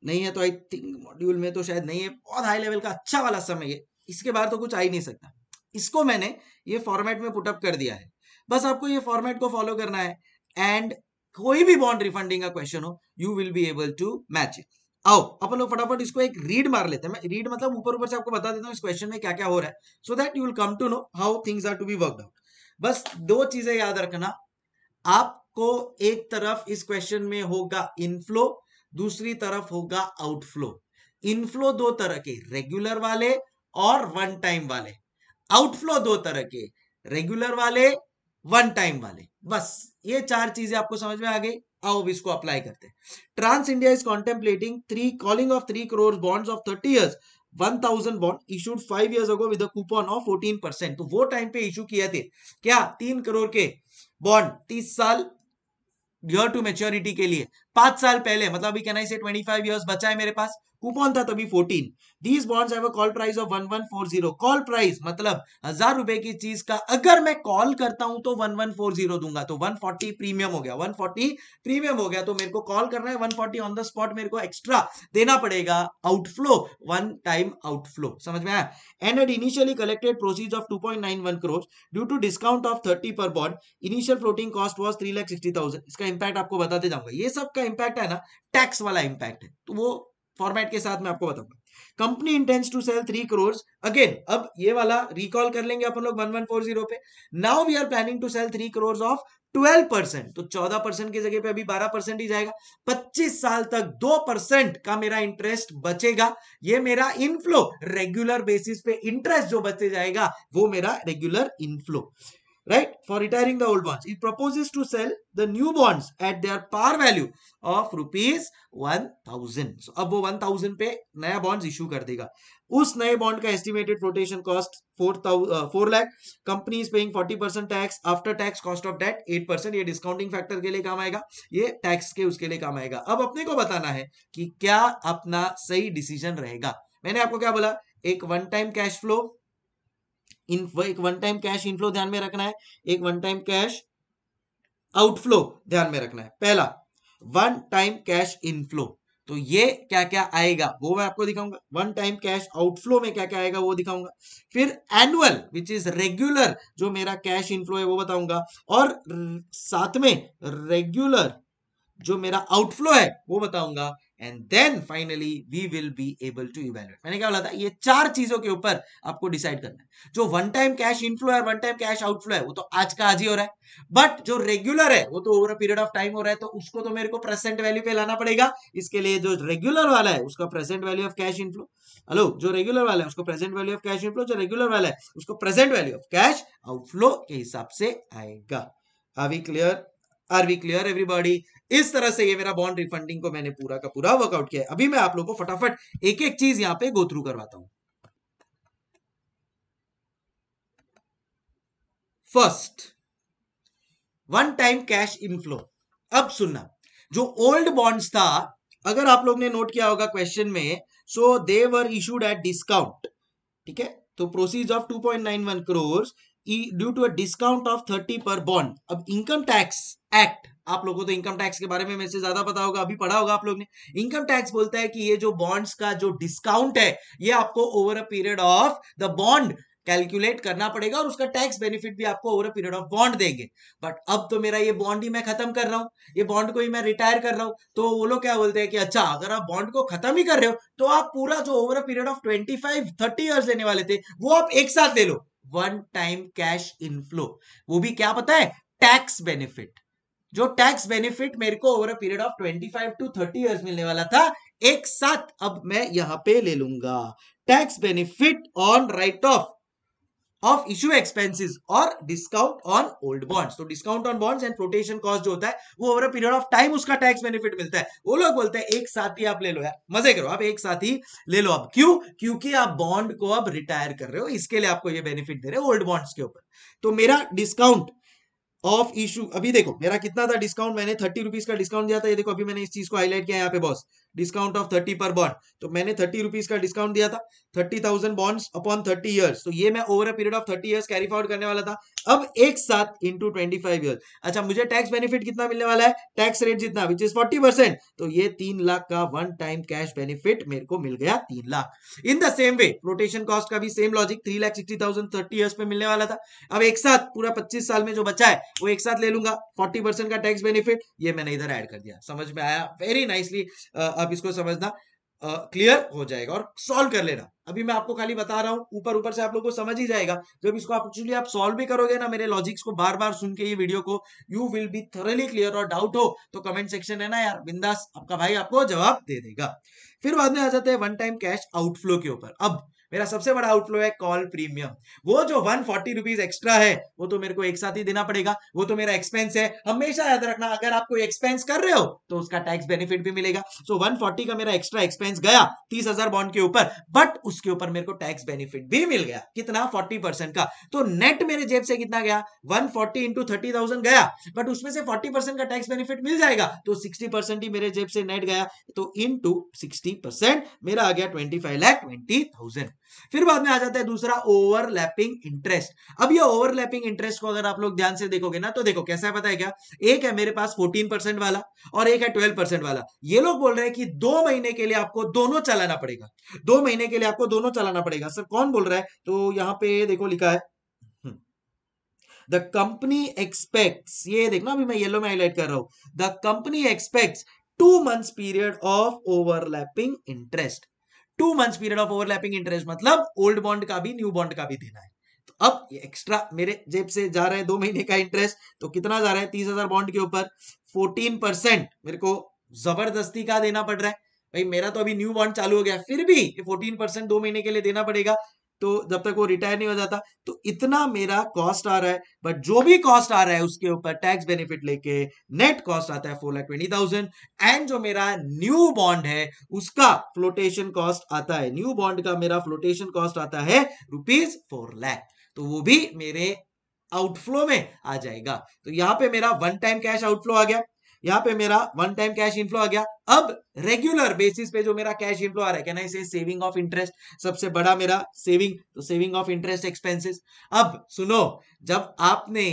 नहीं है तो आई थिंक मॉड्यूल में तो शायद नहीं है बहुत हाई लेवल का अच्छा वाला सम है ये इसके बाहर तो कुछ आ ही नहीं सकता इसको मैंने ये फॉर्मेट में पुटअप कर दिया है बस आपको ये फॉर्मेट को फॉलो करना है एंड कोई भी बॉन्ड रिफंडिंग का क्वेश्चन हो you will be able to match it आओ अपन लोग फटाफट इसको एक रीड मार लेते हैं मैं रीड मतलब ऊपर ऊपर से आपको बता देता हूँ इस क्वेश्चन में क्या क्या हो रहा है so that you will come to know how things are to be work out बस दो चीजें याद रखना आपको एक तरफ इस क्वेश्चन में होगा इनफ्लो दूसरी तरफ होगा आउटफ्लो इनफ्लो दो तरह के रेगुलर वाले और वन टाइम वाले आउटफ्लो दो तरह के रेगुलर वाले वन टाइम वाले बस ये चार चीजें आपको समझ में आ गई आओ इसको अप्लाई करते हैं trans India is contemplating three calling of three crore bonds of thirty years 1000 bond issued five years ago with coupon of 14 percent तो वो टाइम पे इशू किए थे क्या तीन करोड़ के बॉन्ड तीस साल टू मेच्योरिटी के लिए पांच साल पहले मतलब अभी कैन आई से 25 इयर्स बचा है मेरे पास कूपन था तभी 14 these bonds have a call price of 1140 call price मतलब हजार रुपए की चीज का अगर मैं कॉल करता हूं तो 1140 दूंगा तो 140 प्रीमियम हो गया 140 प्रीमियम हो गया तो मेरे को कॉल करना है 140 ऑन द स्पॉट मेरे को एक्स्ट्रा देना पड़ेगा आउटफ्लो वन टाइम आउटफ्लो समझ में आया and add initially collected proceeds of 2.91 crore due to discount of thirty per bond initial floating cost was three lakh sixty thousand इसका इंपैक्ट आपको बताते जाऊंगा ये सब का इंपैक्ट है ना टैक्स वाला इंपैक्ट है तो वो फॉर्मेट के साथ मैं आपको बताऊंगा company intends to sell three crore again अब ये वाला रिकॉल कर लेंगे अपन लोग वन वन फोर जीरो पे now we are planning to sell three crore of 12% तो 14% की जगह पे अभी 12% ही जाएगा 25 साल तक 2% का मेरा इंटरेस्ट बचेगा ये मेरा इनफ्लो रेगुलर बेसिस पे इंटरेस्ट जो बचे जाएगा वो मेरा regular inflow right for retiring the old bonds it proposes to sell the new bonds at their par value of rupees 1000 so ab wo 1000 pe naya bonds issue kar dega us naye bond ka estimated flotation cost 4000 uh, 4 lakh company is paying 40% tax after tax cost of debt 8% ye discounting factor ke liye kaam aayega ye tax ke uske liye kaam aayega ab apne ko batana hai ki kya apna sahi decision rahega maine aapko kya bola एक one time cash flow in एक one time cash inflow ध्यान में रखना है एक one time cash outflow ध्यान में रखना है पहला वन टाइम कैश इनफ्लो तो ये क्या क्या आएगा वो मैं आपको दिखाऊंगा वन टाइम कैश आउटफ्लो में क्या क्या आएगा वो दिखाऊंगा फिर एनुअल विच इज रेगुलर जो मेरा कैश इनफ्लो है वो बताऊंगा और साथ में रेगुलर जो मेरा आउटफ्लो है वो बताऊंगा and then finally we will be able to evaluate मैंने क्या बोला था ये चार चीजों के ऊपर आपको डिसाइड करना है जो वन टाइम कैश इनफ्लो है वन टाइम कैश आउटफ्लो है वो तो आज का आज ही हो रहा है बट जो रेगुलर है वो तो over a period of time हो रहा है तो उसको तो मेरे को प्रेजेंट वैल्यू पे लाना पड़ेगा इसके लिए जो रेगुलर वाला है उसका present value of cash inflow hello जो रेगुलर वाला है उसको present value of cash inflow जो रेगुलर वाला है उसको present value of cash outflow के हिसाब से आएगा are we clear are we clear everybody इस तरह से ये मेरा बॉन्ड रिफंडिंग को मैंने पूरा का पूरा वर्कआउट किया है अभी मैं आप लोगों को फटाफट एक एक चीज यहां पे गोथ्रू करवाता हूं first one time cash inflow अब सुनना जो ओल्ड बॉन्ड्स था अगर आप लोग ने नोट किया होगा क्वेश्चन में so they were issued at discount ठीक है तो proceeds of 2.91 crore due to a discount of 30 per bond अब इनकम टैक्स एक्ट आप लोगों को तो इनकम टैक्स के बारे में मेरे से ज्यादा पता होगा अभी पढ़ा होगा आप लोग ने इनकम टैक्स बोलता है कि ये जो बॉन्ड्स का जो डिस्काउंट है ये आपको over a period of the bond calculate करना पड़ेगा और उसका टैक्स बेनिफिट भी आपको over a period of bond देंगे बट अब तो मेरा ये बॉन्ड ही मैं खत्म कर रहा हूँ ये बॉन्ड को ही मैं रिटायर कर रहा हूँ तो वो लोग क्या बोलते हैं कि अच्छा अगर आप बॉन्ड को खत्म ही कर रहे हो तो आप पूरा जो over a period of twenty five thirty years लेने वाले थे वो आप एक साथ ले लो वन टाइम कैश इनफ्लो वो भी क्या पता है टैक्स बेनिफिट जो टैक्स बेनिफिट मेरे को over a period of 25 to 30 years मिलने वाला था एक साथ अब मैं यहां पे ले लूंगा tax benefit on write off of issue expenses और डिस्काउंट ऑन ओल्ड बॉन्ड्स तो discount on bonds and flotation cost जो होता है वो over a period of time उसका टैक्स बेनिफिट मिलता है वो लोग बोलते हैं एक साथ ही आप ले लो यार मजे करो आप एक साथ ही ले लो अब क्यों क्योंकि आप बॉन्ड को अब रिटायर कर रहे हो इसके लिए आपको ये बेनिफिट दे रहे हो ओल्ड बॉन्ड्स के ऊपर तो मेरा डिस्काउंट ऑफ इशू अभी देखो मेरा कितना था डिस्काउंट मैंने थर्टी रुपीज का डिस्काउंट दिया था ये देखो अभी मैंने इस चीज को हाईलाइट किया यहाँ पे boss discount of thirty per bond तो मैंने थर्टी रुपीज का डिस्काउंट दिया था thirty thousand bonds upon thirty years तो ये मैं over a period of thirty years carry forward करने वाला था अब एक साथ इंटू ट्वेंटी फाइव ईयर अच्छा मुझे टैक्स बेनिफिट कितना मिलने वाला है टैक्स रेट जितना विच इज फोर्टी परसेंट तो ये तीन लाख का वन टाइम कैश बेनिफिट मेरे को मिल गया तीन lakh in the same way rotation cost का भी same logic three lakh sixty thousand thirty years में मिलने वाला था अब एक साथ पूरा पच्चीस साल में जो बचा है वो एक साथ ले लूंगा फोर्टी परसेंट का टैक्स बेनिफिट ये मैंने इधर एड कर दिया समझ में आया वेरी नाइसली आप इसको समझना क्लियर हो जाएगा और सॉल्व कर लेना अभी मैं आपको खाली बता रहा हूँ ऊपर ऊपर से आप लोगों को समझ ही जाएगा जब इसको आप एक्चुअली आप सॉल्व भी करोगे ना मेरे लॉजिक्स को बार बार सुन के ये वीडियो को you will be thoroughly clear और डाउट हो तो कमेंट सेक्शन है ना यार बिंदास आपका भाई आपको जवाब दे देगा फिर बाद में आ जाते हैं वन टाइम कैश आउटफ्लो के ऊपर अब मेरा सबसे बड़ा आउटफ्लो है कॉल प्रीमियम वो जो वन फोर्टी रुपीज एक्स्ट्रा है वो तो मेरे को एक साथ ही देना पड़ेगा वो तो मेरा एक्सपेंस है हमेशा याद रखना अगर आप कोई एक्सपेंस कर रहे हो तो उसका टैक्स बेनिफिट भी मिलेगा सो so, 140 का मेरा एक्स्ट्रा एक्सपेंस गया तीस हजार बॉन्ड के ऊपर बट उसके ऊपर मेरे को टैक्स बेनिफिट भी मिल गया कितना फोर्टी परसेंट का तो नेट मेरे जेब से कितना गया one forty into thirty thousand गया बट उसमें से फोर्टी परसेंट का टैक्स बेनिफिट मिल जाएगा तो सिक्सटी परसेंट ही मेरे जेब से नेट गया तो इन टू सिक्सटी परसेंट मेरा आ गया twenty five lakh twenty thousand फिर बाद में आ जाता है दूसरा ओवरलैपिंग इंटरेस्ट अब ये ओवरलैपिंग इंटरेस्ट को अगर आप लोग ध्यान से देखोगे ना तो देखो कैसा है पता है क्या एक है मेरे पास 14 परसेंट वाला और एक है 12 परसेंट वाला ये लोग बोल रहे हैं कि दो महीने के लिए आपको दोनों चलाना पड़ेगा दो महीने के लिए आपको दोनों चलाना पड़ेगा सर कौन बोल रहा है तो यहां पर देखो लिखा है द कंपनी एक्सपेक्ट्स ये देखना अभी मैं येलो में हाईलाइट कर रहा हूं the company expects two months period of overlapping interest two month period of overlapping interest मतलब ओल्ड बॉन्ड का भी न्यू बॉन्ड का भी देना है तो अब ये एक्स्ट्रा मेरे जेब से जा रहा है दो महीने का इंटरेस्ट तो कितना जा रहा है तीस हजार बॉन्ड के ऊपर फोर्टीन परसेंट मेरे को जबरदस्ती का देना पड़ रहा है भाई मेरा तो अभी न्यू बॉन्ड चालू हो गया फिर भी ये 14 परसेंट दो महीने के लिए देना पड़ेगा तो जब तक वो रिटायर नहीं हो जाता तो इतना मेरा कॉस्ट आ रहा है बट जो भी कॉस्ट आ रहा है उसके ऊपर टैक्स बेनिफिट लेके नेट कॉस्ट आता है four lakh twenty thousand and जो मेरा न्यू बॉन्ड है उसका फ्लोटेशन कॉस्ट आता है न्यू बॉन्ड का मेरा फ्लोटेशन कॉस्ट आता है रुपीज फोर लैख तो वो भी मेरे आउटफ्लो में आ जाएगा तो यहां पे मेरा वन टाइम कैश आउटफ्लो आ गया यहां पे मेरा वन टाइम कैश इनफ्लो आ गया अब रेगुलर बेसिस पे जो मेरा कैश इनफ्लो आ रहा है क्या ना सेविंग ऑफ इंटरेस्ट सबसे बड़ा मेरा सेविंग तो सेविंग ऑफ इंटरेस्ट एक्सपेंसेस अब सुनो जब आपने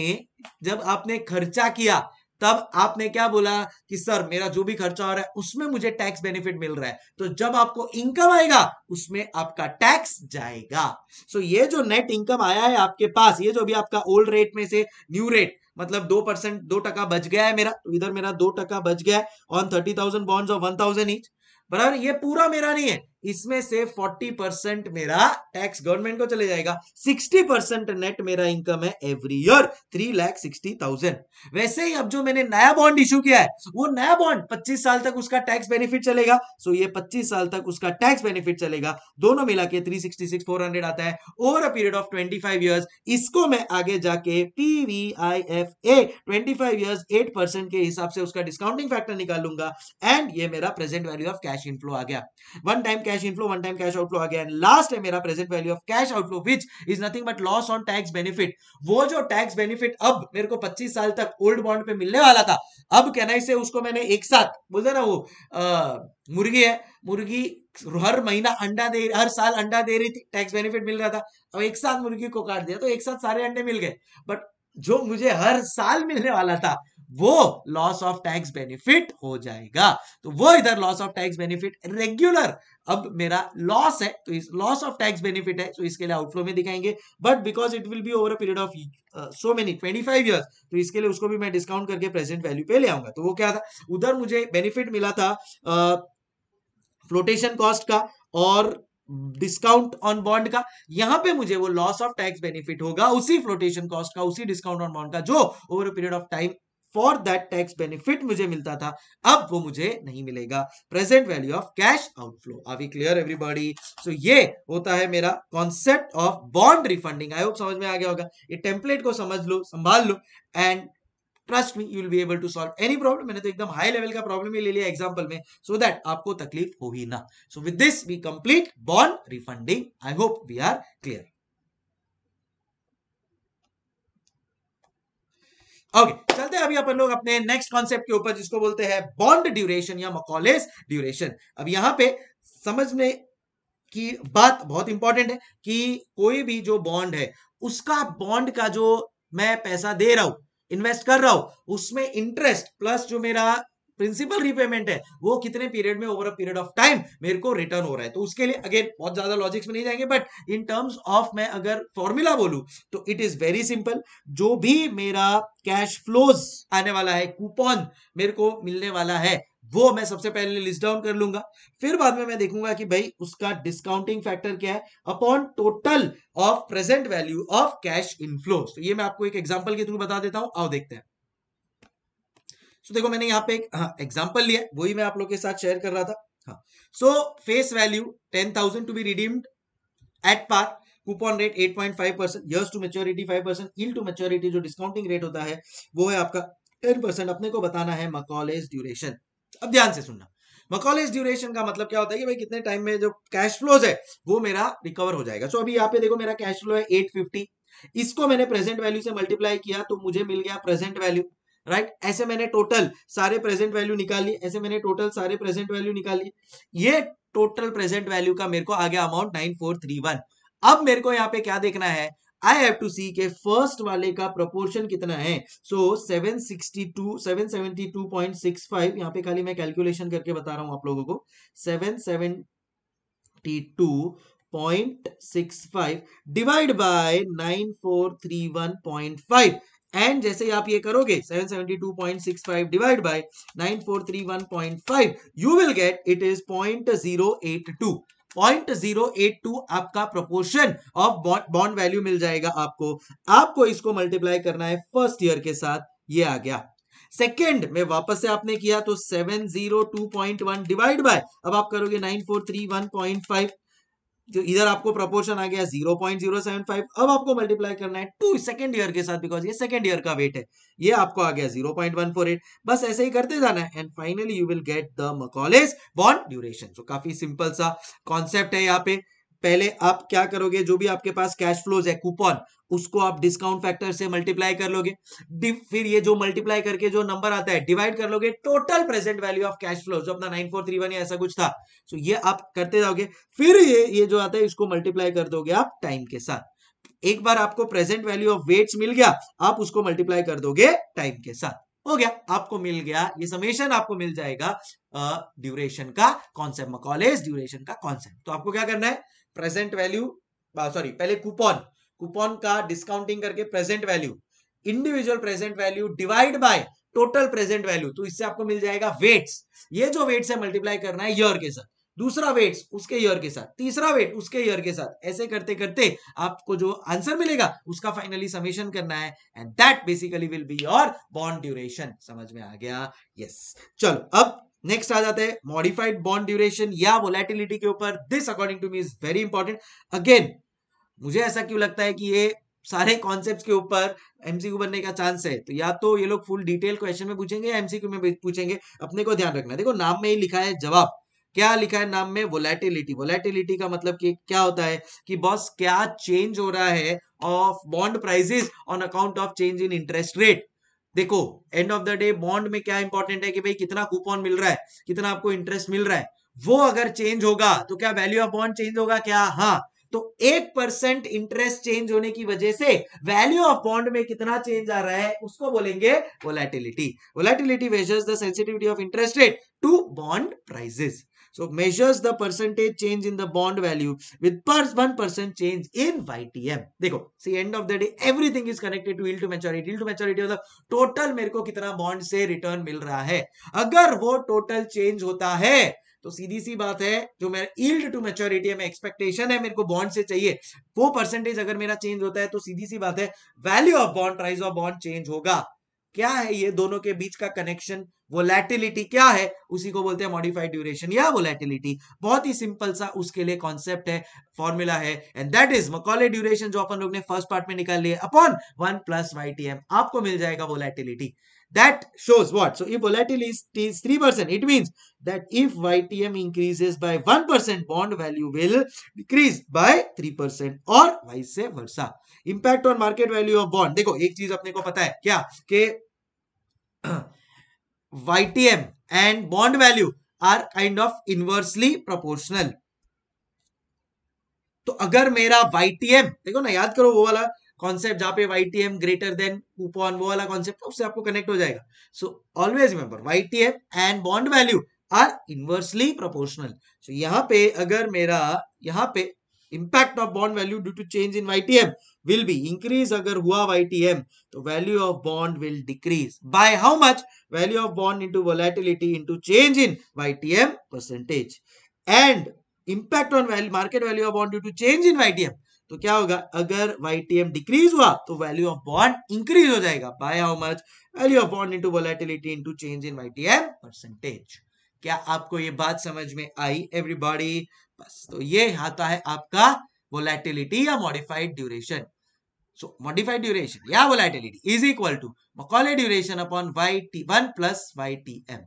जब आपने खर्चा किया तब आपने क्या बोला कि सर मेरा जो भी खर्चा हो रहा है उसमें मुझे टैक्स बेनिफिट मिल रहा है तो जब आपको इनकम आएगा उसमें आपका टैक्स जाएगा सो so ये जो नेट इनकम आया है आपके पास ये जो भी आपका ओल्ड रेट में से न्यू रेट मतलब दो परसेंट दो टका बच गया है मेरा तो इधर मेरा दो टका बच गया है on thirty thousand bonds of one thousand each बराबर ये पूरा मेरा नहीं है इसमें से 40 परसेंट मेरा टैक्स गवर्नमेंट को चले जाएगा 60 परसेंट नेट मेरा इनकम है every year three lakh sixty thousand वैसे ही अब जो मैंने नया बॉन्ड इश्यू किया है वो नया बॉन्ड 25 साल तक उसका टैक्स बेनिफिट चलेगा सो ये 25 साल तक उसका टैक्स बेनिफिट चलेगा दोनों मिला के थ्री सिक्सटी आता है over a period of twenty five years इसको मैं आगे जाके पी पीवीआईएफए 25 इयर्स 8 परसेंट के हिसाब से उसका डिस्काउंटिंग फैक्टर निकालूंगा एंड ये मेरा present value of cash inflow आ गया one time cash inflow one time cash outflow आ गया and last है मेरा present value of cash outflow which is nothing but loss on tax benefit वो जो टैक्स बेनिफिट अब मेरे को 25 साल तक ओल्ड बॉन्ड पे मिलने वाला था अब क्या ना इसे उसको मैंने एक साथ बोलते ना वो आ, मुर्गी है मुर्गी हर महीना अंडा दे हर साल अंडा दे रही थी टैक्स बेनिफिट मिल रहा था अब एक साथ मुर्गी को काट दिया तो एक साथ सारे अंडे मिल गए बट जो मुझे हर साल मिलने वाला था वो लॉस ऑफ टैक्स बेनिफिट हो जाएगा तो वो इधर loss of tax benefit regular अब मेरा लॉस है तो इस लॉस ऑफ टैक्स बेनिफिट है तो इसके लिए आउटफ्लो में दिखाएंगे but because it will be over a period of so many 25 years तो इसके लिए उसको भी मैं डिस्काउंट करके प्रेजेंट वैल्यू पे ले आऊंगा तो वो क्या था उधर मुझे बेनिफिट मिला था फ्लोटेशन uh, कॉस्ट का और डिस्काउंट ऑन बॉन्ड का यहां पे मुझे वो लॉस ऑफ टैक्स बेनिफिट होगा उसी फ्लोटेशन कॉस्ट का उसी डिस्काउंट ऑन बॉन्ड का जो over period of time for that tax benefit मुझे मिलता था अब वो मुझे नहीं मिलेगा present value of cash outflow are we clear everybody so ये होता है मेरा concept of bond refunding I hope समझ में आ गया होगा ये टेम्पलेट को समझ लो संभाल लो and trust me you will be able to solve any problem मैंने तो एकदम हाई लेवल का प्रॉब्लम ही ले लिया एग्जाम्पल में सो so दैट आपको तकलीफ हो ही ना so with this we complete bond refunding I hope we are clear okay okay, चलते हैं अभी अपन लोग अपने नेक्स्ट कॉन्सेप्ट के ऊपर जिसको बोलते हैं बॉन्ड ड्यूरेशन या मकॉलेस ड्यूरेशन अब यहां पे समझ में की बात बहुत इंपॉर्टेंट है कि कोई भी जो बॉन्ड है उसका बॉन्ड का जो मैं पैसा दे रहा हूं इन्वेस्ट कर रहा हूं उसमें इंटरेस्ट प्लस जो मेरा प्रिंसिपल रीपेमेंट है वो कितने पीरियड में over a period of time मेरे को रिटर्न हो रहा है तो उसके लिए अगेन बहुत ज्यादा लॉजिक्स में नहीं जाएंगे बट इन टर्म्स ऑफ मैं अगर फॉर्मूला बोलू तो इट इज वेरी सिंपल जो भी मेरा कैश फ्लोज आने वाला है कूपन मेरे को मिलने वाला है वो मैं सबसे पहले लिस्ट डाउन कर लूंगा फिर बाद में मैं देखूंगा कि भाई उसका डिस्काउंटिंग फैक्टर क्या है upon total of present value of cash inflow ये मैं आपको एक एग्जांपल के थ्रू बता देता हूं आओ देखते हैं सो देखो मैंने यहाँ पे एक एग्जाम्पल हाँ, लिया वही मैं आप लोग के साथ शेयर कर रहा था हाँ so face value ten thousand to be redeemed at par coupon rate five percent years to maturity five percent yield to maturity जो डिस्काउंटिंग रेट होता है वो है आपका टेन परसेंट अपने को बताना है मकॉलेज ड्यूरेशन अब ध्यान से सुनना मकॉलेज ड्यूरेशन का मतलब क्या होता है कि भाई कितने टाइम में जो कैश फ्लोज है वो मेरा रिकवर हो जाएगा सो so अभी यहाँ पे देखो मेरा कैश फ्लो है फिफ्टी इसको मैंने प्रेजेंट वैल्यू से मल्टीप्लाई किया तो मुझे मिल गया प्रेजेंट वैल्यू राइट right? ऐसे मैंने टोटल सारे प्रेजेंट वैल्यू निकाल ली ऐसे मैंने टोटल सारे प्रेजेंट वैल्यू निकाल ली ये टोटल प्रेजेंट वैल्यू का मेरे को आ गया amount nine four three one अब मेरे को यहाँ पे क्या देखना है आई हैव टू सी के फर्स्ट वाले का प्रोपोर्शन कितना है so seven sixty two seven seventy two point six five यहाँ पे खाली मैं कैलकुलेशन करके बता रहा हूं आप लोगों को seven seventy two point six five divide by nine four three one point five and जैसे ही आप ये करोगे 772.65 divide by 9431.5 you will get it is 0.082 0.082 आपका प्रोपोर्शन ऑफ बॉन्ड वैल्यू मिल जाएगा आपको आपको इसको मल्टीप्लाई करना है फर्स्ट ईयर के साथ ये आ गया सेकेंड में वापस से आपने किया तो 702.1 डिवाइड बाय अब आप करोगे 9431.5 जो इधर आपको प्रपोर्शन आ गया 0.075 अब आपको मल्टीप्लाई करना है टू सेकेंड ईयर के साथ बिकॉज ये सेकेंड ईयर का वेट है ये आपको आ गया 0.148 बस ऐसे ही करते जाना है and finally you will get the Macaulay bond duration so काफी सिंपल सा कॉन्सेप्ट है यहाँ पे पहले आप क्या करोगे जो भी आपके पास कैश फ्लोज है कूपन उसको आप डिस्काउंट फैक्टर से मल्टीप्लाई कर लोगे फिर ये जो मल्टीप्लाई करके जो नंबर आता है डिवाइड कर लोगे total present value of cash flow जो अपना नाइन फोर थ्री वन ऐसा कुछ था सो ये आप करते जाओगे फिर ये ये जो आता है इसको मल्टीप्लाई कर दोगे आप टाइम के साथ एक बार आपको प्रेजेंट वैल्यू ऑफ वेट्स मिल गया आप उसको मल्टीप्लाई कर दोगे टाइम के साथ हो गया आपको मिल गया ये समेशन आपको मिल जाएगा ड्यूरेशन का कॉन्सेप्ट मकॉलेज ड्यूरेशन का कॉन्सेप्ट तो आपको क्या करना है प्रेजेंट वैल्यू सॉरी पहले कूपन कूपन का डिस्काउंटिंग करके present value individual present value divide by total present value तो इससे आपको मिल जाएगा वेट्स ये जो वेट्स है मल्टीप्लाई करना है ईयर के साथ दूसरा वेट्स उसके ईयर के साथ तीसरा वेट उसके ईयर के साथ ऐसे करते करते आपको जो आंसर मिलेगा उसका फाइनली समीशन करना है and that basically will be your bond duration समझ में आ गया यस चलो अब नेक्स्ट आ जाता है मॉडिफाइड बॉन्ड ड्यूरेशन या वोलेटिलिटी के ऊपर this according to me is very important again मुझे ऐसा क्यों लगता है कि ये सारे कॉन्सेप्ट के ऊपर एमसीक्यू बनने का चांस है तो या तो ये लोग फुल डिटेल क्वेश्चन में पूछेंगे या एमसीक्यू में पूछेंगे अपने को ध्यान रखना देखो नाम में ही लिखा है जवाब क्या लिखा है नाम में वोलेटिलिटी वोलेटिलिटी का मतलब कि क्या होता है कि बॉस क्या चेंज हो रहा है of bond prices on account of change in interest rate देखो end of the day bond में क्या इंपॉर्टेंट है कि भाई कितना कूपन मिल रहा है कितना आपको इंटरेस्ट मिल रहा है वो अगर चेंज होगा तो क्या वैल्यू ऑफ बॉन्ड चेंज होगा क्या हाँ तो एक परसेंट इंटरेस्ट चेंज होने की वजह से वैल्यू ऑफ बॉन्ड में कितना चेंज आ रहा है उसको बोलेंगे volatility volatility measures the sensitivity of interest rate to bond prices so measures the percentage change in the bond value with per one percent change in Y देखो see end of the day everything is connected to to maturity to maturity of the total मेरे को कितना bond से return मिल रहा है अगर वो total change होता है तो सीधी सी बात है जो मेरा ईल्ड टू मेच्योरिटी है मैं एक्सपेक्टेशन है मेरे को बॉन्ड से चाहिए वो परसेंटेज अगर मेरा चेंज होता है तो सीधी सी बात है value of bond price of bond change होगा क्या है ये दोनों के बीच का कनेक्शन वोलेटिलिटी क्या है उसी को बोलते हैं मॉडिफाइड ड्यूरेशन या वोलेटिलिटी बहुत ही सिंपल सा उसके लिए कॉन्सेप्ट है फॉर्मूला है and that is Macaulay duration जो अपन लोग ने फर्स्ट पार्ट में निकाल लिया upon one plus Y T M आपको मिल जाएगा volatility That shows what? So if volatility is 3%, it means that if YTM increases by 1%, bond value will decrease by 3% or vice versa. Impact on market value of bond. देखो एक चीज अपने को पता है क्या के YTM and bond value are kind of inversely proportional. तो अगर मेरा YTM देखो ना याद करो वो वाला कॉन्सेप्ट जहां पे Y T M greater than coupon वो वाला कॉन्सेप्ट उससे आपको कनेक्ट हो जाएगा so always remember Y T M and bond value are inversely proportional so यहाँ पे अगर मेरा यहाँ पे impact of bond value due to change in Y T M will be increase अगर हुआ वाई टी एम तो value of bond will decrease by how much value of bond into volatility into change in Y T M percentage and impact on market value of bond due to change in Y T M तो क्या होगा अगर YTM decrease हुआ तो value of bond increase हो जाएगा by how much value of bond into volatility into change in YTM percentage क्या आपको ये बात समझ में आई एवरीबॉडी बस तो ये आता है आपका वोलेटिलिटी या modified duration so modified duration या volatility is equal to Macaulay duration upon Y T one plus Y T M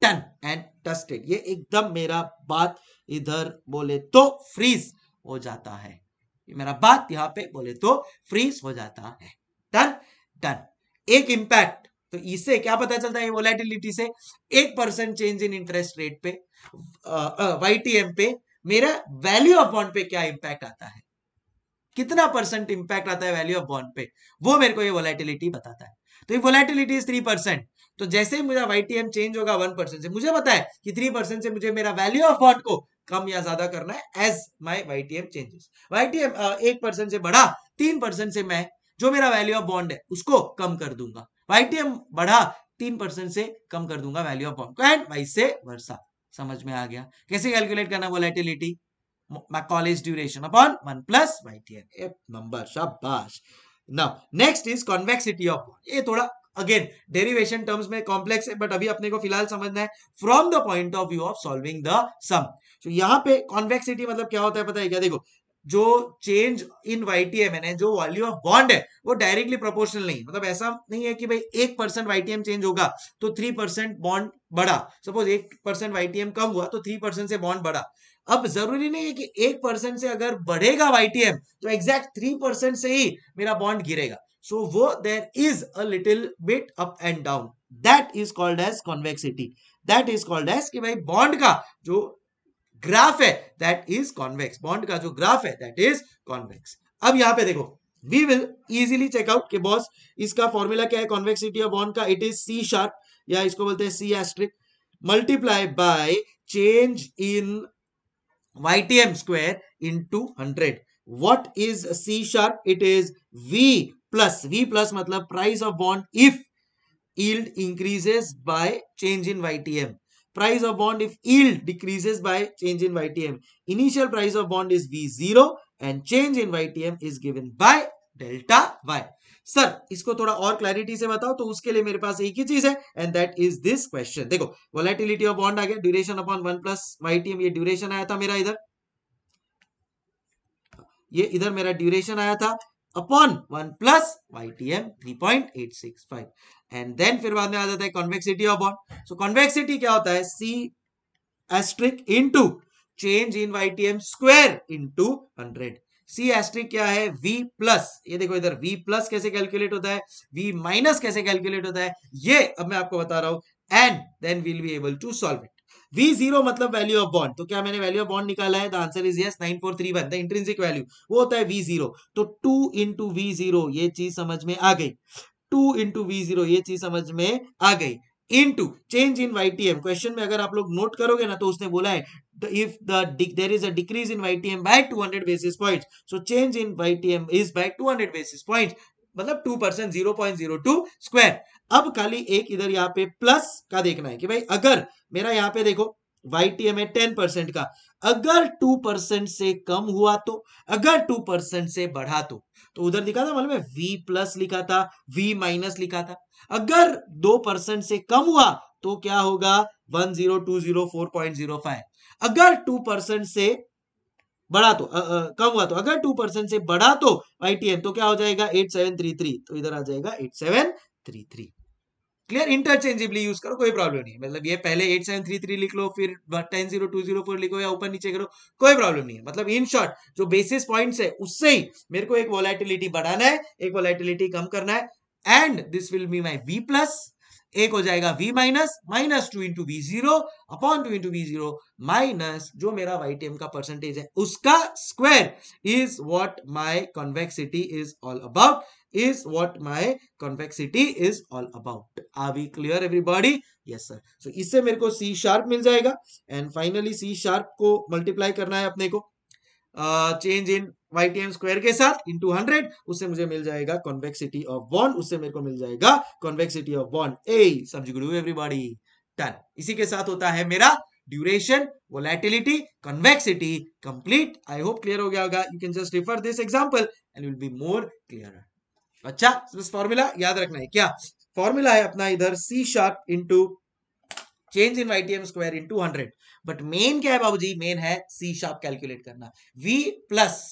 ton and tested ये एकदम मेरा बात इधर बोले तो फ्रीज हो जाता है मेरा बात यहाँ पे बोले तो फ्रीज हो जाता है डन डन एक इम्पैक्ट तो इससे क्या पता चलता है वोलेटिलिटी से एक percent change in interest rate पे वाईटीएम पे मेरा वैल्यू ऑफ बॉन्ड पे क्या इंपैक्ट आता है कितना परसेंट इंपैक्ट आता है वैल्यू ऑफ बॉन्ड पे वो मेरे को ये वोलेटिलिटी बताता है तो ये वोलेटिलिटी इज थ्री परसेंट तो जैसे ही मुझे वाईटीएम चेंज होगा वन परसेंट से मुझे पता है कि थ्री परसेंट से मुझे मेरा वैल्यू ऑफ बॉन्ड को कम या ज्यादा करना है as my Y T M changes Y T M एक परसेंट से बढ़ा तीन परसेंट से मैं जो मेरा वैल्यू ऑफ बॉन्ड है उसको कम कर दूंगा वाई टी एम बढ़ा तीन परसेंट से कम कर दूंगा value of bond and vice versa समझ में आ गया कैसे कैलकुलेट करना volatility college duration upon one plus Y T M number शाबाश now next is convexity of bond ये थोड़ा अगेन डेरिवेशन टर्म्स में कॉम्प्लेक्स है बट अभी अपने को फिलहाल समझना है from the point of view of solving the sum तो यहाँ पे कॉन्वेक्सिटी मतलब क्या होता है पता है क्या देखो जो change in Y T M जो वॉल्यू ऑफ बॉन्ड है वो डायरेक्टली प्रोपोर्शनल नहीं मतलब ऐसा नहीं है कि भाई एक परसेंट वाईटीएम चेंज होगा तो थ्री परसेंट बॉन्ड बढ़ा सपोज एक परसेंट वाईटीएम कम हुआ तो थ्री परसेंट से बॉन्ड बढ़ा अब जरूरी नहीं है कि एक परसेंट से अगर बढ़ेगा वाई टी एम तो एग्जैक्ट थ्री परसेंट से ही मेरा बॉन्ड गिरेगा सो so, वो there is a little bit up and down that is called as convexity that is called as कि भाई बॉन्ड का जो ग्राफ है दैट इज कॉन्वेक्स बॉन्ड का जो ग्राफ है दैट इज कॉन्वेक्स अब यहां पे देखो वी विल इजिली चेकआउट कि बॉस इसका फॉर्मूला क्या है कॉन्वेक्सिटी ऑफ बॉन्ड का इट इज सी शार्प या इसको बोलते हैं C asterisk multiply by change in ytm square into 100 what is c sharp it is V plus v plus matlab मतलब price of bond if yield increases by change in ytm price of bond if yield decreases by change in YTM. Initial price of bond is V0 and change in YTM is given by delta Y. Sir इसको थोड़ा और clarity से बताओ तो उसके लिए मेरे पास एक ही चीज है and that is this question देखो वोलेटिलिटी ऑफ बॉन्ड आ गया duration upon one plus YTM ये ड्यूरेशन आया था मेरा इधर ये इधर मेरा ड्यूरेशन आया था upon one plus YTM three point eight six five and then फिर बाद में आ जाता है convexity of bond so convexity क्या होता है C asterisk into change in Y T M square into hundred C asterisk क्या है V प्लस ये देखो इधर V प्लस कैसे कैलकुलेट होता है V माइनस कैसे कैलकुलेट होता है ये अब मैं आपको बता रहा हूं and then will be able to solve it V zero मतलब वैल्यू ऑफ बॉन्ड तो क्या मैंने वैल्यू ऑफ बॉन्ड निकाला है the answer is yes 9431 the intrinsic value वो होता है वी जीरो तो टू इंटू वी जीरो ये चीज समझ में आ गई टू इंटू वी जीरो ये चीज समझ में आ गई change in Y T M question में अगर आप लोग नोट करोगे ना तो उसने बोला है if the there is a decrease in YTM by 200 basis points so change in YTM is by 200 basis points मतलब two percent zero point zero two square अब खाली एक इधर यहाँ पे प्लस का देखना है कि भाई अगर मेरा यहाँ पे देखो वाईटीएम है टेन परसेंट का अगर टू परसेंट से कम हुआ तो अगर टू परसेंट से बढ़ा तो तो उधर लिखा था मालूम है वी प्लस लिखा था V माइनस लिखा था अगर दो परसेंट से कम हुआ तो क्या होगा one zero two zero four point zero five अगर टू परसेंट से बढ़ा तो आ, आ, कम हुआ तो अगर टू परसेंट से बढ़ा तो एम तो क्या हो जाएगा एट सेवन थ्री थ्री तो इधर आ जाएगा eight seven three three clear interchangeably use करो कोई प्रॉब्लम नहीं है मतलब ये पहले एट सेवन थ्री थ्री लिख लो फिर ten zero two zero four लिखो या ऊपर नीचे करो कोई प्रॉब्लम नहीं है मतलब इन शॉर्ट जो बेसिस पॉइंट्स है उससे ही मेरे को एक वॉलेटिलिटी बढ़ाना है एक वॉलेटिलिटी कम करना है and this will be my V plus एक हो जाएगा v minus minus two into V zero upon two into V zero minus जो मेरा ytm का परसेंटेज है उसका square is what my convexity is all about is what my convexity is all about are we clear everybody yes sir so इससे मेरे को C sharp मिल जाएगा एंड फाइनली सी शार्प को मल्टीप्लाई करना है अपने को change in Y T M square के साथ इंटू हंड्रेड उससे मुझे मिल जाएगा कॉन्वेक्सिटी ऑफ बॉन्ड उससे मेरे को मिल जाएगा कॉन्वेक्सिटी ऑफ बॉन्ड ए समझ गुरु एवरीबॉडी डन इसी के साथ होता है मेरा duration volatility convexity complete I hope clear हो गया होगा you can just refer this example and will be more clear अच्छा बस फॉर्मूला याद रखना है क्या फॉर्मूला है अपना इधर C sharp into change in YTM square into hundred but main क्या है बाबूजी मेन है सी शार्प कैलकुलेट करना V plus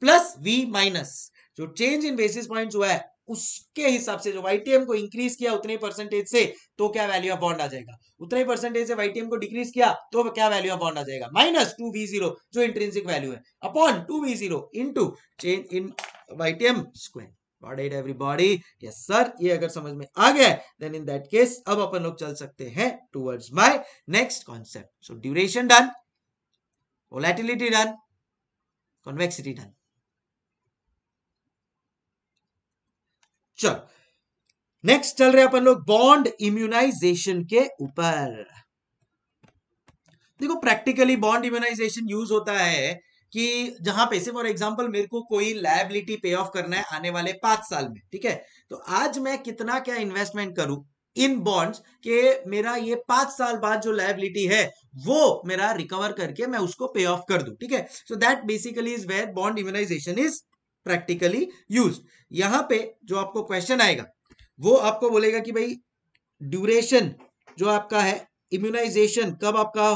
plus V minus जो चेंज इन बेसिस पॉइंट जो है उसके हिसाब से जो YTM को इंक्रीज किया उतने परसेंटेज से तो क्या वैल्यू ऑफ बॉन्ड आ जाएगा उतने परसेंटेज से YTM को डिक्रीज किया तो क्या वैल्यू ऑफ बॉन्ड आ जाएगा माइनस टू वी जीरो जो इंट्रेंसिक वैल्यू है upon two V zero into change in YTM square got it everybody yes sir ये अगर समझ में आ गया देन इन दैट केस अब अपन लोग चल सकते हैं towards my next concept so duration done volatility done convexity done चलो नेक्स्ट चल रहे अपन लोग बॉन्ड इम्यूनाइजेशन के ऊपर देखो प्रैक्टिकली बॉन्ड इम्यूनाइजेशन यूज होता है कि जहां पे से फॉर एग्जाम्पल मेरे को कोई लाइबिलिटी पे ऑफ करना है आने वाले पांच साल में ठीक है तो आज मैं कितना क्या इन्वेस्टमेंट करूं इन बॉन्ड्स के मेरा ये पांच साल बाद जो लाइबिलिटी है वो मेरा रिकवर करके मैं उसको पे ऑफ कर दूं ठीक है so that basically is where bond immunization is practically use यहां पे जो आपको क्वेश्चन आएगा वो आपको बोलेगा कि भाई ड्यूरेशन जो आपका है इम्यूनाइजेशन कब आपका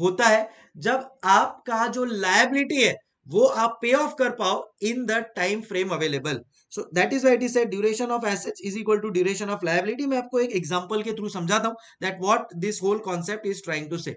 होता है जब आपका जो लाइबिलिटी है वो आप पे ऑफ कर पाओ in the time frame available so that is why it is duration of assets is equal to duration of liability मैं आपको एक एग्जांपल के थ्रू समझाता हूं that what this whole concept is trying to say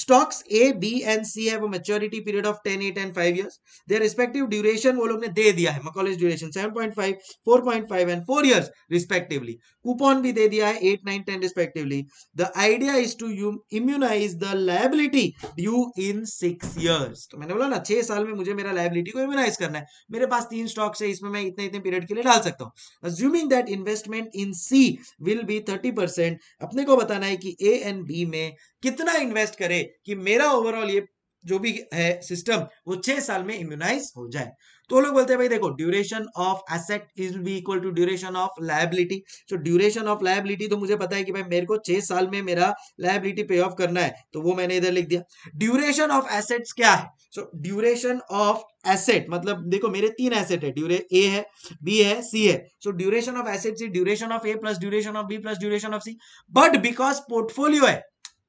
stocks A B and C है वो maturity period of ten eight and five years their respective duration वो लोग ने दे दिया है Macaulay's duration seven point five four point five and four years respectively coupon भी दे दिया है eight nine ten respectively the idea is to you immunize the liability due in six years तो मैंने बोला ना छह साल में मुझे मेरा लाइबिलिटी को इम्यूनाइज करना है मेरे पास तीन स्टॉक्स है इसमें मैं इतने इतने पीरियड के लिए डाल सकता हूँ assuming that investment in C will be thirty percent अपने को बताना है कि ए एंड बी में कितना इन्वेस्ट करे कि मेरा ओवरऑल ये जो भी है सिस्टम वो छह साल में इम्यूनाइज हो जाए तो लोग बोलते हैं भाई देखो duration of asset is be equal to duration of liability so duration of liability तो मुझे पता है कि भाई मेरे को छह साल में मेरा लाइबिलिटी पे ऑफ करना है तो वो मैंने इधर लिख दिया ड्यूरेशन ऑफ एसेट्स क्या है सो ड्यूरेशन ऑफ एसेट मतलब देखो मेरे तीन एसेट है ड्यूरे ए है बी है सी है so duration of asset C duration of A plus duration of B plus duration of C but because portfolio है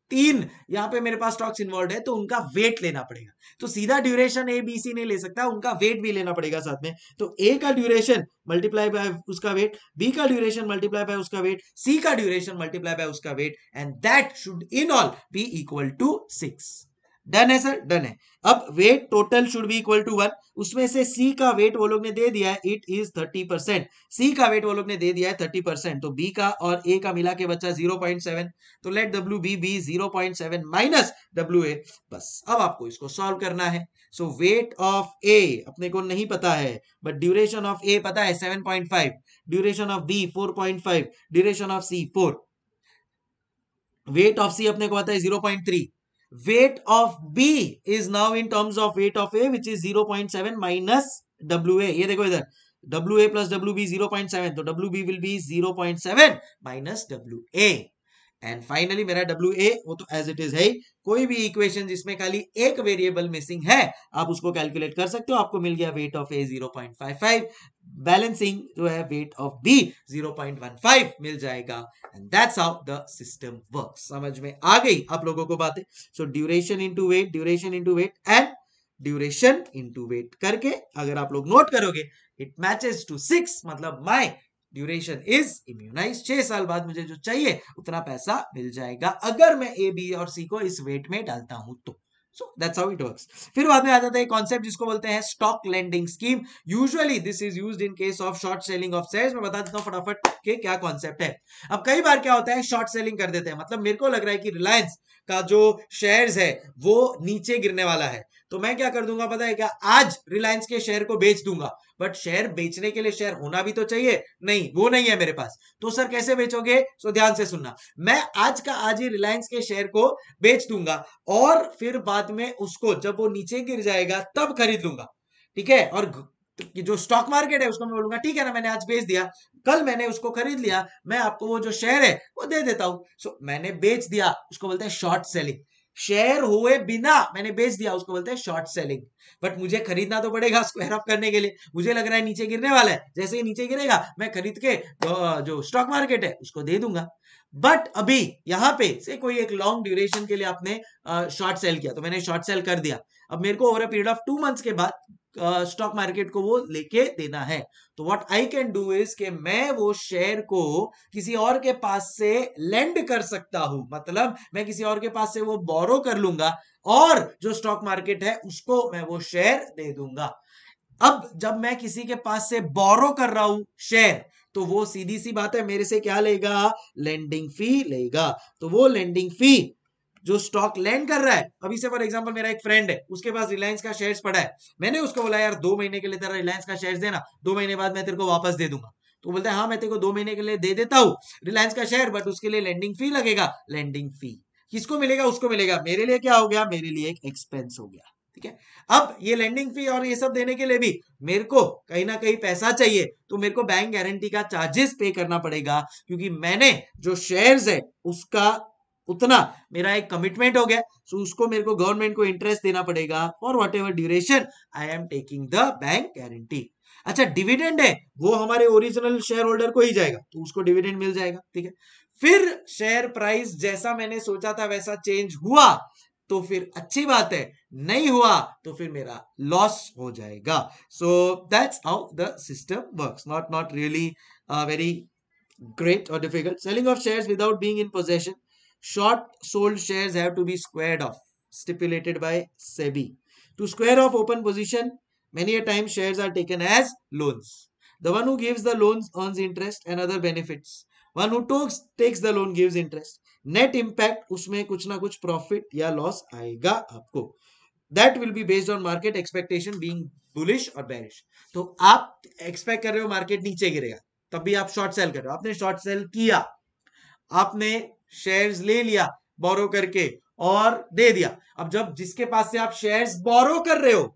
तीन यहां पे मेरे पास स्टॉक्स इन्वॉल्व है तो उनका वेट लेना पड़ेगा तो सीधा ड्यूरेशन ए बी सी नहीं ले सकता उनका वेट भी लेना पड़ेगा साथ में तो ए का ड्यूरेशन मल्टीप्लाई बाय उसका वेट बी का ड्यूरेशन मल्टीप्लाई बाय उसका वेट सी का ड्यूरेशन मल्टीप्लाई बाय उसका weight and that should in all be equal to six done है सर डन है अब weight total should be equal to one उसमें से सी का वेट वो लोग ने दे दिया है it is thirty percent C का वेट वो लोग ने दे दिया है थर्टी परसेंट तो बी का और ए का मिला के बच्चा जीरो पॉइंट सेवन तो let W B B zero point seven minus W A बस अब आपको इसको सॉल्व करना है सो वेट ऑफ ए अपने को नहीं पता है बट ड्यूरेशन ऑफ ए पता है seven point five duration of B four point five duration of C four weight of C अपने को पता है zero point three weight of B is now in terms of weight of A which is 0.7 minus WA. ये देखो इधर WA plus WB 0.7 तो WB will be 0.7 minus WA. And finally, मेरा W A वो तो as it is है कोई भी equation जिसमें खाली एक variable missing है आप उसको calculate कर सकते हो आपको मिल गया weight of A zero point five five balancing जो है वेट ऑफ बी 0.15 मिल जाएगा and that's how the system work समझ में आ गई आप लोगों को बातें so duration into weight duration into weight and duration into weight करके अगर आप लोग नोट करोगे इट मैचेस टू सिक्स मतलब माई ड्यूरेशन इज इम्यूनाइज छह साल बाद मुझे जो चाहिए उतना पैसा मिल जाएगा अगर मैं ए बी और सी को इस वेट में डालता हूं तो so that's how it works फिर बाद में आ जाता है कॉन्सेप्ट जिसको बोलते हैं stock lending scheme usually this is used in case of short selling of shares मैं बता देता हूं फटाफट के क्या कॉन्सेप्ट है अब कई बार क्या होता है शॉर्ट सेलिंग कर देते हैं मतलब मेरे को लग रहा है कि रिलायंस का जो शेयर है वो नीचे गिरने वाला है तो मैं क्या कर दूंगा पता है क्या आज रिलायंस के शेयर को बेच दूंगा बट शेयर बेचने के लिए शेयर होना भी तो चाहिए नहीं वो नहीं है मेरे पास तो सर कैसे बेचोगे सो ध्यान से सुनना मैं आज का आज ही रिलायंस के शेयर को बेच दूंगा और फिर बाद में उसको जब वो नीचे गिर जाएगा तब खरीद लूंगा ठीक है और कि जो स्टॉक मार्केट है उसको मैं बोलूंगा ठीक है ना मैंने आज बेच दिया कल मैंने उसको खरीद लिया मैं आपको वो जो शेयर है वो दे देता हूं सो so, मैंने बेच दिया उसको बोलते हैं शॉर्ट सेलिंग शेयर हुए बिना मैंने बेच दिया उसको बोलते हैं शॉर्ट सेलिंग बट मुझे खरीदना तो पड़ेगा स्क्वायर ऑफ करने के लिए मुझे लग रहा है नीचे गिरने वाला है जैसे ही नीचे गिरेगा मैं खरीद के जो जो स्टॉक मार्केट है उसको दे दूंगा बट अभी यहां पे से कोई एक लॉन्ग ड्यूरेशन के लिए आपने शॉर्ट सेल किया तो मैंने शॉर्ट सेल कर दिया अब मेरे को over a period of two months के बाद स्टॉक uh, मार्केट को वो लेके देना है तो what I can do is के मैं वो शेयर को किसी और के पास से लेंड कर सकता हूं मतलब मैं किसी और के पास से वो बोरो कर लूंगा और जो स्टॉक मार्केट है उसको मैं वो शेयर दे दूंगा अब जब मैं किसी के पास से बोरो कर रहा हूं शेयर तो वो सीधी सी बात है मेरे से क्या लेगा लेंडिंग फी लेगा तो वो लेंडिंग फी जो स्टॉक लैंड कर रहा है अभी से फॉर एग्जाम्पल मेरा एक फ्रेंड है उसके पास रिलायंस का शेयर पड़ा है मैंने उसको बोला यार दो महीने के लिए तेरा रिलायंस का शेयर देना दो महीने बाद मैं तेरे को वापस दे दूंगा तो बोलते हैं हाँ मैं तेरे को दो महीने के लिए दे देता हूँ रिलायंस का शेयर बट उसके लिए लैंडिंग फी लगेगा लैंडिंग फी किसको मिलेगा उसको मिलेगा मेरे लिए क्या हो गया मेरे लिए एक एक्सपेंस हो गया ठीक है अब ये लैंडिंग फी और ये सब देने के लिए भी मेरे को कहीं ना कहीं पैसा चाहिए तो मेरे को बैंक गारंटी का चार्जेस पे करना पड़ेगा क्योंकि मैंने जो शेयर्स है उसका उतना मेरा एक कमिटमेंट हो गया सो उसको मेरे को गवर्नमेंट को इंटरेस्ट देना पड़ेगा for what ever duration I am taking the bank guarantee अच्छा डिविडेंड है वो हमारे ओरिजिनल शेयर होल्डर को ही जाएगा तो उसको डिविडेंड मिल जाएगा ठीक है फिर शेयर प्राइस जैसा मैंने सोचा था वैसा चेंज हुआ तो फिर अच्छी बात है नहीं हुआ तो फिर मेरा लॉस हो जाएगा so that's how the system works not not really very great और difficult selling of shares without being in possession short sold shares have to be squared off stipulated by SEBI. To square off open position, many a time shares are taken as loans. The one who gives the loans earns interest and other benefits. One who talks, takes the loan gives interest. Net impact usme kuch na kuch profit ya loss aayega aapko That will be based on market expectation being bullish or bearish. to aap expect kar rahe ho market niche girega tab bhi aap short sell kar rahe ho aapne short sell kiya aapne shares ले लिया बोरो करके और दे दिया अब जब जिसके पास से आप शेयर्स बोरो कर रहे हो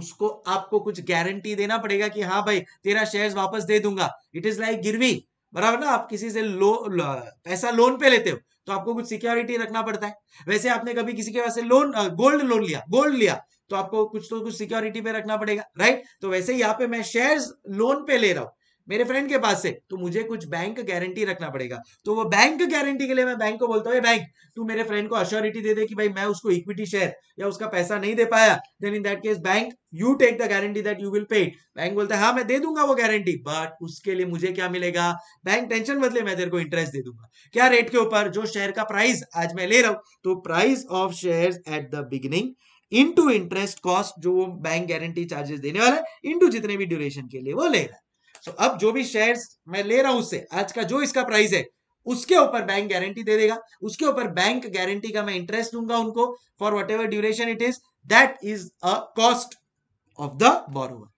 उसको आपको कुछ गारंटी देना पड़ेगा कि हाँ भाई तेरा शेयर्स वापस दे दूंगा इट इज लाइक गिरवी बराबर ना आप किसी से लो, पैसा लोन पे लेते हो तो आपको कुछ सिक्योरिटी रखना पड़ता है वैसे आपने कभी किसी के पास से लोन गोल्ड लोन लिया गोल्ड लिया तो आपको कुछ तो कुछ सिक्योरिटी पे रखना पड़ेगा राइट तो वैसे यहाँ पे मैं शेयर्स लोन पे ले रहा हूं मेरे फ्रेंड के पास से तो मुझे कुछ बैंक गारंटी रखना पड़ेगा तो वो बैंक गारंटी के लिए मैं बैंक को बोलता हूँ बैंक तू मेरे फ्रेंड को अश्योरिटी दे दे कि भाई मैं उसको इक्विटी शेयर या उसका पैसा नहीं दे पाया then in that case bank you take the guarantee that you will pay bank बोलता है हाँ मैं दे दूंगा वो गारंटी बट उसके लिए मुझे क्या मिलेगा बैंक टेंशन बदले मैं तेरे को इंटरेस्ट दे दूंगा क्या रेट के ऊपर जो शेयर का प्राइस आज मैं ले रहा हूं तो price of share at the beginning into interest cost जो वो बैंक गारंटी चार्जेस देने वाला है इंटू जितने भी ड्यूरेशन के लिए वो ले रहा है तो अब जो भी शेयर्स मैं ले रहा हूं उससे आज का जो इसका प्राइस है उसके ऊपर बैंक गारंटी दे देगा उसके ऊपर बैंक गारंटी का मैं इंटरेस्ट दूंगा उनको for what ever duration it is that is a cost of the borrower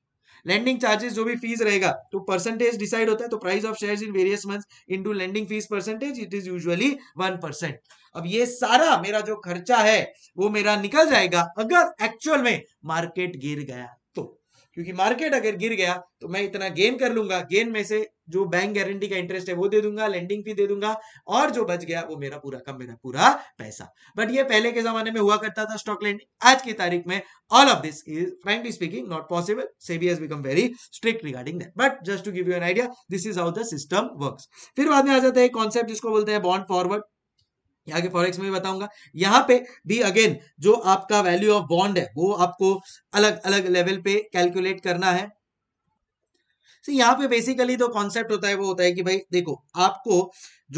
lending charges जो भी फीस रहेगा तो परसेंटेज डिसाइड होता है तो price of shares in various months into lending fees percentage it is usually one percent अब ये सारा मेरा जो खर्चा है वो मेरा निकल जाएगा अगर एक्चुअल में मार्केट गिर गया क्योंकि मार्केट अगर गिर गया तो मैं इतना गेन कर लूंगा गेन में से जो बैंक गारंटी का इंटरेस्ट है वो दे दूंगा लेंडिंग फी दे दूंगा और जो बच गया वो मेरा पूरा का मेरा पूरा पैसा बट ये पहले के जमाने में हुआ करता था स्टॉक लैंडिंग आज की तारीख में all of this is frankly speaking not possible SEBI has become very strict regarding that but just to give you an idea this is how the system work फिर बाद में आ जाता है कॉन्सेप्ट जिसको बोलते हैं बॉन्ड फॉरवर्ड यहाँ के फॉरेक्स में भी बताऊंगा यहाँ पे भी अगेन जो आपका वैल्यू ऑफ बॉन्ड है वो आपको अलग अलग लेवल पे कैलकुलेट करना है तो यहाँ पे बेसिकली तो कॉन्सेप्ट होता है वो होता है कि भाई देखो आपको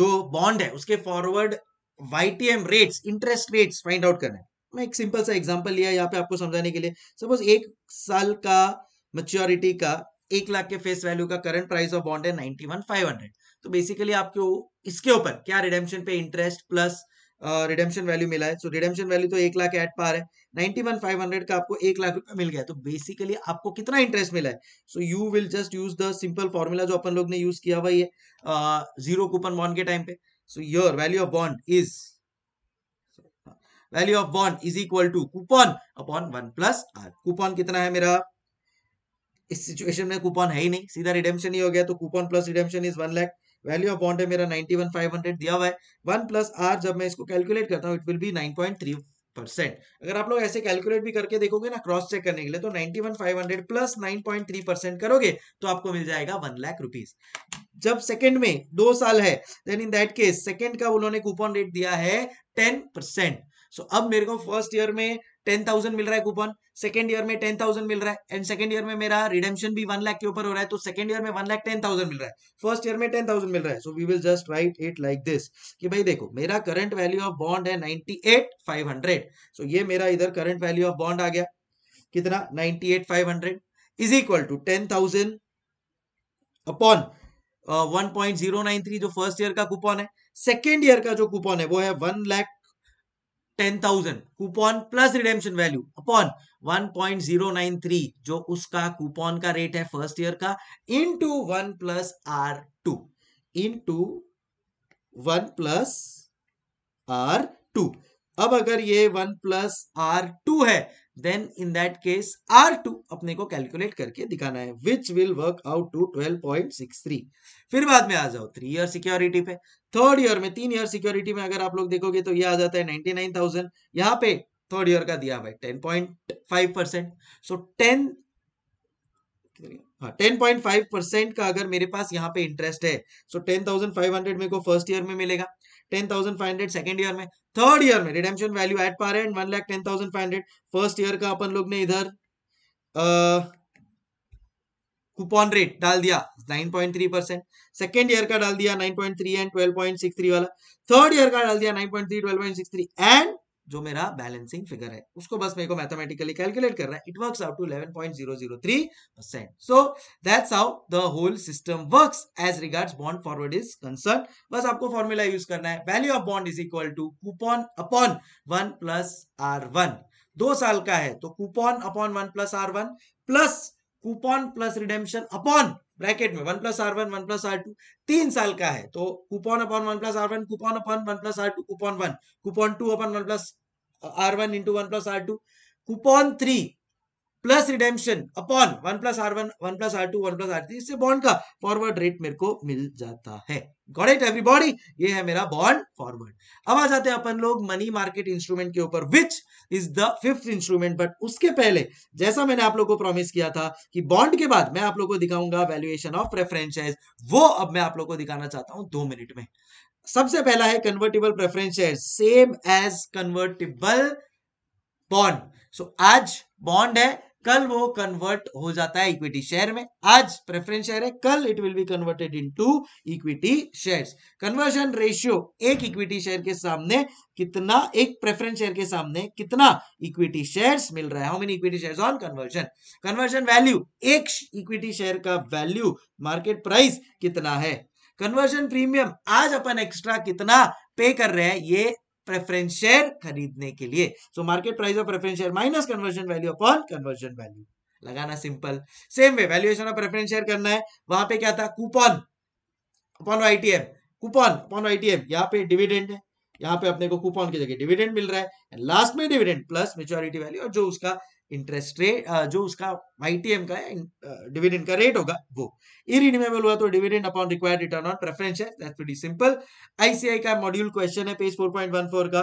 जो बॉन्ड है उसके forward YTM rates interest rates find out करना है मैं एक सिंपल सा एग्जांपल लिया यहाँ पे आपको समझाने के लिए सपोज एक साल का मच्योरिटी का एक लाख के फेस वैल्यू का करंट प्राइस ऑफ बॉन्ड है नाइनटी वन फाइव हंड्रेड तो बेसिकली आपको इसके ऊपर क्या रिडेम्शन पे इंटरेस्ट प्लस रिडेम्पशन वैल्यू मिला है सो रिडेम्शन वैल्यू तो एक लाख एट पार है नाइनटी वन फाइव हंड्रेड का आपको एक लाख रुपया मिल गया तो बेसिकली आपको कितना इंटरेस्ट मिला है so you will just use the simple formula जो अपन लोग ने यूज किया हुआ ये जीरो कूपन बॉन्ड के टाइम पे so your value of bond is value of bond is equal to coupon upon one plus r coupon कितना है मेरा इस सिचुएशन में कूपन है ही नहीं सीधा रिडेम्शन ही हो गया तो coupon plus redemption is one lakh value of bond है मेरा 91500 दिया हुआ है वन प्लस आर जब मैं इसको कैलकुलेट करता हूँ इट विल बी 9.3 परसेंट अगर आप लोग ऐसे कैलकुलेट भी करके देखोगे ना क्रॉस चेक करने के लिए तो 91500 प्लस 9.3 परसेंट करोगे तो आपको मिल जाएगा वन लाख रुपीज जब सेकंड में दो साल है then in that case second का उन्होंने कूपन रेट दिया है टेन सो so, अब मेरे को फर्स्ट ईयर में टेन थाउजेंड मिल रहा है कूपन सेकंड ईयर में टेन थाउजेंड मिल रहा है एंड सेकंड ईयर में मेरा रिडेम्पशन भी वन लाख के ऊपर हो रहा है तो सेकंड ईयर में वन लाख टेन थाउजेंड मिल रहा है फर्स्ट ईयर में टेन थाउजेंड मिल रहा है so we will just write it like this कि भाई देखो मेरा करंट वैल्यू ऑफ बॉन्ड है ninety eight five hundred so ये मेरा इधर करंट वैल्यू ऑफ बॉन्ड आ गया कितना ninety eight five hundred is equal to ten thousand upon one point zero nine three जो फर्स्ट ईयर का कूपन है सेकेंड ईयर का जो कूपन है वो है one lakh 10,000 coupon plus redemption value upon 1.093 जो उसका कूपन का रेट है फर्स्ट ईयर का into 1 plus r two two one plus r two अब अगर ये वन प्लस आर टू है then in that case r two अपने को कैलकुलेट करके दिखाना है which will work out to twelve point six three फिर बाद में आ जाओ थ्री ईयर सिक्योरिटी पे थर्ड ईयर में तीन ईयर सिक्योरिटी में अगर आप लोग देखोगे तो ये आ जाता है नाइन थाउजेंड यहाँ पे थर्ड ईयर का दिया हुआ point five percent so ten हाँ फाइव परसेंट का अगर मेरे पास यहाँ पे इंटरेस्ट है so ten thousand five hundred मेरे को फर्स्ट ईयर में मिलेगा ten thousand hundred second year में थर्ड ईयर में रिडेमशन वैल्यू एट पा रहे one lakh ten thousand five hundred first year का अपन लोग ने इधर कूपन रेट डाल दिया nine point three percent second year का डाल दिया nine point three and twelve point six three वाला थर्ड ईयर का डाल दिया nine point three twelve point six three and जो मेरा बैलेंसिंग फिगर है उसको बस मेरे को मैथमेटिकली कैलकुलेट करना है it works out to 11.003 percent so that's how the whole system works as regards bond forward is concern बस आपको फॉर्मूला यूज करना है value of bond is equal to coupon upon one plus r one दो साल का है तो coupon upon one plus r one plus coupon plus redemption upon bracket में one plus r one one plus r two तीन साल का है तो coupon upon one plus r one coupon upon one plus r two coupon one coupon two upon one plus r one into one plus r two coupon three plus redemption upon one plus r one one plus r two one plus r three इससे bond का forward rate मेरे को मिल जाता है got it everybody ये है मेरा bond forward अब आ जाते हैं अपन लोग मनी मार्केट इंस्ट्रूमेंट के ऊपर which is the fifth instrument but उसके पहले जैसा मैंने आप लोगों को प्रॉमिस किया था कि बॉन्ड के बाद मैं आप लोगों को दिखाऊंगा वैल्यूएशन ऑफ प्रेफरेंस वो अब मैं आप लोगों को दिखाना चाहता हूं दो मिनट में सबसे पहला है convertible preference share same as convertible bond so आज बॉन्ड है कल वो कन्वर्ट हो जाता है इक्विटी शेयर में आज प्रेफरेंस शेयर है कल it will be converted into equity shares conversion ratio एक इक्विटी शेयर के सामने कितना एक प्रेफरेंस शेयर के सामने कितना इक्विटी शेयर्स मिल रहा है how many equity shares on conversion conversion value एक इक्विटी शेयर का वैल्यू मार्केट प्राइस कितना है कन्वर्जन प्रीमियम आज अपन एक्स्ट्रा कितना पे कर रहे हैं ये प्रेफरेंस शेयर खरीदने के लिए so market price of preference share minus conversion value upon conversion value लगाना simple same way valuation of preference share करना है वहां पे क्या था coupon upon YTM coupon upon YTM यहाँ पे डिविडेंड है यहाँ पे अपने को कूपन की जगह डिविडेंड मिल रहा है लास्ट में डिविडेंड प्लस मेच्योरिटी वैल्यू और जो उसका इंटरेस्ट रेट uh, जो उसका आईटीएम का डिविडेंड uh, का रेट होगा वो इनिमेबल e हुआ तो dividend upon required return on preference है सिंपल आईसीआई का मॉड्यूल क्वेश्चन है पेज 4.14 का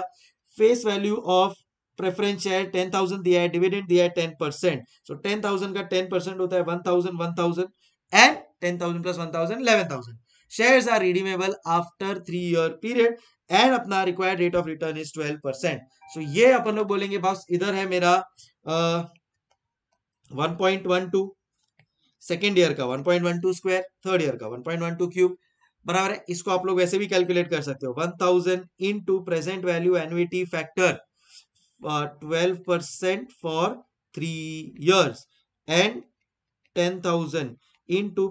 face value of preference share ten thousand दिया है डिविडेंड दिया है ten percent so ten thousand का टेन परसेंट होता है one thousand one thousand and ten thousand plus one thousand eleven thousand shares are redeemable after three year period and अपना required rate of return is 12 percent so so, ये अपन लोग बोलेंगे बस इधर है मेरा one point one two second year का one point one two square third year का one point one two cube बराबर है इसको आप लोग वैसे भी कैलकुलेट कर सकते हो one thousand into present value annuity factor twelve percent for three years and ten thousand into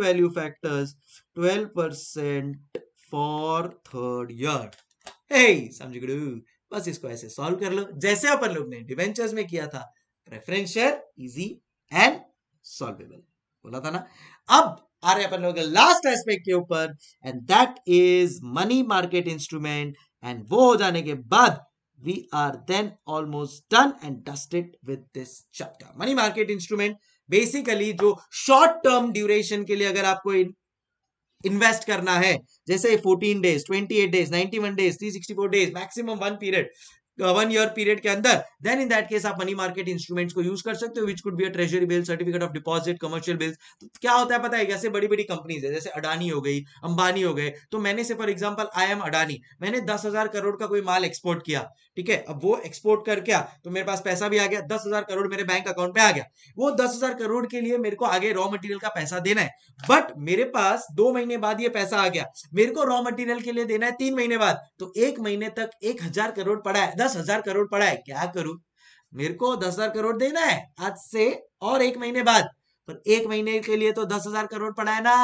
value factors twelve percent for third year है समझ गए बस इसको ऐसे सॉल्व कर लो जैसे अपन लोग ने डिवेंचर्स में किया था preference share easy and solvable बोला था ना अब आ रहे अपन लोग लास्ट एस्पेक्ट के ऊपर and that is money market instrument and वो हो जाने के बाद we are then almost done and dusted with this chapter money market instrument basically जो शॉर्ट टर्म ड्यूरेशन के लिए अगर आपको इन्वेस्ट करना है जैसे 14 days 28 days 91 days 364 days maximum one period one year period के अंदर देन इन दैट केस आप मनी मार्केट इंस्ट्रूमेंट्स को यूज कर सकते हो which could be a treasury bill certificate of deposit commercial bills तो क्या होता है पता है कैसे बड़ी बड़ी कंपनीज है जैसे अडानी हो गई अंबानी हो गए तो मैंने say for example I am Adani मैंने दस हजार करोड़ का कोई माल एक्सपोर्ट किया ठीक है अब वो एक्सपोर्ट कर क्या तो मेरे पास पैसा भी आ गया दस हजार करोड़ मेरे बैंक अकाउंट पे आ गया वो दस हजार करोड़ के लिए मेरे को आगे रॉ मटेरियल का पैसा देना है बट मेरे पास दो महीने बाद ये पैसा आ गया मेरे को रॉ मटेरियल के लिए देना है तीन महीने बाद तो एक महीने तक एक हजार करोड़ पड़ा है दस हजार करोड़ पड़ा है क्या करूं मेरे को दस हजार करोड़ देना है आज से और एक महीने बाद पर एक महीने के लिए तो दस हजार करोड़ पड़ा है ना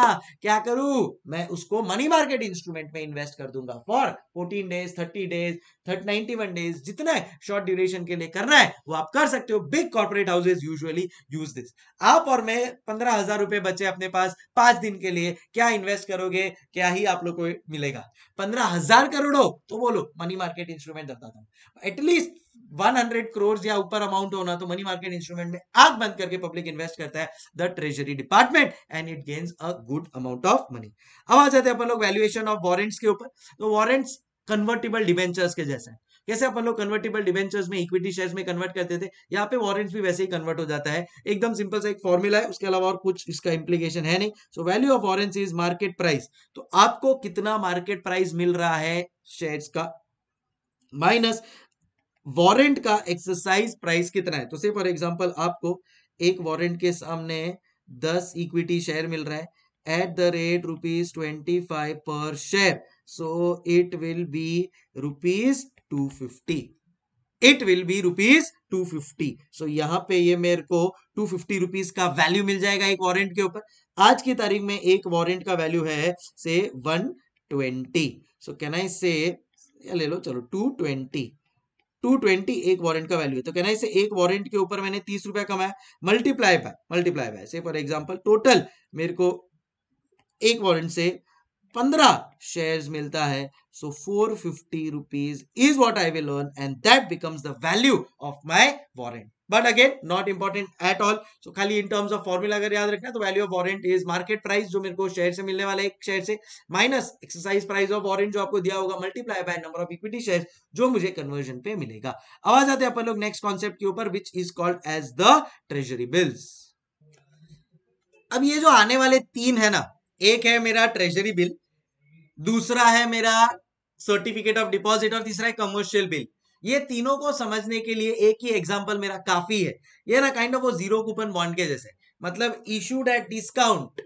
क्या करूं मैं उसको मनी मार्केट इंस्ट्रूमेंट में इन्वेस्ट कर दूंगा for fourteen days thirty days thirty ninety one days जितना शॉर्ट ड्यूरेशन के लिए करना है वो आप कर सकते हो big corporate houses usually use this आप और मैं पंद्रह हजार रुपए बचे अपने पास पांच दिन के लिए क्या इन्वेस्ट करोगे क्या ही आप लोग को मिलेगा पंद्रह हजार करोड़ हो तो बोलो मनी मार्केट इंस्ट्रूमेंट बताता हूँ एटलीस्ट 100 करोड़ या ऊपर अमाउंट होना तो मनी मार्केट इंस्ट्रूमेंट में आग बंद करके पब्लिक इन्वेस्ट करता है the treasury department and it gains a good amount of money अब आ जाते हैं अपन लोग वैल्यूएशन ऑफ वॉरेंट्स के ऊपर तो वॉरेंट्स कन्वर्टेबल डिवेंचर्स के जैसा है कैसे अपन लोग कन्वर्टेबल डिवेंचर्स में इक्विटी शेयर्स में कन्वर्ट करते थे यहाँ पे वॉरेंट्स भी वैसे ही कन्वर्ट हो जाता है एकदम सिंपल सा एक फॉर्मूला है उसके अलावा और कुछ इसका इंप्लीकेशन है नहीं so value of warrants is market price तो आपको कितना मार्केट प्राइस मिल रहा है शेयर्स का माइनस वारंट का एक्सरसाइज प्राइस कितना है तो से फॉर एग्जाम्पल आपको एक वारंट के सामने दस इक्विटी शेयर मिल रहा है at the rate rupees twenty five per share so it will be rupees two fifty it will be rupees two fifty so यहाँ पे ये मेरे को टू फिफ्टी रुपीज का वैल्यू मिल जाएगा एक वारंट के ऊपर आज की तारीख में एक वारंट का वैल्यू है से one twenty so can I say ले लो चलो टू ट्वेंटी 220 एक वारंट का वैल्यू है तो कहना है इसे एक वारंट के ऊपर मैंने तीस रुपया कमाया multiply by multiply by say for example total मेरे को एक वारंट से पंद्रह शेयर्स मिलता है so four fifty rupees is what I will earn and that becomes the value of my warrant but again not important at all so खाली in terms of formula अगर याद रखना तो value of warrant is market price जो मेरे को share से मिलने वाला है एक शेयर से minus exercise price of warrant जो आपको दिया होगा multiply by number of equity share जो मुझे कन्वर्जन पे मिलेगा आवाज आते हैं अपन लोग नेक्स्ट कॉन्सेप्ट के ऊपर which is called as the treasury bills अब ये जो आने वाले तीन है ना एक है मेरा ट्रेजरी बिल दूसरा है मेरा सर्टिफिकेट ऑफ डिपॉजिट और तीसरा है कमर्शियल बिल ये तीनों को समझने के लिए एक ही एग्जाम्पल मेरा काफी है ये ना काइंड ऑफ वो जीरो कूपन बॉन्ड के जैसे मतलब issued at discount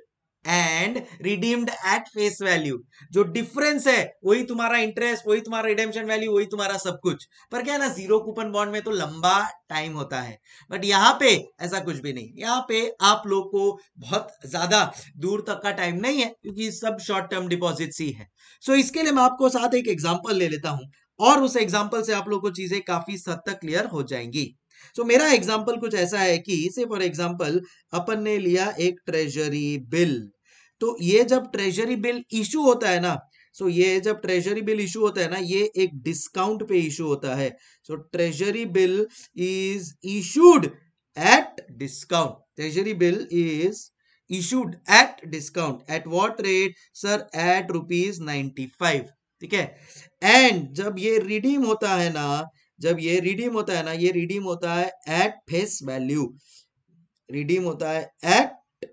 and redeemed at face value जो डिफरेंस है वही तुम्हारा इंटरेस्ट वही तुम्हारा रिडेम्शन वैल्यू वही तुम्हारा सब कुछ पर क्या है ना जीरो कूपन बॉन्ड में तो लंबा टाइम होता है बट यहाँ पे ऐसा कुछ भी नहीं यहाँ पे आप लोग को बहुत ज्यादा दूर तक का टाइम नहीं है क्योंकि सब शॉर्ट टर्म डिपॉजिट ही है सो so, इसके लिए मैं आपको साथ एक एग्जाम्पल ले लेता हूँ और उस एग्जाम्पल से आप लोग को चीजें काफी हद तक क्लियर हो जाएंगी सो so, मेरा एग्जाम्पल कुछ ऐसा है कि से फॉर एग्जाम्पल अपन ने लिया एक ट्रेजरी बिल तो ये जब ट्रेजरी बिल इशू होता है ना सो so, ये जब ट्रेजरी बिल इशू होता है ना ये एक डिस्काउंट पे इशू होता है so treasury bill is issued at discount treasury bill is issued at discount at what rate sir at rupees ninety five ठीक है एंड जब ये रिडीम होता है ना जब ये रिडीम होता है ना ये रिडीम होता है एट फेस वैल्यू रिडीम होता है eight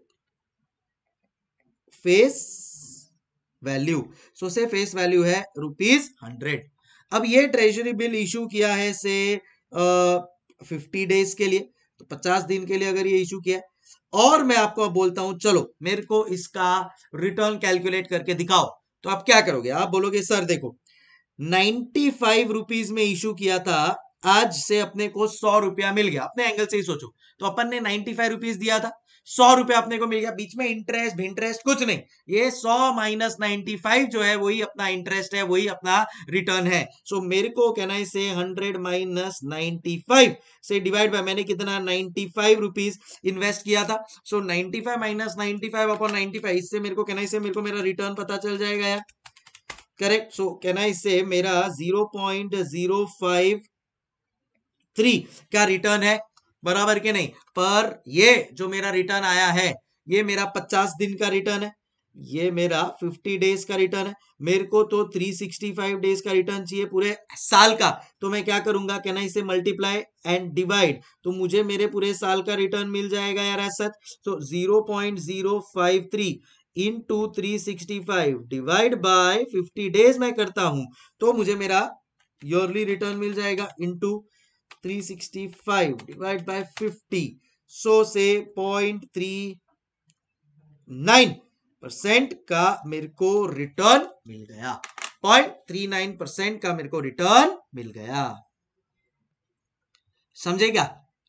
face value so say face value है रुपीज हंड्रेड अब ये ट्रेजरी बिल इशू किया है से फिफ्टी डेज के लिए तो पचास दिन के लिए अगर ये इशू किया है और मैं आपको बोलता हूं चलो मेरे को इसका रिटर्न कैलकुलेट करके दिखाओ तो आप क्या करोगे आप बोलोगे सर देखो नाइन्टी फाइव रुपीज में इशू किया था आज से अपने को सौ रुपया मिल गया अपने एंगल से ही सोचो तो अपन ने नाइन्टी फाइव रुपीज दिया था सौ रुपए अपने को मिल गया बीच में इंटरेस्ट इंटरेस्ट कुछ नहीं ये सौ माइनस नाइनटी फाइव जो है वही अपना इंटरेस्ट है वही अपना रिटर्न है सो so, मेरे को कहना है say hundred minus ninety five say divide by मैंने कितना नाइनटी फाइव रुपीज इन्वेस्ट किया था so ninety five minus ninety five upon ninety five इससे मेरे को कहना है से मेरे को मेरा रिटर्न पता चल जाएगा यार करेक्ट सो कहना इससे मेरा zero point zero five three का रिटर्न है बराबर के नहीं पर ये जो मेरा रिटर्न आया है ये मेरा पचास दिन का रिटर्न है ये मेरा 50 डेज का रिटर्न है मेरे को तो 365 डेज का रिटर्न चाहिए पूरे साल का तो मैं क्या करूंगा क्या ना इसे मल्टीप्लाई एंड डिवाइड तो मुझे मेरे पूरे साल का रिटर्न मिल जाएगा यार एज सच तो 0.053 into three sixty five divide by fifty days मैं करता हूं तो मुझे मेरा योरली रिटर्न मिल जाएगा into 365 divide by 50 so say point three nine percent का मेरे को रिटर्न मिल गया पॉइंट थ्री नाइन परसेंट का मेरे को रिटर्न मिल गया क्या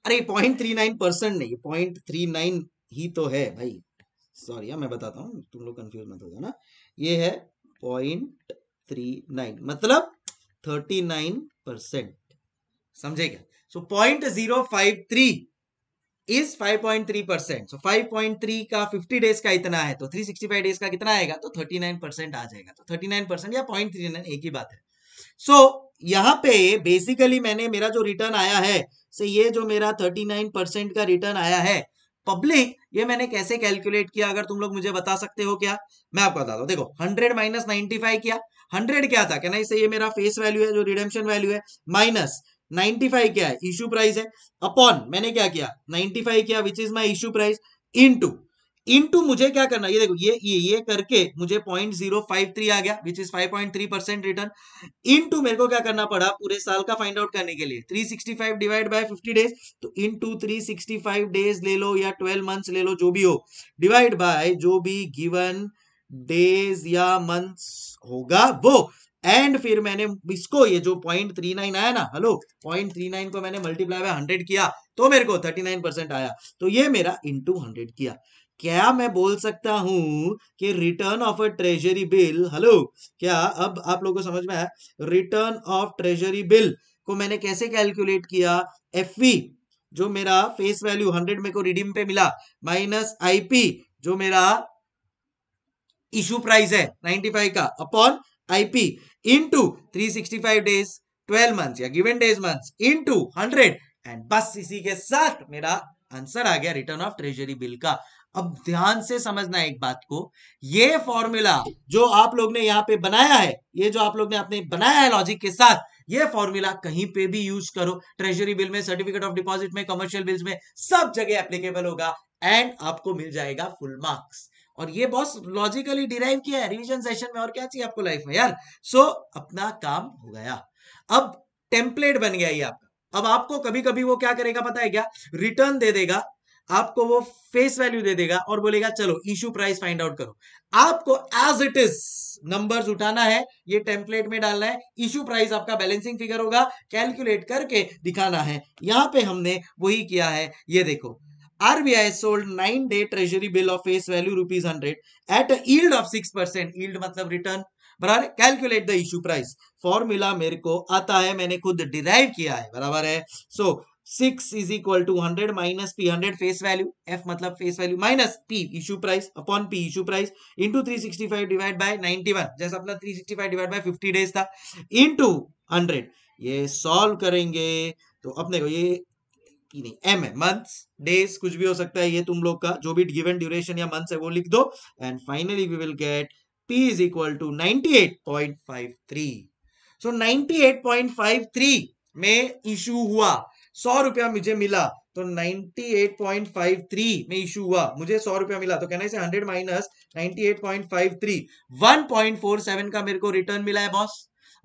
अरे पॉइंट थ्री नाइन परसेंट नहीं पॉइंट थ्री नाइन ही तो है भाई सॉरी हाँ, मैं बताता हूँ तुम लोग कंफ्यूज मत हो जाना ये है पॉइंट थ्री नाइन मतलब थर्टी नाइन परसेंट समझे क्या so point zero five three is five point three percent so five point three का फिफ्टी डेज का इतना है तो थ्री सिक्सटी फाइव डेज का कितना आएगा तो थर्टी नाइन परसेंट आ जाएगा तो थर्टी नाइन परसेंट या पॉइंट थ्री नाइन एक ही बात है सो so, यहाँ पे बेसिकली मैंने मेरा जो रिटर्न आया है से ये जो मेरा थर्टी नाइन परसेंट का रिटर्न आया है पब्लिक ये मैंने कैसे कैलकुलेट किया अगर तुम लोग मुझे बता सकते हो क्या मैं आपको बताता हूँ देखो हंड्रेड माइनस नाइनटी फाइव किया हंड्रेड क्या था कहना इससे ये मेरा फेस वैल्यू है जो रिडेम्शन वैल्यू है माइनस 95 क्या है इश्यू प्राइस है अपॉन मैंने क्या किया 95 किया which is my issue price into into मुझे क्या करना ये देखो ये ये ये करके मुझे 0.053 आ गया which is 5.3 percent return into मेरे को क्या करना पड़ा पूरे साल का फाइंड आउट करने के लिए 365 डिवाइड बाय 50 डेज तो इनटू 365 डेज ले लो या 12 मंथ्स ले लो जो भी हो डिवाइड बाय जो भी गिवन डेज या मंथ होगा वो एंड फिर मैंने इसको ये जो पॉइंट थ्री नाइन आया ना हेलो पॉइंट थ्री नाइन को मैंने मल्टीप्लाई बाय हंड्रेड किया तो मेरे को थर्टी नाइन परसेंट आया तो ये मेरा इंटू हंड्रेड किया क्या मैं बोल सकता हूं कि return of a treasury bill hello क्या अब आप लोगों को समझ में आया रिटर्न ऑफ ट्रेजरी बिल को मैंने कैसे कैलकुलेट किया एफ e, जो मेरा फेस वैल्यू हंड्रेड में को रिडीम पे मिला माइनस आईपी जो मेरा इशू प्राइस है 95 का upon IP into 365 days 12 months twelve month या given days month into hundred and बस इसी के साथ मेरा आंसर आ गया रिटर्न ऑफ ट्रेजरी बिल का अब ध्यान से समझना एक बात को ये फॉर्मूला जो आप लोग ने यहां पे बनाया है ये जो आप लोग ने आपने बनाया है लॉजिक के साथ ये फॉर्मूला कहीं पे भी यूज करो ट्रेजरी बिल में सर्टिफिकेट ऑफ डिपॉजिट में कमर्शियल बिल्स में सब जगह एप्लीकेबल होगा एंड आपको मिल जाएगा फुल मार्क्स और ये बॉस लॉजिकली डिराइव किया है रिविजन सेशन में और क्या चाहिए आपको लाइफ में यार सो so, अपना काम हो गया अब टेम्पलेट बन गया ये आपका अब आपको कभी कभी वो क्या करेगा पता है क्या रिटर्न दे देगा आपको वो फेस वैल्यू दे देगा और बोलेगा चलो इश्यू प्राइस फाइंड आउट करो आपको एज इट इज नंबर्स उठाना है ये टेम्पलेट में डालना है इश्यू प्राइस आपका बैलेंसिंग फिगर होगा कैलकुलेट करके दिखाना है यहां पे हमने वही किया है ये देखो RBI sold 9 day treasury bill of face value rupees 100 at a yield of 6% yield मतलब return बराबर calculate the issue price formula मेरे को आता है मैंने खुद डिराइव किया है बराबर है so six is equal to hundred minus P hundred face value F मतलब face value minus P issue price upon P issue price into three sixty five divide by ninety one जैसा अपना three sixty five divide by fifty days था into hundred ये solve करेंगे तो अपने को ये की नहीं एम है मंथ्स डेज कुछ भी हो सकता है ये तुम लोग का जो भी गिवन ड्यूरेशन या मंथ्स है वो लिख दो and finally we will get P is equal to 98.53 so 98.53 में इश्यू हुआ सौ रुपया मुझे मिला तो 98.53 में इशू हुआ मुझे सौ रुपया मिला तो कहना इसे 100 माइनस 98.53 1.47 का मेरे को रिटर्न मिला है बॉस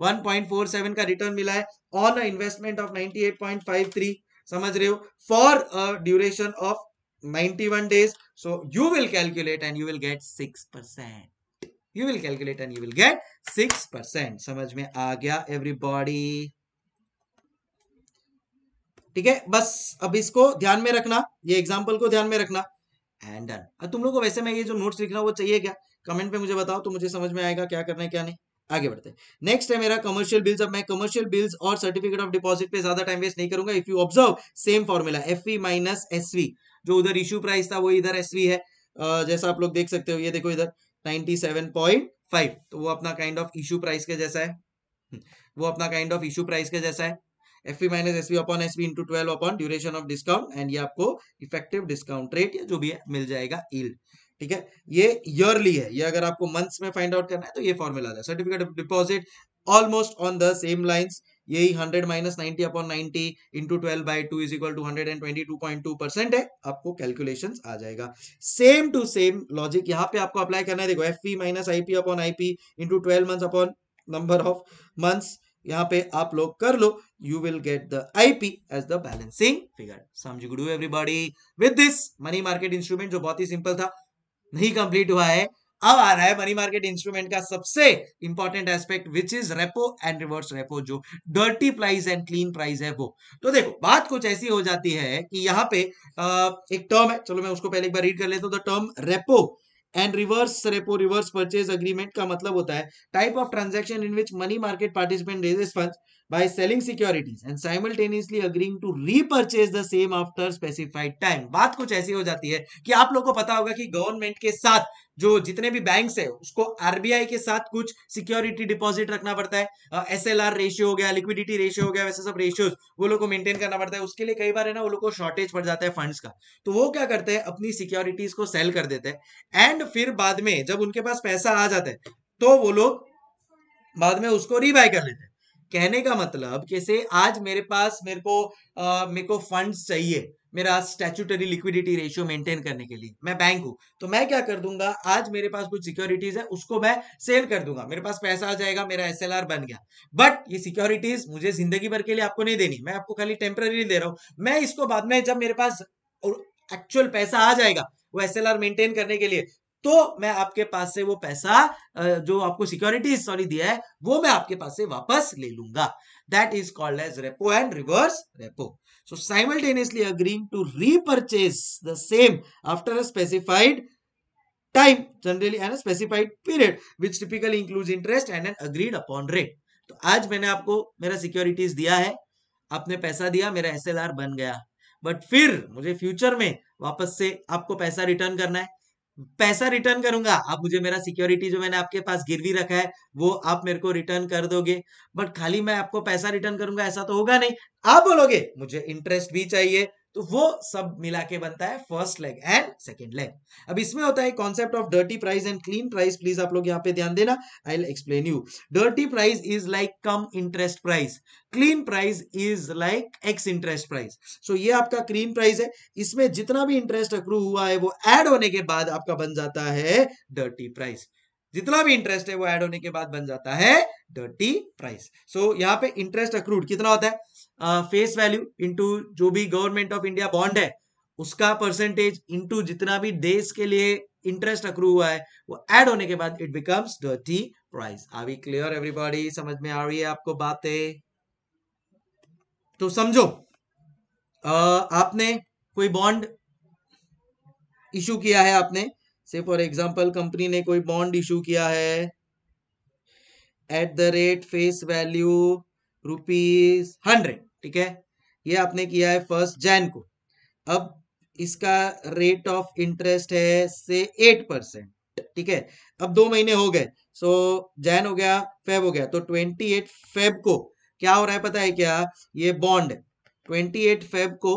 1.47 का रिटर्न मिला है ऑन अ इन्वेस्टमेंट ऑफ 98.53 समझ रहे हो for duration of 91 so you will will and you will get six 6% you will calculate and you will get 6% समझ में आ गया everybody ठीक है बस अब इसको ध्यान में रखना ये एग्जांपल को ध्यान में रखना एंड डन तुम लोगों को वैसे मैं ये जो नोट्स लिखना वो चाहिए क्या कमेंट में मुझे बताओ तो मुझे समझ में आएगा क्या करना है क्या नहीं आगे बढ़ते हैं नेक्स्ट है मेरा कमर्शियल बिल्स अब मैं कमर्शियल बिल्स और सर्टिफिकेट ऑफ डिपॉजिट पे ज्यादा टाइम वेस्ट नहीं करूंगा if you observe same formula F E minus S V जो उधर इश्यू प्राइस था वो इधर एस वी है जैसा आप लोग देख सकते हो ये देखो इधर 97.5 तो वो अपना काइंड ऑफ इश्यू प्राइस के जैसा है हम्म, वो अपना काइंड ऑफ इश्यू प्राइस के जैसा है F E minus S V upon S V into twelve upon duration of discount and ये आपको इफेक्टिव डिस्काउंट रेट या जो भी है मिल जाएगा ईल्ड ठीक है ये ईयरली है ये अगर आपको मंथ्स में फाइंड आउट करना है तो ये फॉर्मूला है certificate of deposit almost on the same lines यही 100 minus 90 upon 90 into twelve by two is equal to hundred and twenty two point two percent है आपको कैलकुलेशन आ जाएगा सेम टू सेम लॉजिक यहाँ पे आपको अप्लाई करना है देखो F P minus I upon I P into twelve month upon number of months यहाँ पे आप लोग कर लो you will get the IP as the balancing figure समझ good everybody with this money market instrument जो बहुत ही सिंपल था नहीं कंप्लीट हुआ है अब आ रहा है मनी मार्केट इंस्ट्रूमेंट का सबसे important aspect which is repo and reverse repo जो dirty price and clean price है वो तो देखो बात कुछ ऐसी हो जाती है कि यहाँ पे एक टर्म है चलो मैं उसको पहले एक बार रीड कर लेता हूँ तो term repo and reverse repo reverse purchase agreement का मतलब होता है type of transaction in which money market participant raises fund by selling securities and simultaneously agreeing to repurchase the same after specified time बात कुछ ऐसी हो जाती है कि आप लोगों को पता होगा कि गवर्नमेंट के साथ जो जितने भी बैंक है उसको आरबीआई के साथ कुछ सिक्योरिटी डिपॉजिट रखना पड़ता है एस एल आर रेशियो हो गया लिक्विडिटी रेशियो हो गया वैसे सब रेशियोज वो लोग को मेंटेन करना पड़ता है उसके लिए कई बार है ना वो लोग को शॉर्टेज पड़ जाता है फंड्स का तो वो क्या करते हैं अपनी सिक्योरिटीज को सेल कर देते हैं एंड फिर बाद में जब उनके पास पैसा आ जाता है तो वो लोग बाद में उसको रीबाय कर लेते हैं कहने का मतलब कैसे आज मेरे पास मेरे को आ, मेरे को फंड्स चाहिए मेरा स्टैचूटरी लिक्विडिटी रेशियो मेंटेन करने के लिए मैं बैंक हूं तो मैं क्या कर दूंगा आज मेरे पास कुछ सिक्योरिटीज है उसको मैं सेल कर दूंगा मेरे पास पैसा आ जाएगा मेरा एस बन गया बट ये सिक्योरिटीज मुझे जिंदगी भर के लिए आपको नहीं देनी मैं आपको खाली टेम्पररी दे रहा हूं मैं इसको बाद में जब मेरे पास एक्चुअल पैसा आ जाएगा वो एस मेंटेन करने के लिए तो मैं आपके पास से वो पैसा जो आपको सिक्योरिटी सॉरी दिया है वो मैं आपके पास से वापस ले लूंगा that is called as repo and reverse repo so simultaneously agreeing to repurchase the same after a specified time generally and a specified period which typically includes and and an agreed upon तो आज मैंने आपको मेरा securities दिया है आपने पैसा दिया मेरा एसएलआर बन गया बट फिर मुझे फ्यूचर में वापस से आपको पैसा रिटर्न करना है पैसा रिटर्न करूंगा आप मुझे मेरा सिक्योरिटी जो मैंने आपके पास गिरवी रखा है वो आप मेरे को रिटर्न कर दोगे बट खाली मैं आपको पैसा रिटर्न करूंगा ऐसा तो होगा नहीं आप बोलोगे मुझे इंटरेस्ट भी चाहिए तो वो सब मिला के बनता है first leg and second leg अब इसमें होता है concept of dirty price and clean price please आप लोग यहाँ पे ध्यान देना I explain you dirty price is like cum interest price clean price is like ex interest price so ये आपका क्लीन प्राइस है इसमें जितना भी इंटरेस्ट अक्रू हुआ है वो एड होने के बाद आपका बन जाता है डर्टी प्राइस जितना भी इंटरेस्ट है वो ऐड होने के बाद बन जाता है डर्टी प्राइस सो यहाँ पे इंटरेस्ट अक्रूड कितना होता है फेस वैल्यू इंटू जो भी गवर्नमेंट ऑफ इंडिया बॉन्ड है उसका परसेंटेज इंटू जितना भी देश के लिए इंटरेस्ट अक्रू हुआ है वो ऐड होने के बाद it becomes dirty price are we clear everybody समझ में आ रही है आपको बातें तो समझो आपने कोई बॉन्ड इशू किया है आपने से फॉर एग्जाम्पल कंपनी ने कोई बॉन्ड इशू किया है at the rate face value rupees hundred ठीक है ये आपने किया है फर्स्ट जैन को अब इसका रेट ऑफ इंटरेस्ट है से एट परसेंट ठीक है अब दो महीने हो गए सो जैन हो गया फेब हो गया तो ट्वेंटी एट फेब को क्या हो रहा है पता है क्या ये बॉन्ड ट्वेंटी एट फेब को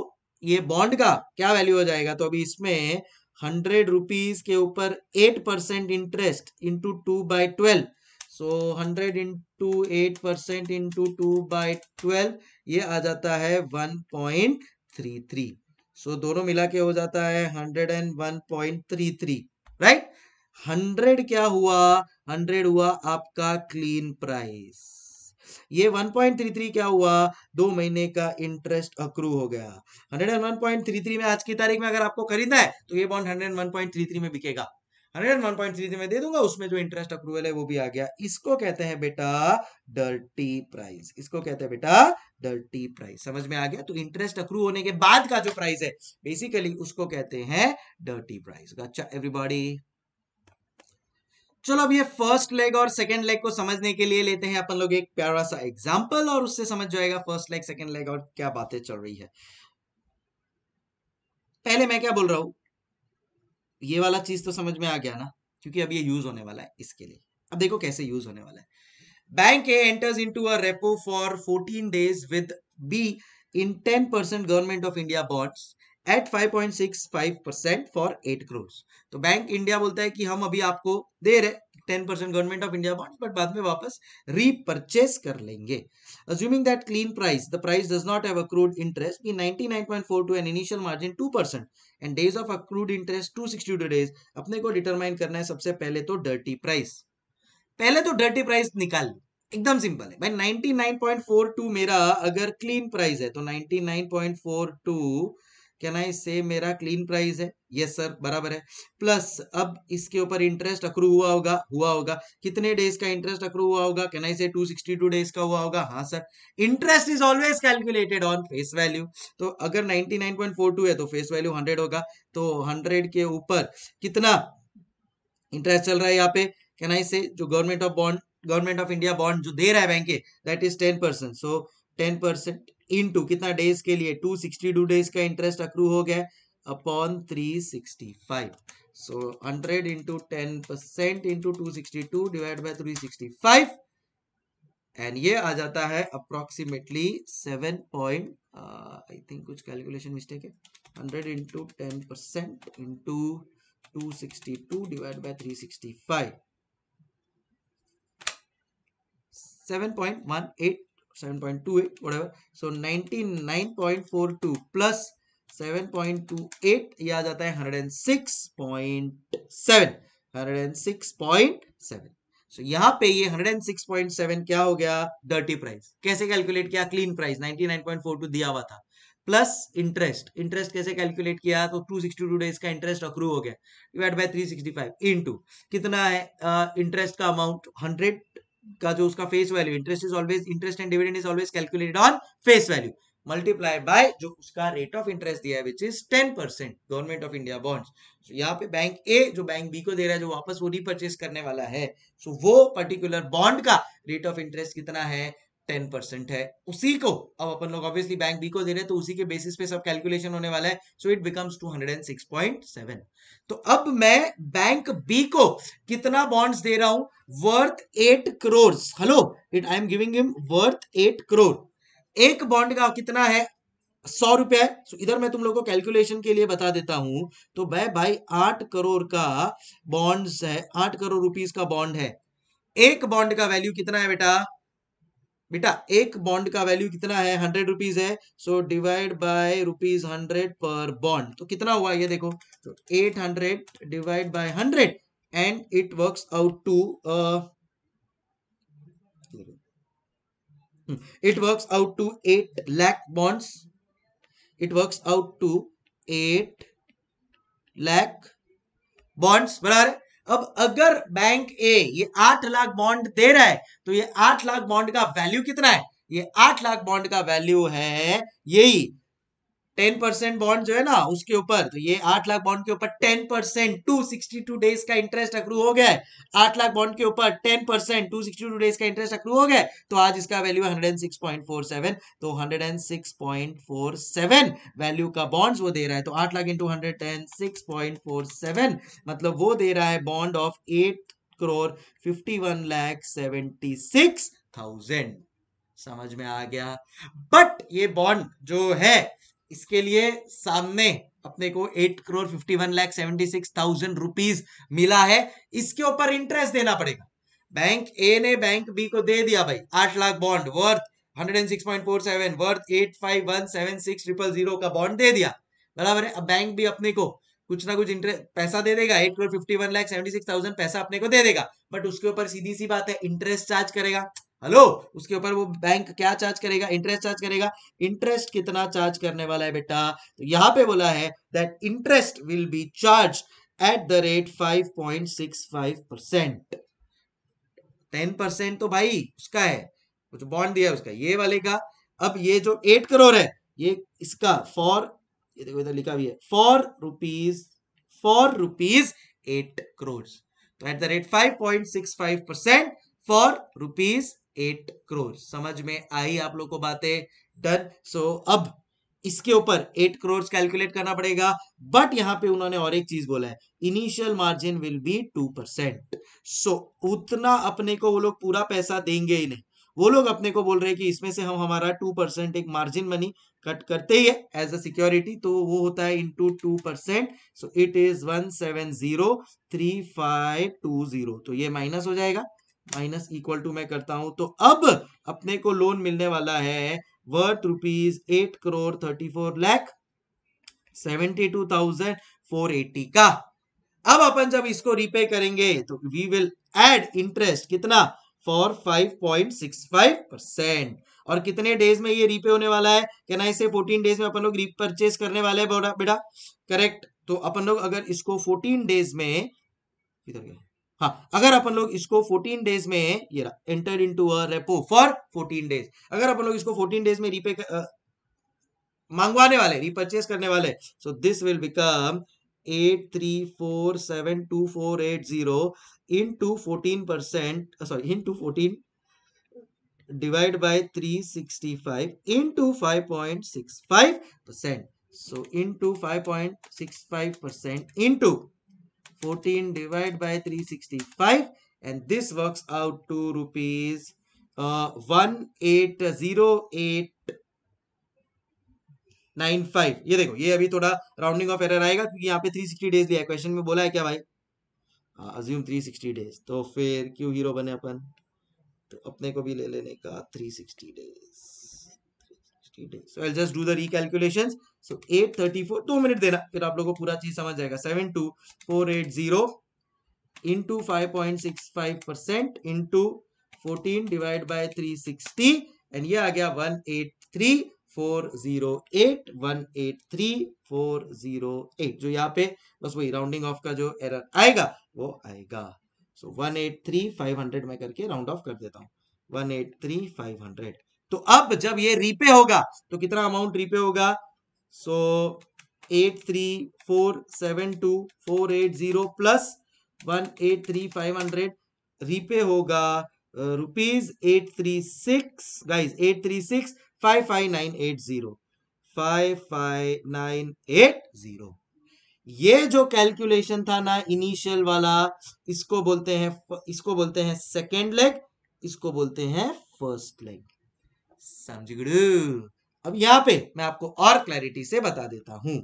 ये बॉन्ड का क्या वैल्यू हो जाएगा तो अभी इसमें हंड्रेड रुपीज के ऊपर eight percent interest into two by twelve so hundred into eight percent into two by twelve ये आ जाता है one point three three so दोनों मिला के हो जाता है hundred and one point three three right hundred क्या हुआ हंड्रेड हुआ आपका क्लीन प्राइस ये 1.33 क्या हुआ दो महीने का इंटरेस्ट अक्रू हो गया 101.33 में आज की तारीख में अगर आपको खरीदना है तो ये बॉन्ड 101.33 में बिकेगा 101.33 में दे दूंगा उसमें जो इंटरेस्ट अक्रूवल है वो भी आ गया इसको कहते हैं बेटा डर्टी प्राइस इसको कहते हैं बेटा द टी प्राइस समझ में आ गया तो इंटरेस्ट अक्रू होने के बाद का जो प्राइस है बेसिकली उसको कहते हैं टी प्राइस तो अच्छा एवरीबॉडी चलो अब ये फर्स्ट लेग और सेकंड लेग को समझने के लिए लेते हैं अपन लोग एक प्यारा सा एग्जांपल और उससे समझ जाएगा फर्स्ट लेग सेकंड लेग और क्या बातें चल रही है पहले मैं क्या बोल रहा हूं ये वाला चीज तो समझ में आ गया ना क्योंकि अब ये यूज होने वाला है इसके लिए अब देखो कैसे यूज होने वाला है Bank A enters into a repo for 14 days with B in 10% government of India bonds at 5.65% for 8 crores so bank india बोलता है कि हम अभी आपको दे रहे 10% government of india bonds but बाद में वापस रीपरचेस कर लेंगे assuming that clean price the price does not have accrued interest be to an initial margin 2% and days of accrued interest 262 days अपने को डिटरमाइन करना है सबसे पहले तो डर्टी प्राइस पहले तो डर्टी प्राइस निकाल ली एकदम सिंपल है भाई 99.42 मेरा अगर क्लीन प्राइस है तो 99.42 क्या ना इससे मेरा क्लीन प्राइस है यस yes, सर बराबर है प्लस अब इसके ऊपर इंटरेस्ट अक्रू हुआ होगा हुआ होगा कितने डेज का इंटरेस्ट अक्रू हुआ होगा क्या ना इसे 262 डेज का हुआ होगा हाँ sir interest is always calculated on face value तो अगर 99.42 है तो फेस वैल्यू 100 होगा तो 100 के ऊपर कितना इंटरेस्ट चल रहा है यहाँ पे कैन आई से जो government of bond government of India bond जो दे रहा है बैंक के that is ten percent so ten percent into कितना डेज के लिए टू सिक्सटी टू डेज का इंटरेस्ट अक्रू हो गया upon three sixty five so hundred into ten percent into two sixty two divide by three sixty five and ये आ जाता है approximately seven point I think कुछ कैलकुलेशन मिस्टेक है hundred into ten percent into two sixty two divide by three sixty five 7.18 7.28 whatever so 99.42 plus 7.28 ये आ जाता है 106.7 106.7 so, यहाँ पे ये 106.7 क्या हो गया डर्टी प्राइस कैसे कैलकुलेट किया क्लीन प्राइस 99.42 दिया हुआ था प्लस इंटरेस्ट इंटरेस्ट कैसे कैलकुलेट किया तो 262 डेज का इंटरेस्ट अक्रू हो गया डिवाइड बाय 365 इनटू कितना है इंटरेस्ट uh, का अमाउंट 100 का जो उसका face value interest is always interest and dividend is always calculated on face value multiply by जो उसका रेट ऑफ इंटरेस्ट दिया है which is ten percent government of India bonds यहाँ पे बैंक ए जो बैंक बी को दे रहा है जो वापस वो रिपर्चेस करने वाला है सो so, वो पर्टिकुलर बॉन्ड का रेट ऑफ इंटरेस्ट कितना है टेन परसेंट है उसी को अब अपन लोग ऑब्वियसली बैंक बी को दे रहे हैं तो उसी के बेसिस पे सब कैलकुलेशन होने वाला है so it becomes to hundred and six point seven तो अब मैं बैंक बी को कितना बॉन्ड्स दे रहा हूं worth eight crore hello it I am giving him worth eight crore एक बॉन्ड का कितना है सौ रुपया so, इधर मैं तुम लोगों को कैलकुलेशन के लिए बता देता हूं तो भाई भाई आठ करोड़ का बॉन्ड्स है आठ करोड़ रुपीस का बॉन्ड है एक बॉन्ड का वैल्यू कितना है बेटा बेटा एक बॉन्ड का वैल्यू कितना है हंड्रेड रुपीज है so divide by rupees hundred per bond तो कितना हुआ ये देखो तो eight hundred divide by hundred and it works out to it works out to eight lakh bonds it works out to eight lakh bonds बराबर है अब अगर बैंक ए ये आठ लाख बॉन्ड दे रहा है तो ये आठ लाख बॉन्ड का वैल्यू कितना है ये आठ लाख बॉन्ड का वैल्यू है यही टेन परसेंट बॉन्ड जो है ना उसके ऊपर तो ये आठ लाख बॉन्ड के ऊपर ten percent two sixty two days का इंटरेस्ट अक्रू हो गया आठ लाख बॉन्ड के ऊपर ten percent two sixty two days का इंटरेस्ट अक्रू हो गया तो आज इसका वैल्यू है hundred six point four seven तो hundred and six point four seven value का बॉन्ड वो दे रहा है तो आठ lakh into hundred ten six point four seven मतलब वो दे रहा है bond of eight crore fifty one lakh seventy six thousand समझ में आ गया बट ये बॉन्ड जो है इसके लिए सामने अपने को eight crore fifty one lakh seventy six thousand rupees मिला है इसके ऊपर इंटरेस्ट देना पड़ेगा बैंक ए ने बैंक बी को दे दिया भाई आठ lakh bond worth hundred and six point four seven worth eight five zero का बॉन्ड दे दिया बराबर है अब बैंक भी अपने को कुछ ना कुछ इंटरेस्ट पैसा दे देगा eight crore fifty one lakh seventy six thousand पैसा अपने को दे देगा बट उसके ऊपर सीधी सी बात है इंटरेस्ट चार्ज करेगा हेलो उसके ऊपर वो बैंक क्या चार्ज करेगा इंटरेस्ट चार्ज करेगा इंटरेस्ट कितना चार्ज करने वाला है बेटा तो यहाँ पे बोला है that interest will be charge at the rate five point six five percent ten percent तो भाई उसका है जो बॉन्ड दिया है उसका ये वाले का अब ये जो एट करोड़ है ये इसका फॉर ये देखो इधर लिखा भी है for rupees for rupees eight crore तो at the rate five point six five percent for rupees eight crore समझ में आई आप लोग को बातें डन सो अब इसके ऊपर एट क्रोर कैलकुलेट करना पड़ेगा बट यहां पे उन्होंने और एक चीज बोला है initial margin will be two percent so उतना अपने को वो लोग पूरा पैसा देंगे ही नहीं वो लोग अपने को बोल रहे हैं कि इसमें से हम हमारा टू परसेंट एक मार्जिन मनी कट करते ही है एज अ सिक्योरिटी तो वो होता है into two percent so it is one seven zero three five two zero तो ये माइनस हो जाएगा माइनस इक्वल टू मैं करता हूं तो अब अपने को लोन मिलने वाला है worth rupees eight crore thirty four lakh seventy two thousand four eighty का अब अपन जब इसको रिपे करेंगे तो वी विल एड इंटरेस्ट कितना for five point six five percent और कितने डेज में ये रिपे होने वाला है कहना इसे फोर्टीन डेज में अपन लोग रिपर्चेज करने वाले हैं बेटा करेक्ट तो अपन लोग अगर इसको फोर्टीन डेज में इधर गया हाँ अगर अपन लोग इसको 14 डेज में ये enter into a repo for 14 days अगर अपन लोग इसको 14 डेज में रीपे मांगवाने वाले रिपर्चेस करने वाले so this will become eight three four seven two four eight zero into fourteen percent sorry into fourteen divide by three sixty five into five point six five percent so into five point six five percent into 14 divided by 365 and this works out to rupees uh, 1808 nine five ये देखो ये अभी थोड़ा rounding off error आएगा क्योंकि यहाँ पे three sixty days दिया क्वेश्चन में बोला है क्या भाई अज्यूम थ्री सिक्सटी डेज तो फिर क्यों हीरो बने अपन तो अपने को भी ले लेने का three sixty days thirty days so I just do the recalculation so eight thirty four दो मिनट देना फिर आप लोगों को पूरा चीज समझ जाएगा seven two four eight zero into five point six five percent into fourteen divide by three sixty and ये आ गया one eight three four zero eight one eight three four zero eight जो यहाँ पे बस वही राउंडिंग ऑफ का जो एरर आएगा वो आएगा so one eight three five hundred में करके राउंड ऑफ कर देता हूँ one eight three five hundred तो अब जब ये रीपे होगा तो कितना अमाउंट रीपे होगा so eight three four seven two four eight zero plus one eight three five hundred repay होगा rupees eight three six guys eight three six five five nine eight zero five five nine eight zero ये जो calculation था ना initial वाला इसको बोलते हैं इसको बोलते हैं सेकेंड लेग इसको बोलते हैं फर्स्ट लेग समझ अब यहाँ पे मैं आपको और क्लैरिटी से बता देता हूं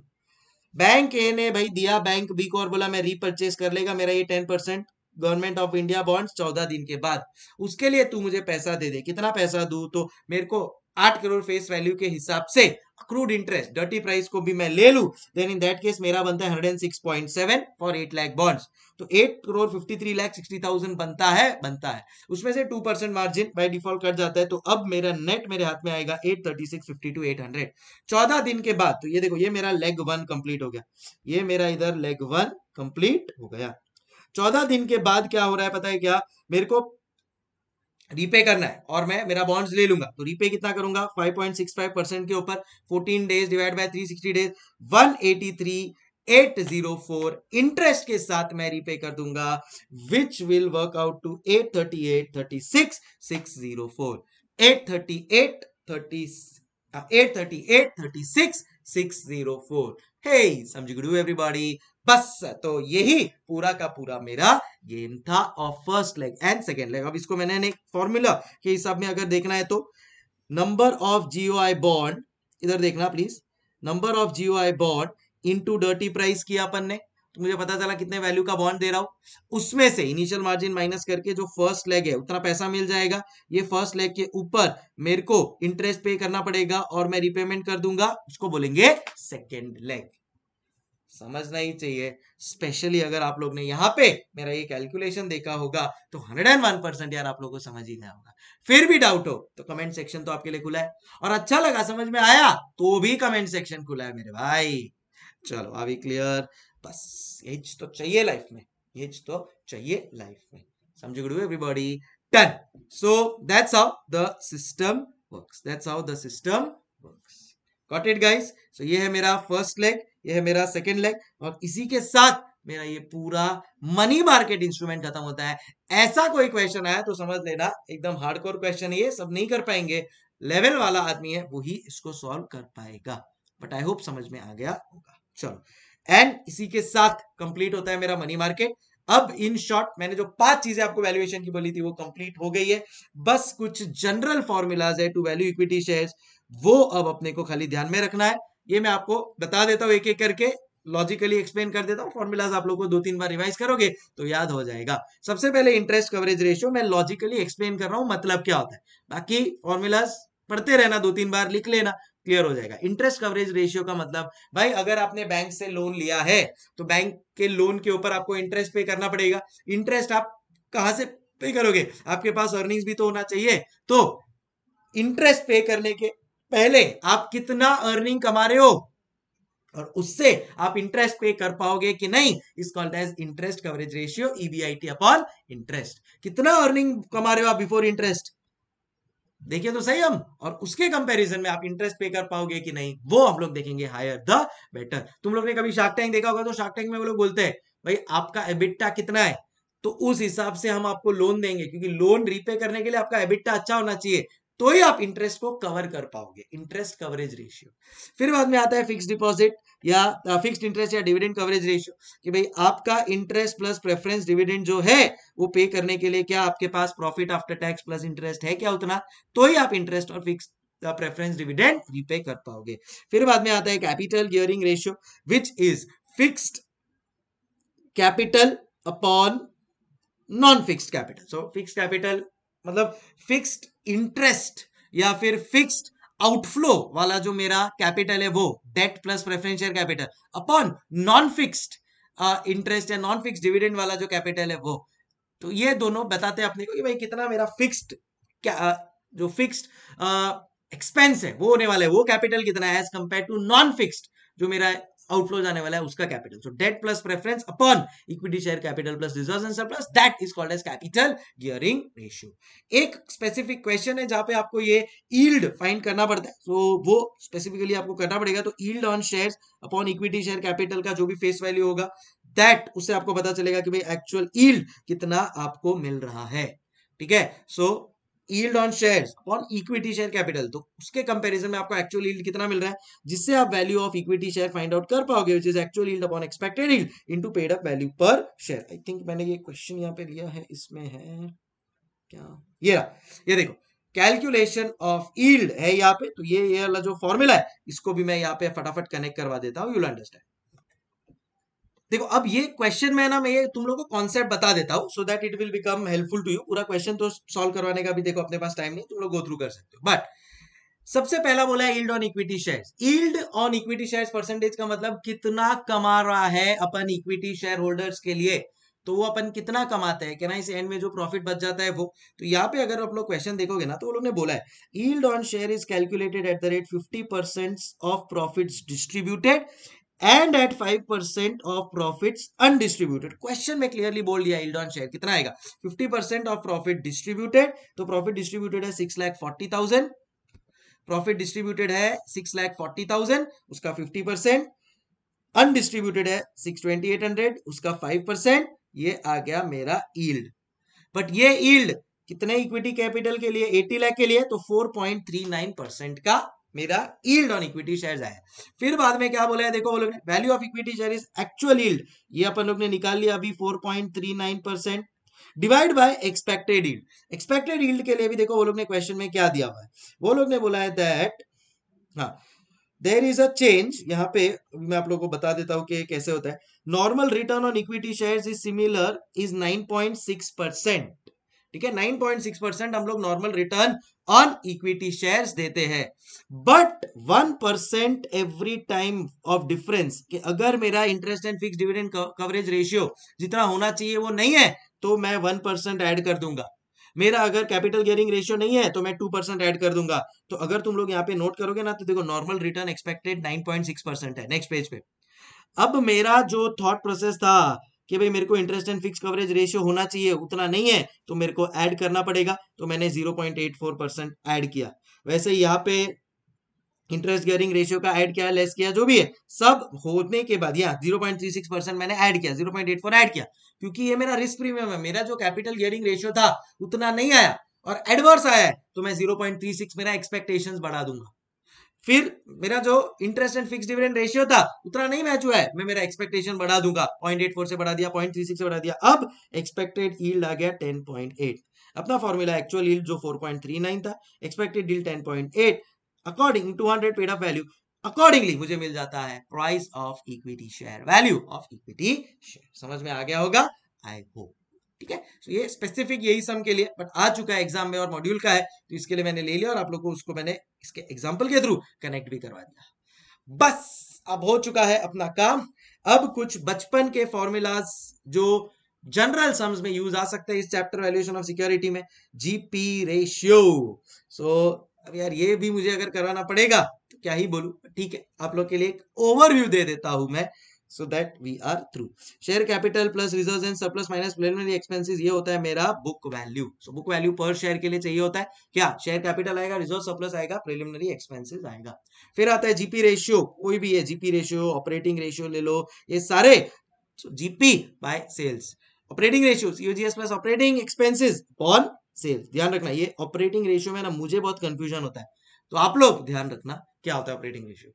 बैंक ए ने भाई दिया बैंक बी को और बोला मैं रिपर्चेस कर लेगा मेरा ये ten percent government of India bond चौदह दिन के बाद उसके लिए तू मुझे पैसा दे दे कितना पैसा दू तो मेरे को आठ करोड़ फेस वैल्यू के हिसाब से अक्रूड इंटरेस्ट डर्टी प्राइस को भी मैं ले लू देन इन दैट केस मेरा बनता है 106.7 फॉर 8 लाख बॉन्ड्स तो 8 करोड़ 53 लाख 60,000 बनता है बनता है उसमें से 2 percent margin by default cut जाता है तो अब मेरा नेट मेरे हाथ में आएगा एट थर्टी दिन के बाद तो ये देखो ये मेरा लेग वन कंप्लीट हो गया ये मेरा इधर लेग वन कंप्लीट हो गया चौदह दिन के बाद क्या हो रहा है पता है क्या मेरे को रीपे करना है और मैं मेरा बॉन्ड्स ले लूंगा तो रीपे कितना करूंगा 5.65 परसेंट के ऊपर 14 days divide by 360 days 183,804 interest के साथ मैं रीपे कर दूंगा which will work out to 838,36,604 hey समझ Samjiguru एवरीबॉडी बस तो यही पूरा का पूरा मेरा गेम था of first leg and second leg अब इसको मैंने एक फॉर्मूला के हिसाब में अगर देखना है तो number of G O I bond इधर देखना please number of G O I bond into dirty price किया अपन ने तो मुझे पता चला कितने वैल्यू का बॉन्ड दे रहा हूं उसमें से इनिशियल मार्जिन माइनस करके जो फर्स्ट लेग है उतना पैसा मिल जाएगा ये फर्स्ट लेग के ऊपर मेरे को इंटरेस्ट पे करना पड़ेगा और मैं रिपेमेंट कर दूंगा उसको बोलेंगे सेकेंड लेग समझना ही चाहिए स्पेशली अगर आप लोग ने यहाँ पे मेरा ये कैलकुलेशन देखा होगा तो 101 परसेंट यार आप लोगों को समझ ही गया होगा फिर भी डाउट हो तो कमेंट सेक्शन तो आपके लिए खुला है और अच्छा लगा समझ में आया तो भी कमेंट सेक्शन खुला है मेरे भाई चलो अभी क्लियर बस एज तो चाहिए लाइफ में ये तो चाहिए लाइफ में समझ गुड एवरीबॉडी टन so that's how the system work that's how the system works got it guys so ये है मेरा फर्स्ट लेग ये है मेरा सेकेंड लेग और इसी के साथ मेरा ये पूरा मनी मार्केट इंस्ट्रूमेंट खत्म होता है ऐसा कोई क्वेश्चन आया तो समझ लेना एकदम हार्डकोर क्वेश्चन ये सब नहीं कर पाएंगे लेवल वाला आदमी है वो ही इसको सॉल्व कर पाएगा बट आई होप समझ में आ गया होगा चलो एंड इसी के साथ कंप्लीट होता है मेरा मनी मार्केट अब इन शॉर्ट मैंने जो पांच चीजें आपको वैल्यूएशन की बोली थी वो कंप्लीट हो गई है बस कुछ जनरल फॉर्मूलाज है टू वैल्यू इक्विटी शेयर्स वो अब अपने को खाली ध्यान में रखना है ये मैं आपको बता देता हूं एक एक करके लॉजिकली एक्सप्लेन कर देता हूँ फॉर्मूलाज आप लोगों को दो तीन बार रिवाइज करोगे तो याद हो जाएगा सबसे पहले इंटरेस्ट कवरेज रेशियो मैं लॉजिकली एक्सप्लेन कर रहा हूँ मतलब क्या होता है बाकी फॉर्मूलाज पढ़ते रहना दो तीन बार लिख लेना क्लियर हो जाएगा इंटरेस्ट कवरेज रेशियो का मतलब भाई अगर आपने बैंक से लोन लिया है तो बैंक के लोन के ऊपर आपको इंटरेस्ट पे करना पड़ेगा इंटरेस्ट आप कहा से पे करोगे आपके पास अर्निंग्स भी तो होना चाहिए तो इंटरेस्ट पे करने के पहले आप कितना अर्निंग कमा रहे हो और उससे आप इंटरेस्ट पे कर पाओगे कि नहीं is called as interest coverage ratio EBIT upon interest कितना अर्निंग कमा रहे हो आप बिफोर इंटरेस्ट देखिए तो सही हम और उसके कंपैरिजन में आप इंटरेस्ट पे कर पाओगे कि नहीं वो हम लोग देखेंगे हायर द बेटर तुम लोग ने कभी शार्क टैंक देखा होगा तो शार्क टैंक में वो लोग बोलते हैं भाई आपका एबिट्टा कितना है तो उस हिसाब से हम आपको लोन देंगे क्योंकि लोन रीपे करने के लिए आपका एबिट्टा अच्छा होना चाहिए तो ही आप इंटरेस्ट को कवर कर पाओगे इंटरेस्ट कवरेज रेशियो फिर बाद में आता है फिक्स डिपॉजिट या फिक्स्ड इंटरेस्ट या डिविडेंड कवरेज रेशियो कि भाई आपका इंटरेस्ट प्लस प्रेफरेंस डिविडेंड जो है वो पे करने के लिए क्या आपके पास profit after tax plus interest है क्या उतना तो ही आप इंटरेस्ट और फिक्स प्रेफरेंस डिविडेंड रीपे कर पाओगे फिर बाद में आता है capital gearing ratio which is fixed capital upon non fix capital so fix capital मतलब फिक्स्ड इंटरेस्ट या फिर फिक्स्ड आउटफ्लो वाला जो मेरा कैपिटल है वो debt plus preferential capital upon non fixed interest या नॉन फिक्स डिविडेंड वाला जो कैपिटल है वो तो ये दोनों बताते हैं अपने को कि भाई कितना मेरा फिक्स्ड क्या uh, जो फिक्स्ड एक्सपेंस uh, है वो होने वाला है वो कैपिटल कितना है as compare to non fixed जो मेरा आउटफ्लो जाने वाला है उसका capital so debt plus preference upon equity share capital plus reserve and surplus that is called as capital gearing ratio एक स्पेसिफिक क्वेश्चन है जहां पे आपको ये ईल्ड फाइंड करना पड़ता है सो so, वो स्पेसिफिकली आपको करना पड़ेगा तो yield on share upon equity share capital का जो भी फेस वैल्यू होगा दैट उससे आपको पता चलेगा कि भाई एक्चुअल ईल्ड कितना आपको मिल रहा है ठीक है so so, yield on shares upon equity share capital तो उसके कंपैरिजन में आपको एक्चुअल ईल्ड कितना मिल रहा है जिससे आप value of equity share find out कर पाओगे which is actual yield upon expected yield into paid up value per share I think मैंने ये क्वेश्चन यहाँ पे लिया है इसमें है क्या ये रहा ये देखो कैलकुलेशन ऑफ ईल्ड है यहाँ पे तो ये ये वाला जो फॉर्मूला है इसको भी मैं यहाँ पे फटाफट कनेक्ट करवा देता हूँ यूल अंडरस्टैंड देखो अब ये क्वेश्चन में ना मैं ये तुम लोगों को कॉन्सेप्ट बता देता हूँ so that it will become helpful to you पूरा क्वेश्चन तो सॉल्व करवाने का भी देखो अपने पास टाइम नहीं तुम लोग गो थ्रू कर सकते हो बट सबसे पहला बोला है yield on equity shares yield on equity shares percentage का मतलब कितना कमा रहा है अपन इक्विटी शेयर होल्डर्स के लिए तो वो अपन कितना कमाते हैं क्या ना इस एंड में जो प्रॉफिट बच जाता है वो तो यहाँ पे अगर आप लोग क्वेश्चन देखोगे ना तो वो लोग ने बोला है yield on share is calculated at the rate fifty percent of profit distributed and at five percent of profit undistributed question में क्लियरली बोल दिया यील्ड ऑन शेयर कितना आएगा fifty percent of profit distributed तो प्रॉफिट डिस्ट्रीब्यूटेड है six lakh forty thousand profit distributed है six lakh forty thousand उसका fifty percent undistributed है सिक्स ट्वेंटी एट हंड्रेड उसका फाइव परसेंट ये आ गया मेरा ईल्ड बट ये ईल्ड कितने इक्विटी कैपिटल के लिए एटी लाख के लिए तो four point three nine percent का मेरा ईल्ड ऑन इक्विटी शेयर आया फिर बाद में क्या बोला है देखो वो लोग ने value of equity share is actual yield ये अपन लोग ने निकाल लिया अभी four divide by expected yield expected yield के लिए भी देखो वो लोग ने क्वेश्चन में क्या दिया हुआ है वो लोग ने बोला है दैट हाँ देर इज अ चेंज यहाँ पे मैं आप लोगों को बता देता हूँ कि कैसे होता है normal return on equity shares is similar is 9.6 point six percent ठीक है नाइन पॉइंट सिक्स परसेंट हम लोग normal return on equity shares देते हैं but one percent every time of difference कि अगर मेरा interest and fix dividend coverage ratio जितना होना चाहिए वो नहीं है तो मैं वन परसेंट एड कर दूंगा मेरा अगर कैपिटल गेयरिंग रेशियो नहीं है तो मैं टू परसेंट एड कर दूंगा तो अगर तुम लोग यहाँ पे नोट करोगे ना तो देखो normal return expected nine point six percent है नेक्स्ट पेज पे अब मेरा जो थॉट प्रोसेस था कि भाई मेरे को interest and fix coverage ratio होना चाहिए उतना नहीं है तो मेरे को ऐड करना पड़ेगा तो मैंने 0.84 परसेंट ऐड किया वैसे यहाँ पे इंटरेस्ट गेयरिंग रेशियो का ऐड किया लेस किया जो भी है सब होने के बाद यहाँ zero point three six percent मैंने ऐड किया zero point eight four add किया क्योंकि ये मेरा रिस्क प्रीमियम है मेरा जो कैपिटल गेयरिंग रेशियो था उतना नहीं आया और एडवर्स आया है तो मैं जीरो पॉइंट थ्री सिक्स मेरा एक्सपेक्टेशन बढ़ा दूंगा फिर मेरा जो interest and fix dividend ratio था उतना नहीं मैच हुआ है मैं मेरा एक्सपेक्टेशन बढ़ा दूंगा 0.84 से बढ़ा दिया 0.36 से बढ़ा दिया अब एक्सपेक्टेड यील्ड आ गया 10.8 अपना फॉर्मूला एक्चुअल यील्ड जो 4.39 था expected yield 10.8 according 200 paid of value accordingly मुझे मिल जाता है price of equity share value of equity share समझ में आ गया होगा आई होप ठीक है तो ये स्पेसिफिक यही सम के लिए बट आ चुका है एग्जाम में और मॉड्यूल का है तो इसके लिए मैंने ले लिया और आप लोग को उसको मैंने इसके एग्जाम्पल के थ्रू कनेक्ट भी करवा दिया बस अब हो चुका है अपना काम अब कुछ बचपन के फॉर्मूलाज जो जनरल सम्स में यूज आ सकते हैं इस चैप्टर वैल्यूएशन ऑफ सिक्योरिटी में जीपी रेशियो सो अब यार ये भी मुझे अगर करवाना पड़ेगा तो क्या ही बोलू ठीक है आप लोग के लिए एक ओवरव्यू दे देता हूं मैं so that we are through share capital plus reserve and surplus minus preliminary expenses ये होता है मेरा book value so book value per share के लिए चाहिए होता है क्या शेयर कैपिटल आएगा रिजर्व सरप्लस आएगा प्रिलिमिनरी एक्सपेंसेस आएगा फिर आता है जीपी रेशियो कोई भी है जीपी रेशियो ऑपरेटिंग रेशियो ले लो ये सारे GP by sales operating ratio COGS plus operating expenses upon sales ध्यान रखना ये ऑपरेटिंग रेशियो में ना मुझे बहुत कंफ्यूजन होता है तो आप लोग ध्यान रखना क्या होता है ऑपरेटिंग रेशियो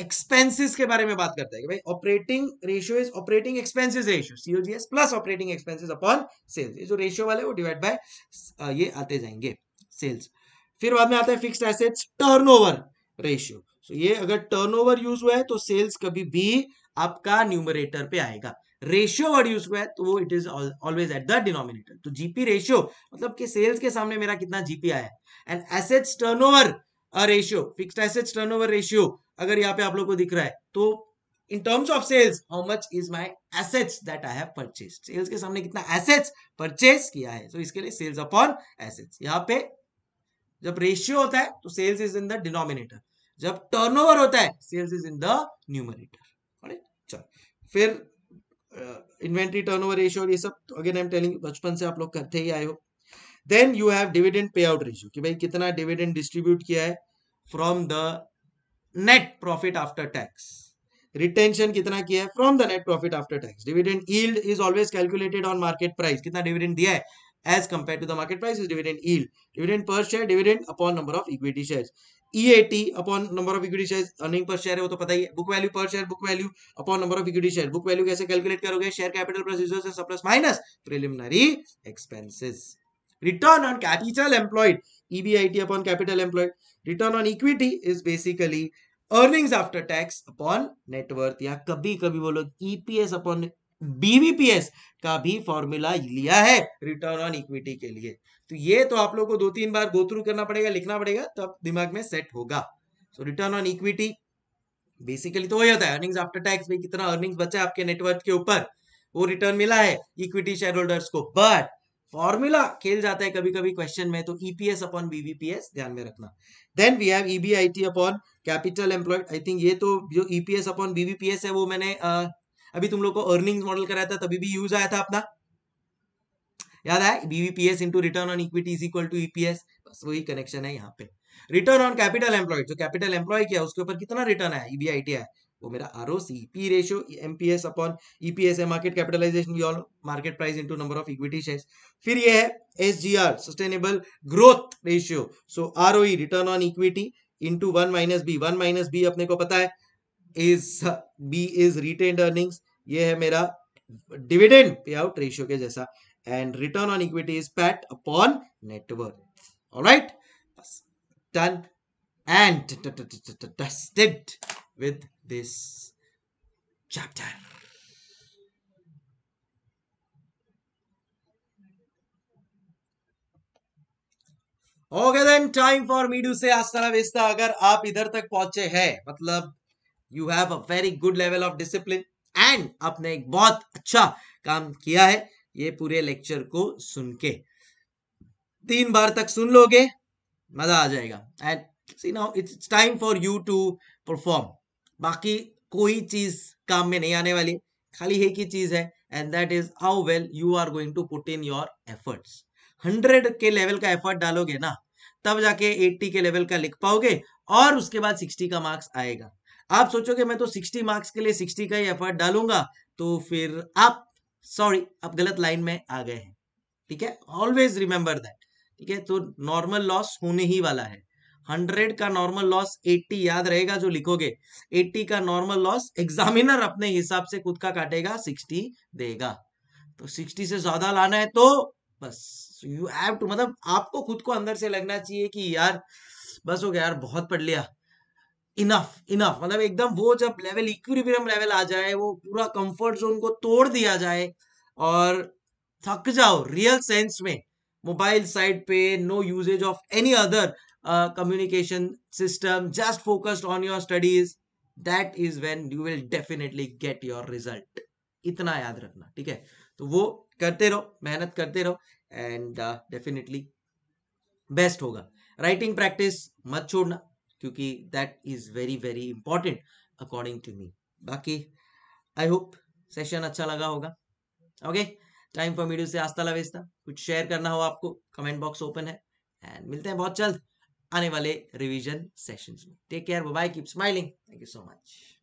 एक्सपेंसेस के बारे में बात करता है कि भाई operating ratio is operating expenses ratio COGS plus operating expenses upon sales ये जो रेशियो वाले वो डिवाइड बाय uh, ये आते जाएंगे सेल्स फिर बाद में आता है fixed assets turnover ratio so ये अगर टर्नओवर यूज हुआ है तो सेल्स कभी भी आपका न्यूमरेटर पे आएगा रेशियो वर्ड यूज हुआ है तो वो it is always at the denominator तो जीपी रेशियो मतलब कि सेल्स के सामने मेरा कितना जीपी आया है and assets turnover ratio fixed assets turnover ratio अगर यहाँ पे आप लोग को दिख रहा है तो in terms of sales how much is my assets that I have purchase sales के सामने कितना एसेट्स परचेज किया है सो so, इसके लिए सेल्स अपॉन एसेट्स यहाँ पे जब रेशियो होता है तो sales is in the denominator जब टर्नओवर होता है sales is in the numerator चलो फिर इन्वेंट्री टर्नओवर रेशियो ये सब अगेन आई एम टेलिंग बचपन से आप लोग करते ही आए हो देन यू हैव डिविडेंड पे आउट रेशियो कि भाई कितना डिविडेंड डिस्ट्रीब्यूट किया है from the net profit after tax retention कितना किया है from the net profit after tax dividend yield is always calculated on market price कितना डिविडेंड दिया है as compared to the market price is dividend yield dividend per share dividend upon number of equity shares EAT upon number of equity shares earning per share है वो तो पता ही है book value per share book value upon number of equity share book value कैसे calculate करोगे share capital plus resources surplus minus preliminary expenses return on capital employed EBIT upon capital employed return on equity is basically earnings after tax upon net worth या कभी कभी वो लोग EPS upon BVPS का भी formula लिया है रिटर्न ऑन इक्विटी के लिए तो ये तो आप लोग को दो तीन बार गो थ्रू करना पड़ेगा लिखना पड़ेगा तब दिमाग में सेट होगा so return on equity basically तो वही होता है अर्निंग्स आफ्टर टैक्स भी कितना अर्निंग्स बचा है आपके नेटवर्क के ऊपर वो रिटर्न मिला है इक्विटी शेयर होल्डर्स को बट फॉर्मूला खेल जाता है कभी कभी क्वेश्चन में तो ईपीएस अपॉन बीवीपीएस ध्यान में रखना then we have EBIT upon capital employed I think ये तो जो ईपीएस अपॉन बीबीपीएस है वो मैंने आ, अभी तुम लोग को अर्निंग मॉडल कराया था तभी भी यूज आया था अपना याद है BVPS into return on equity is equal to EPS बस वही कनेक्शन है यहाँ पे रिटर्न ऑन कैपिटल एम्प्लॉयड जो कैपिटल एम्प्लॉय किया उसके ऊपर कितना रिटर्न है ईबीआईटी है वो तो मेरा R O C P ratio M P S upon E P S है market capitalisation equal market price into number of equity shares फिर ये है S G R sustainable growth ratio so R O E return on equity into one minus B one minus B अपने को पता है is B is retained earnings ये है मेरा डिविडेंड पे आउट रेशियो के जैसा and return on equity is PAT upon network alright done and tested with this chapter. then, time for me to say Astana Vista. अगर आप इधर तक पहुंचे हैं मतलब you have a very good level of discipline and आपने एक बहुत अच्छा काम किया है ये पूरे लेक्चर को सुन के तीन बार तक सुन लोगे मजा आ जाएगा and see now it's time for you to perform बाकी कोई चीज काम में नहीं आने वाली खाली एक ही चीज है and that is how well you are going to put in your efforts hundred के लेवल का एफर्ट डालोगे ना तब जाके एट्टी के लेवल का लिख पाओगे और उसके बाद सिक्सटी का मार्क्स आएगा आप सोचोगे मैं तो सिक्सटी मार्क्स के लिए सिक्सटी का ही एफर्ट डालूंगा तो फिर आप सॉरी आप गलत लाइन में आ गए हैं ठीक है ऑलवेज रिमेंबर दैट ठीक है तो नॉर्मल लॉस होने ही वाला है हंड्रेड का नॉर्मल लॉस एट्टी याद रहेगा जो लिखोगे एट्टी का नॉर्मल लॉस एग्जामिनर अपने हिसाब से खुद का काटेगा सिक्सटी देगा तो सिक्सटी से ज्यादा लाना है तो बस यू हैव टू मतलब आपको खुद को अंदर से लगना चाहिए कि यार बस हो गया यार बहुत पढ़ लिया इनफ इनफ मतलब एकदम वो जब लेवल इक्विबियम लेवल आ जाए वो पूरा कंफर्ट जोन को तोड़ दिया जाए और थक जाओ रियल सेंस में मोबाइल साइट पे no usage of any other communication system, just focused on your studies, that is when you will definitely get your result. इतना याद रखना ठीक है तो वो करते रहो मेहनत करते रहो uh, definitely बेस्ट होगा राइटिंग प्रैक्टिस मत छोड़ना क्योंकि that is very very important according to me बाकी आई होप सेशन अच्छा लगा होगा ओके टाइम फॉर मीडियो से आस्था लवेस्ता कुछ शेयर करना हो आपको कमेंट बॉक्स ओपन है एंड मिलते हैं बहुत जल्द आने वाले रिवीजन सेशंस में take care bye keep smiling thank you so much